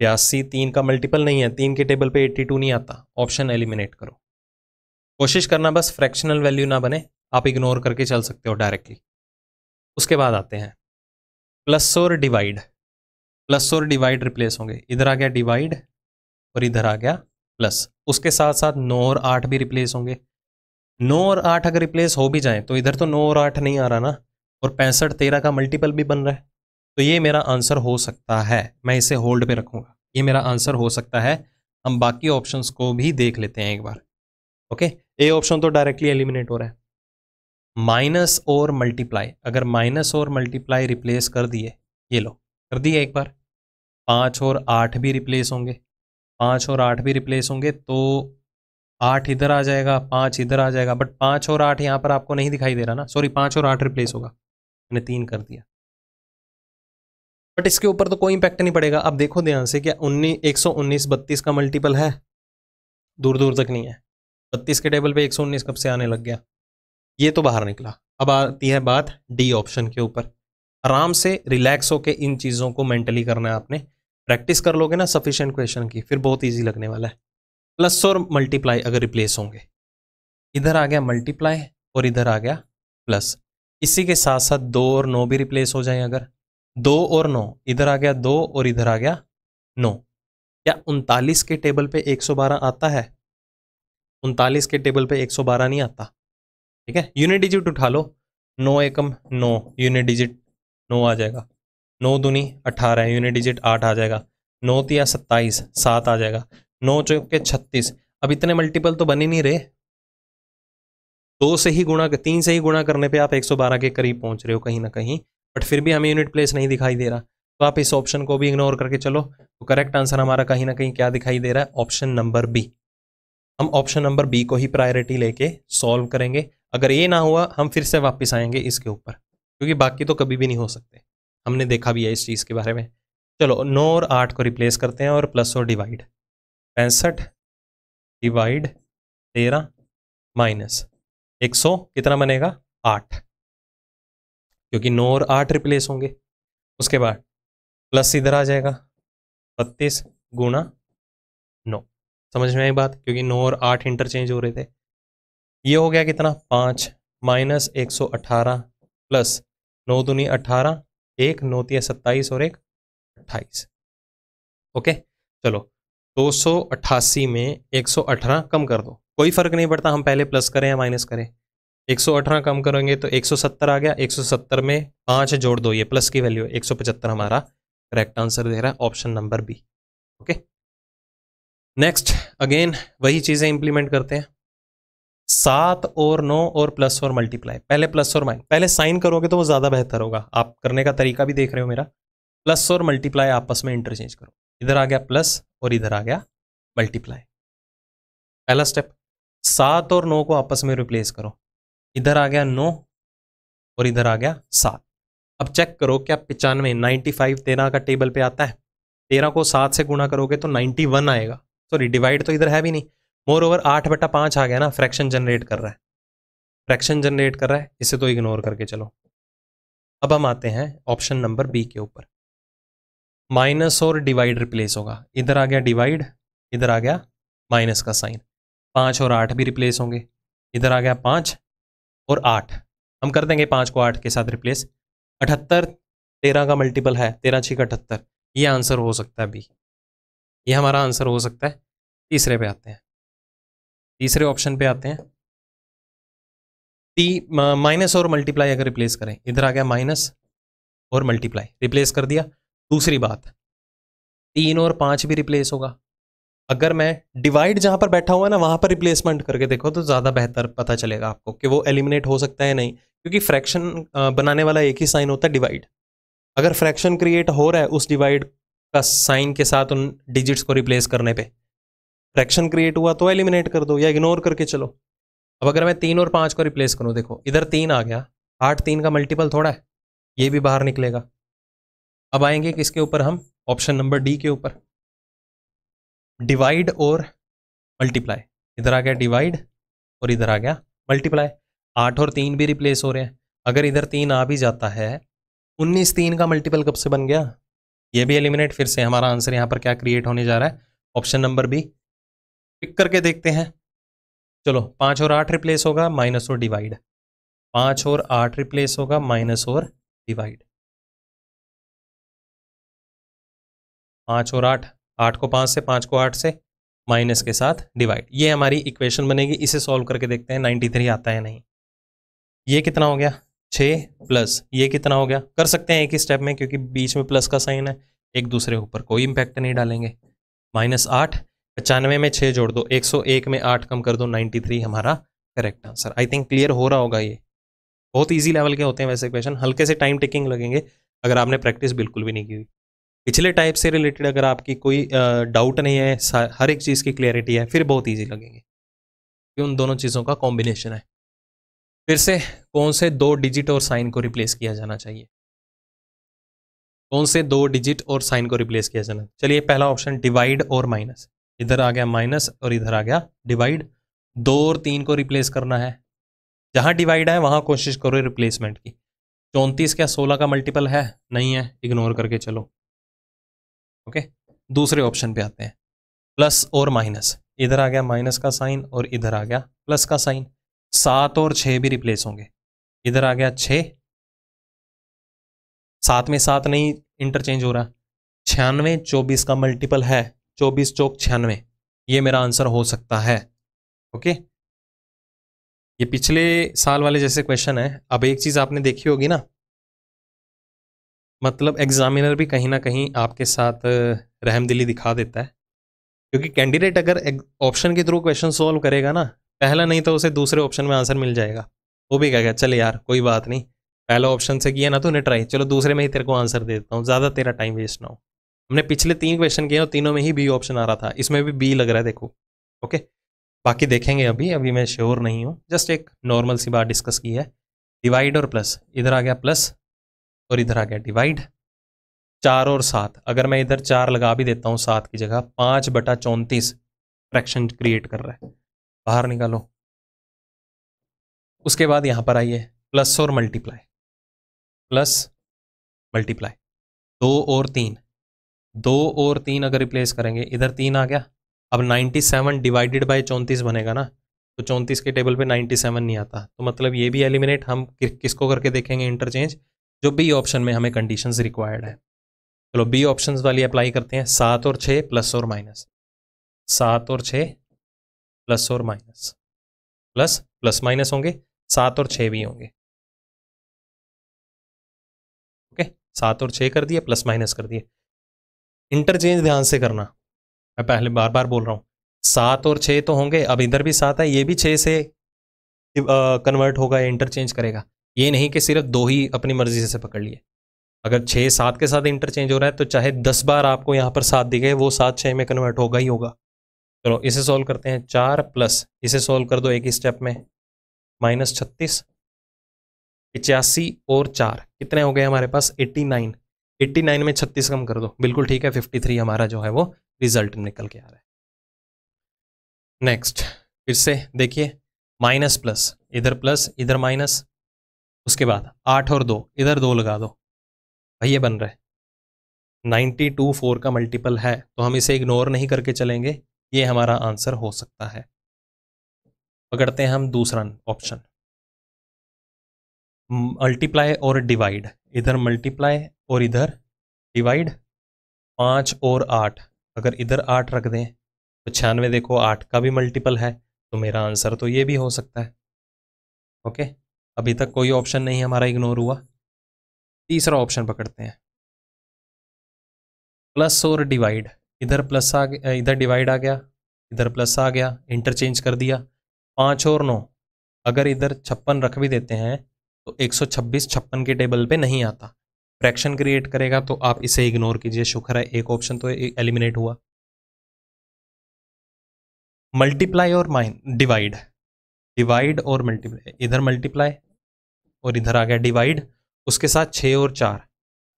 बयासी तीन का मल्टीपल नहीं है तीन के टेबल पे 82 नहीं आता ऑप्शन एलिमिनेट करो कोशिश करना बस फ्रैक्शनल वैल्यू ना बने आप इग्नोर करके चल सकते हो डायरेक्टली उसके बाद आते हैं प्लस और डिवाइड प्लस और डिवाइड रिप्लेस होंगे इधर आ गया डिवाइड और इधर आ गया प्लस उसके साथ साथ नौ और आठ भी रिप्लेस होंगे नौ और आठ अगर रिप्लेस हो भी जाए तो इधर तो नौ और आठ नहीं आ रहा ना और पैंसठ तेरह का मल्टीपल भी बन रहा है तो ये मेरा आंसर हो सकता है मैं इसे होल्ड पे रखूँगा ये मेरा आंसर हो सकता है हम बाकी ऑप्शंस को भी देख लेते हैं एक बार ओके ए ऑप्शन तो डायरेक्टली एलिमिनेट हो रहा है माइनस और मल्टीप्लाई अगर माइनस और मल्टीप्लाई रिप्लेस कर दिए ये लो कर दिए एक बार पाँच और आठ भी रिप्लेस होंगे पाँच और आठ भी रिप्लेस होंगे तो आठ इधर आ जाएगा पाँच इधर आ जाएगा बट पाँच और आठ यहाँ पर आपको नहीं दिखाई दे रहा ना सॉरी पाँच और आठ रिप्लेस होगा मैंने तीन कर दिया बट इसके ऊपर तो कोई इम्पैक्ट नहीं पड़ेगा अब देखो ध्यान से क्या उन्नीस एक सौ उन्नीस बत्तीस का मल्टीपल है दूर दूर तक नहीं है बत्तीस के टेबल पे एक सौ उन्नीस कब से आने लग गया ये तो बाहर निकला अब आती है बात डी ऑप्शन के ऊपर आराम से रिलैक्स होके इन चीज़ों को मेंटली करना है आपने प्रैक्टिस कर लोगे ना सफिशेंट क्वेश्चन की फिर बहुत ईजी लगने वाला है प्लस और मल्टीप्लाई अगर रिप्लेस होंगे इधर आ गया मल्टीप्लाई और इधर आ गया प्लस इसी के साथ साथ दो और नौ भी रिप्लेस हो जाएं अगर दो और नौ इधर आ गया दो और इधर आ गया नौ क्या उनतालीस के टेबल पे बारह आता है उनतालीस के टेबल पे बारह नहीं आता ठीक है यूनिट डिजिट उठा लो नौ एकम नौ यूनिट डिजिट नौ आ जाएगा नौ दूनी अठारह यूनिट डिजिट आठ आ जाएगा नौ तिया सत्ताईस सात आ जाएगा नौ चौके छत्तीस अब इतने मल्टीपल तो बन ही नहीं रहे दो से ही गुणा तीन से ही गुणा करने पे आप 112 के करीब पहुंच रहे हो कहीं ना कहीं बट फिर भी हमें यूनिट प्लेस नहीं दिखाई दे रहा तो आप इस ऑप्शन को भी इग्नोर करके चलो तो करेक्ट आंसर हमारा कहीं ना कहीं क्या दिखाई दे रहा है ऑप्शन नंबर बी हम ऑप्शन नंबर बी को ही प्रायोरिटी लेके सॉल्व करेंगे अगर ये ना हुआ हम फिर से वापस आएंगे इसके ऊपर क्योंकि बाकी तो कभी भी नहीं हो सकते हमने देखा भी है इस चीज़ के बारे में चलो नौ और आठ को रिप्लेस करते हैं और प्लस और डिवाइड पैंसठ डिवाइड तेरह माइनस एक सौ कितना बनेगा आठ क्योंकि नौ और आठ रिप्लेस होंगे उसके बाद प्लस इधर आ जाएगा बत्तीस गुणा नौ समझ में आई बात क्योंकि नौ और आठ इंटरचेंज हो रहे थे ये हो गया कितना पाँच माइनस एक सौ अठारह प्लस नौ दूनी अठारह एक नौतिया सत्ताईस और एक अट्ठाईस ओके चलो दो सौ अट्ठासी में एक सौ अठारह कम कर दो कोई फ़र्क नहीं पड़ता हम पहले प्लस करें या माइनस करें एक सौ अठारह कम करेंगे तो एक सौ सत्तर आ गया एक सौ सत्तर में पाँच जोड़ दो ये प्लस की वैल्यू है एक सौ पचहत्तर हमारा करेक्ट आंसर दे रहा है option number B okay next again वही चीज़ें इंप्लीमेंट करते हैं सात और नौ और प्लस और मल्टीप्लाई पहले प्लस और माइनस पहले साइन करोगे तो वो ज़्यादा बेहतर होगा आप करने का तरीका भी देख रहे हो मेरा प्लस और मल्टीप्लाई आपस में इंटरचेंज करो इधर आ गया प्लस और इधर आ गया मल्टीप्लाई पहला स्टेप सात और नौ को आपस में रिप्लेस करो इधर आ गया नौ और इधर आ गया सात अब चेक करो क्या पचानवे नाइन्टी फाइव तेरह का टेबल पे आता है तेरह को सात से गुणा करोगे तो नाइन्टी वन आएगा सॉरी डिवाइड तो इधर है भी नहीं मोर ओवर आठ बटा पाँच आ गया ना फ्रैक्शन जनरेट कर रहा है फ्रैक्शन जनरेट कर रहा है इसे तो इग्नोर करके चलो अब हम आते हैं ऑप्शन नंबर बी के ऊपर माइनस और डिवाइड रिप्लेस होगा इधर आ गया डिवाइड इधर आ गया माइनस का साइन पाँच और आठ भी रिप्लेस होंगे इधर आ गया पाँच और आठ हम कर देंगे पाँच को आठ के साथ रिप्लेस अठहत्तर तेरह का मल्टीपल है तेरह छः का अठहत्तर ये आंसर हो सकता है बी ये हमारा आंसर हो सकता है तीसरे पे आते हैं तीसरे ऑप्शन पे आते हैं टी माइनस और मल्टीप्लाई अगर रिप्लेस करें इधर आ गया माइनस और मल्टीप्लाई रिप्लेस कर दिया दूसरी बात तीन और पांच भी रिप्लेस होगा अगर मैं डिवाइड जहां पर बैठा हुआ है ना वहां पर रिप्लेसमेंट करके देखो तो ज़्यादा बेहतर पता चलेगा आपको कि वो एलिमिनेट हो सकता है नहीं क्योंकि फ्रैक्शन बनाने वाला एक ही साइन होता है डिवाइड अगर फ्रैक्शन क्रिएट हो रहा है उस डिवाइड का साइन के साथ उन डिजिट्स को रिप्लेस करने पे फ्रैक्शन क्रिएट हुआ तो एलिमिनेट कर दो या इग्नोर करके चलो अब अगर मैं तीन और पाँच को रिप्लेस करूँ देखो इधर तीन आ गया आठ तीन का मल्टीपल थोड़ा है ये भी बाहर निकलेगा अब आएंगे किसके ऊपर हम ऑप्शन नंबर डी के ऊपर डिवाइड और मल्टीप्लाई इधर आ गया डिवाइड और इधर आ गया मल्टीप्लाई आठ और तीन भी रिप्लेस हो रहे हैं अगर इधर तीन आ भी जाता है उन्नीस तीन का मल्टीपल कब से बन गया ये भी एलिमिनेट फिर से हमारा आंसर यहाँ पर क्या क्रिएट होने जा रहा है ऑप्शन नंबर बी पिक करके देखते हैं चलो पांच और आठ रिप्लेस होगा माइनस और डिवाइड पांच और आठ रिप्लेस होगा माइनस और डिवाइड पांच और आठ आठ को पांच से पांच को आठ से माइनस के साथ डिवाइड ये हमारी इक्वेशन बनेगी इसे सॉल्व करके देखते हैं नाइन्टी थ्री आता है नहीं ये कितना हो गया छ प्लस ये कितना हो गया कर सकते हैं एक ही स्टेप में क्योंकि बीच में प्लस का साइन है एक दूसरे ऊपर कोई इंपैक्ट नहीं डालेंगे माइनस आठ पचानवे में छः जोड़ दो 101 में आठ कम कर दो 93 हमारा correct answer I think clear हो रहा होगा ये बहुत ईजी लेवल के होते हैं वैसे क्वेश्चन हल्के से टाइम टेकिंग लगेंगे अगर आपने प्रैक्टिस बिल्कुल भी नहीं की हुई पिछले टाइप से रिलेटेड अगर आपकी कोई डाउट नहीं है हर एक चीज़ की क्लियरिटी है फिर बहुत ईजी लगेंगे क्योंकि उन दोनों चीज़ों का कॉम्बिनेशन है फिर से कौन से दो डिजिट और साइन को रिप्लेस किया जाना चाहिए कौन से दो डिजिट और साइन को रिप्लेस किया जाना चलिए पहला ऑप्शन डिवाइड और माइनस इधर आ गया माइनस और इधर आ गया डिवाइड दो और तीन को रिप्लेस करना है जहां डिवाइड है वहां कोशिश करो रिप्लेसमेंट की चौंतीस क्या सोलह का मल्टीपल है नहीं है इग्नोर करके चलो ओके दूसरे ऑप्शन पे आते हैं प्लस और माइनस इधर आ गया माइनस का साइन और इधर आ गया प्लस का साइन सात और छह भी रिप्लेस होंगे इधर आ गया छः सात में सात नहीं इंटरचेंज हो रहा छियानवे चौबीस का मल्टीपल है चौबीस चौक छियानवे ये मेरा आंसर हो सकता है ओके ये पिछले साल वाले जैसे क्वेश्चन है अब एक चीज़ आपने देखी होगी ना मतलब एग्जामिनर भी कहीं ना कहीं आपके साथ रहमदिली दिखा देता है क्योंकि कैंडिडेट अगर ऑप्शन के थ्रू क्वेश्चन सॉल्व करेगा ना पहला नहीं तो उसे दूसरे ऑप्शन में आंसर मिल जाएगा वो भी कहेगा चल यार कोई बात नहीं पहला ऑप्शन से किया ना तूने ट्राई चलो दूसरे में ही तेरे को आंसर दे देता हूँ ज़्यादा तेरा टाइम वेस्ट ना हो हमने पिछले तीन क्वेश्चन किए और तीनों में ही बी ऑप्शन आ रहा था इसमें भी बी लग रहा है देखो ओके बाकी देखेंगे अभी अभी मैं श्योर नहीं हूँ जस्ट एक नॉर्मल सी बात डिस्कस की है डिवाइड और प्लस इधर आ गया प्लस और इधर आ गया डिवाइड चार और सात अगर मैं इधर चार लगा भी देता हूँ सात की जगह पाँच बटा चौंतीस फ्रैक्शन क्रिएट कर रहा है बाहर निकालो उसके बाद यहाँ पर आइए प्लस और मल्टीप्लाई प्लस मल्टीप्लाई दो और तीन दो और तीन अगर रिप्लेस करेंगे इधर तीन आ गया अब 97 डिवाइडेड बाय चौंतीस बनेगा ना तो चौंतीस के टेबल पे 97 नहीं आता तो मतलब ये भी एलिमिनेट हम किसको करके देखेंगे इंटरचेंज जो बी ऑप्शन में हमें कंडीशंस रिक्वायर्ड है चलो बी ऑप्शन वाली अप्लाई करते हैं सात और छः प्लस और माइनस सात और छः प्लस और माइनस प्लस प्लस माइनस होंगे सात और छः भी होंगे ओके सात और छः कर दिए प्लस माइनस कर दिए इंटरचेंज ध्यान से करना मैं पहले बार बार बोल रहा हूँ सात और छः तो होंगे अब इधर भी सात है ये भी छः से कन्वर्ट होगा या इंटरचेंज करेगा ये नहीं कि सिर्फ दो ही अपनी मर्जी से पकड़ लिए अगर छः सात के साथ इंटरचेंज हो रहा है तो चाहे दस बार आपको यहाँ पर सात दिखे वो सात छः में कन्वर्ट होगा ही होगा चलो तो इसे सॉल्व करते हैं चार प्लस इसे सॉल्व कर दो एक ही स्टेप में माइनस छत्तीस पिचासी और चार कितने हो गए हमारे पास एट्टी नाइन एट्टी नाइन में छत्तीस कम कर दो बिल्कुल ठीक है फिफ्टी थ्री हमारा जो है वो रिजल्ट निकल के आ रहा है नेक्स्ट फिर से देखिए माइनस प्लस इधर प्लस इधर माइनस उसके बाद आठ और दो इधर दो लगा दो भाई ये बन रहा है नाइन्टी टू फोर का मल्टीपल है तो हम इसे इग्नोर नहीं करके चलेंगे ये हमारा आंसर हो सकता है पकड़ते हैं हम दूसरा ऑप्शन मल्टीप्लाई और डिवाइड इधर मल्टीप्लाई और इधर डिवाइड पाँच और आठ अगर इधर आठ रख दें तो छियानवे देखो आठ का भी मल्टीपल है तो मेरा आंसर तो ये भी हो सकता है ओके अभी तक कोई ऑप्शन नहीं हमारा इग्नोर हुआ तीसरा ऑप्शन पकड़ते हैं प्लस और डिवाइड इधर प्लस आ गया इधर डिवाइड आ गया इधर प्लस आ गया इंटरचेंज कर दिया पाँच और नौ अगर इधर छप्पन रख भी देते हैं तो एक सौ छप्पन के टेबल पे नहीं आता फ्रैक्शन क्रिएट करेगा तो आप इसे इग्नोर कीजिए शुक्र है एक ऑप्शन तो एलिमिनेट हुआ मल्टीप्लाई और माइन डिवाइड डिवाइड और मल्टीप्लाई इधर मल्टीप्लाई और इधर आ गया डिवाइड उसके साथ छः और चार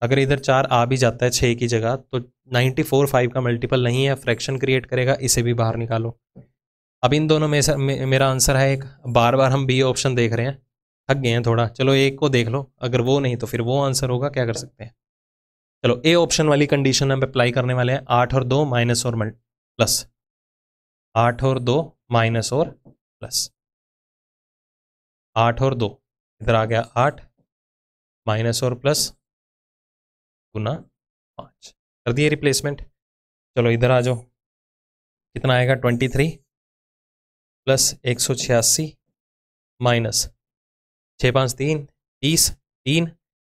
अगर इधर चार आ भी जाता है छः की जगह तो नाइन्टी फोर फाइव का मल्टीपल नहीं है फ्रैक्शन क्रिएट करेगा इसे भी बाहर निकालो अब इन दोनों में, में मेरा आंसर है एक बार बार हम बी ऑप्शन देख रहे हैं थक गए हैं थोड़ा चलो एक को देख लो अगर वो नहीं तो फिर वो आंसर होगा क्या कर सकते हैं चलो ए ऑप्शन वाली कंडीशन हम अप्लाई करने वाले हैं आठ और दो माइनस और प्लस आठ और दो माइनस और प्लस आठ और दो इधर आ गया आठ माइनस और प्लस गुना पाँच कर दिए रिप्लेसमेंट चलो इधर आ जाओ कितना आएगा ट्वेंटी थ्री प्लस एक सौ छियासी माइनस छः पाँच तीन तीस तीन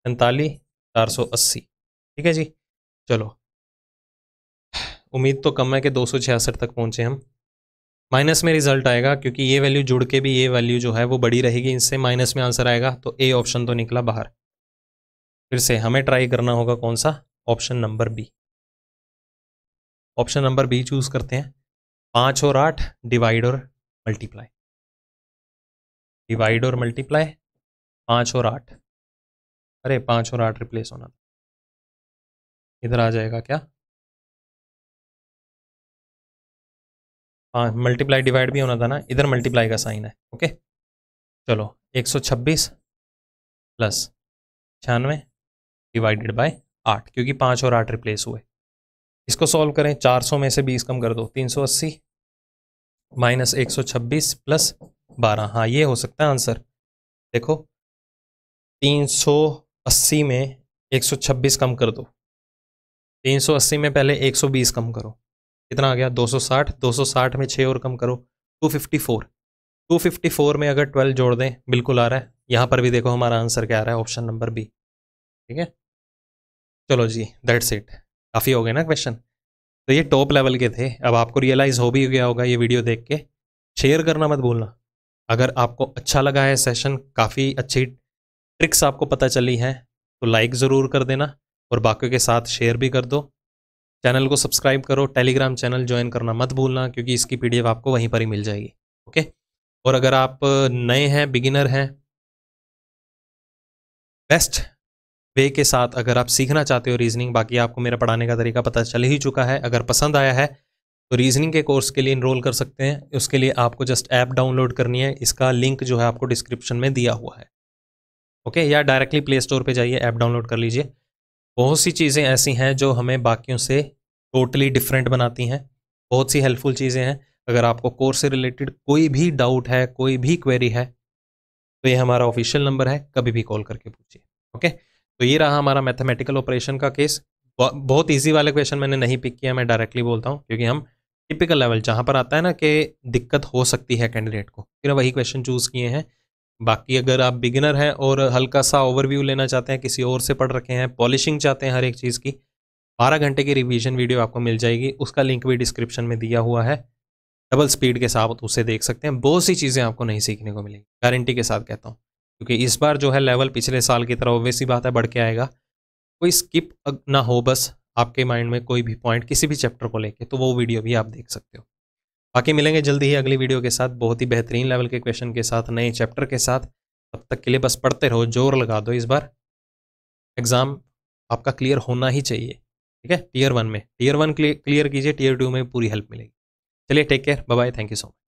पैंतालीस चार सौ अस्सी ठीक है जी चलो उम्मीद तो कम है कि दो सौ छियासठ तक पहुँचे हम माइनस में रिजल्ट आएगा क्योंकि ये वैल्यू जुड़ के भी ये वैल्यू जो है वो बड़ी रहेगी इससे माइनस में आंसर आएगा तो ए ऑप्शन तो निकला बाहर फिर से हमें ट्राई करना होगा कौन सा option number B option number B choose करते हैं पाँच और आठ डिवाइड और मल्टीप्लाई डिवाइड और मल्टीप्लाई पाँच और आठ अरे पाँच और आठ रिप्लेस होना था इधर आ जाएगा क्या हाँ मल्टीप्लाई डिवाइड भी होना था ना इधर मल्टीप्लाई का साइन है ओके चलो 126 प्लस छियानवे डिवाइडेड बाय आठ क्योंकि पाँच और आठ रिप्लेस हुए इसको सॉल्व करें 400 में से 20 कम कर दो 380 माइनस छब्बीस प्लस 12 हाँ ये हो सकता है आंसर देखो तीन सौ अस्सी में एक सौ छब्बीस कम कर दो तीन सौ अस्सी में पहले एक सौ बीस कम करो कितना आ गया दो सौ साठ दो सौ साठ में छः और कम करो two fifty four two fifty four में अगर ट्वेल्व जोड़ दें बिल्कुल आ रहा है यहाँ पर भी देखो हमारा आंसर क्या आ रहा है ऑप्शन नंबर बी ठीक है चलो जी दैट्स इट काफ़ी हो गए ना क्वेश्चन तो ये टॉप लेवल के थे अब आपको रियलाइज़ हो भी गया होगा ये वीडियो देख के शेयर करना मत भूलना अगर आपको अच्छा लगा है सेशन काफ़ी अच्छी ट्रिक्स आपको पता चली हैं तो लाइक ज़रूर कर देना और बाकियों के साथ शेयर भी कर दो चैनल को सब्सक्राइब करो टेलीग्राम चैनल ज्वाइन करना मत भूलना क्योंकि इसकी पी आपको वहीं पर ही मिल जाएगी ओके और अगर आप नए हैं बिगिनर हैं बेस्ट वे के साथ अगर आप सीखना चाहते हो रीजनिंग बाकी आपको मेरा पढ़ाने का तरीका पता चल ही चुका है अगर पसंद आया है तो रीजनिंग के कोर्स के लिए इनरोल कर सकते हैं उसके लिए आपको जस्ट ऐप डाउनलोड करनी है इसका लिंक जो है आपको डिस्क्रिप्शन में दिया हुआ है ओके या डायरेक्टली प्ले स्टोर पर जाइए ऐप डाउनलोड कर लीजिए बहुत सी चीज़ें ऐसी हैं जो हमें बाकियों से टोटली डिफरेंट बनाती हैं बहुत सी हेल्पफुल चीज़ें हैं अगर आपको कोर्स से रिलेटेड कोई भी डाउट है कोई भी क्वेरी है तो ये हमारा ऑफिशियल नंबर है कभी भी कॉल करके पूछिए ओके तो ये रहा हमारा मैथमेटिकल ऑपरेशन का केस बहुत ईजी वाले क्वेश्चन मैंने नहीं पिक किया मैं डायरेक्टली बोलता हूँ क्योंकि हम टिपिकल लेवल जहाँ पर आता है ना कि दिक्कत हो सकती है कैंडिडेट को फिर वही क्वेश्चन चूज़ किए हैं बाकी अगर आप बिगिनर हैं और हल्का सा ओवरव्यू लेना चाहते हैं किसी और से पढ़ रखे हैं पॉलिशिंग चाहते हैं हर एक चीज़ की बारह घंटे की रिवीजन वीडियो आपको मिल जाएगी उसका लिंक भी डिस्क्रिप्शन में दिया हुआ है डबल स्पीड के साथ उसे देख सकते हैं बहुत सी चीज़ें आपको नहीं सीखने को मिलेंगी गारंटी के साथ कहता हूँ क्योंकि इस बार जो है लेवल पिछले साल की तरह ऑब्वियस ही बात है बढ़ के आएगा कोई स्किप ना हो बस आपके माइंड में कोई भी पॉइंट किसी भी चैप्टर को लेके तो वो वीडियो भी आप देख सकते हो बाकी मिलेंगे जल्दी ही अगली वीडियो के साथ बहुत ही बेहतरीन लेवल के क्वेश्चन के साथ नए चैप्टर के साथ तब तक के लिए बस पढ़ते रहो जोर लगा दो इस बार एग्ज़ाम आपका क्लियर होना ही चाहिए ठीक है टीयर वन में टीयर वन क्लियर कीजिए टीयर टू में पूरी हेल्प मिलेगी चलिए take care bye thank you so much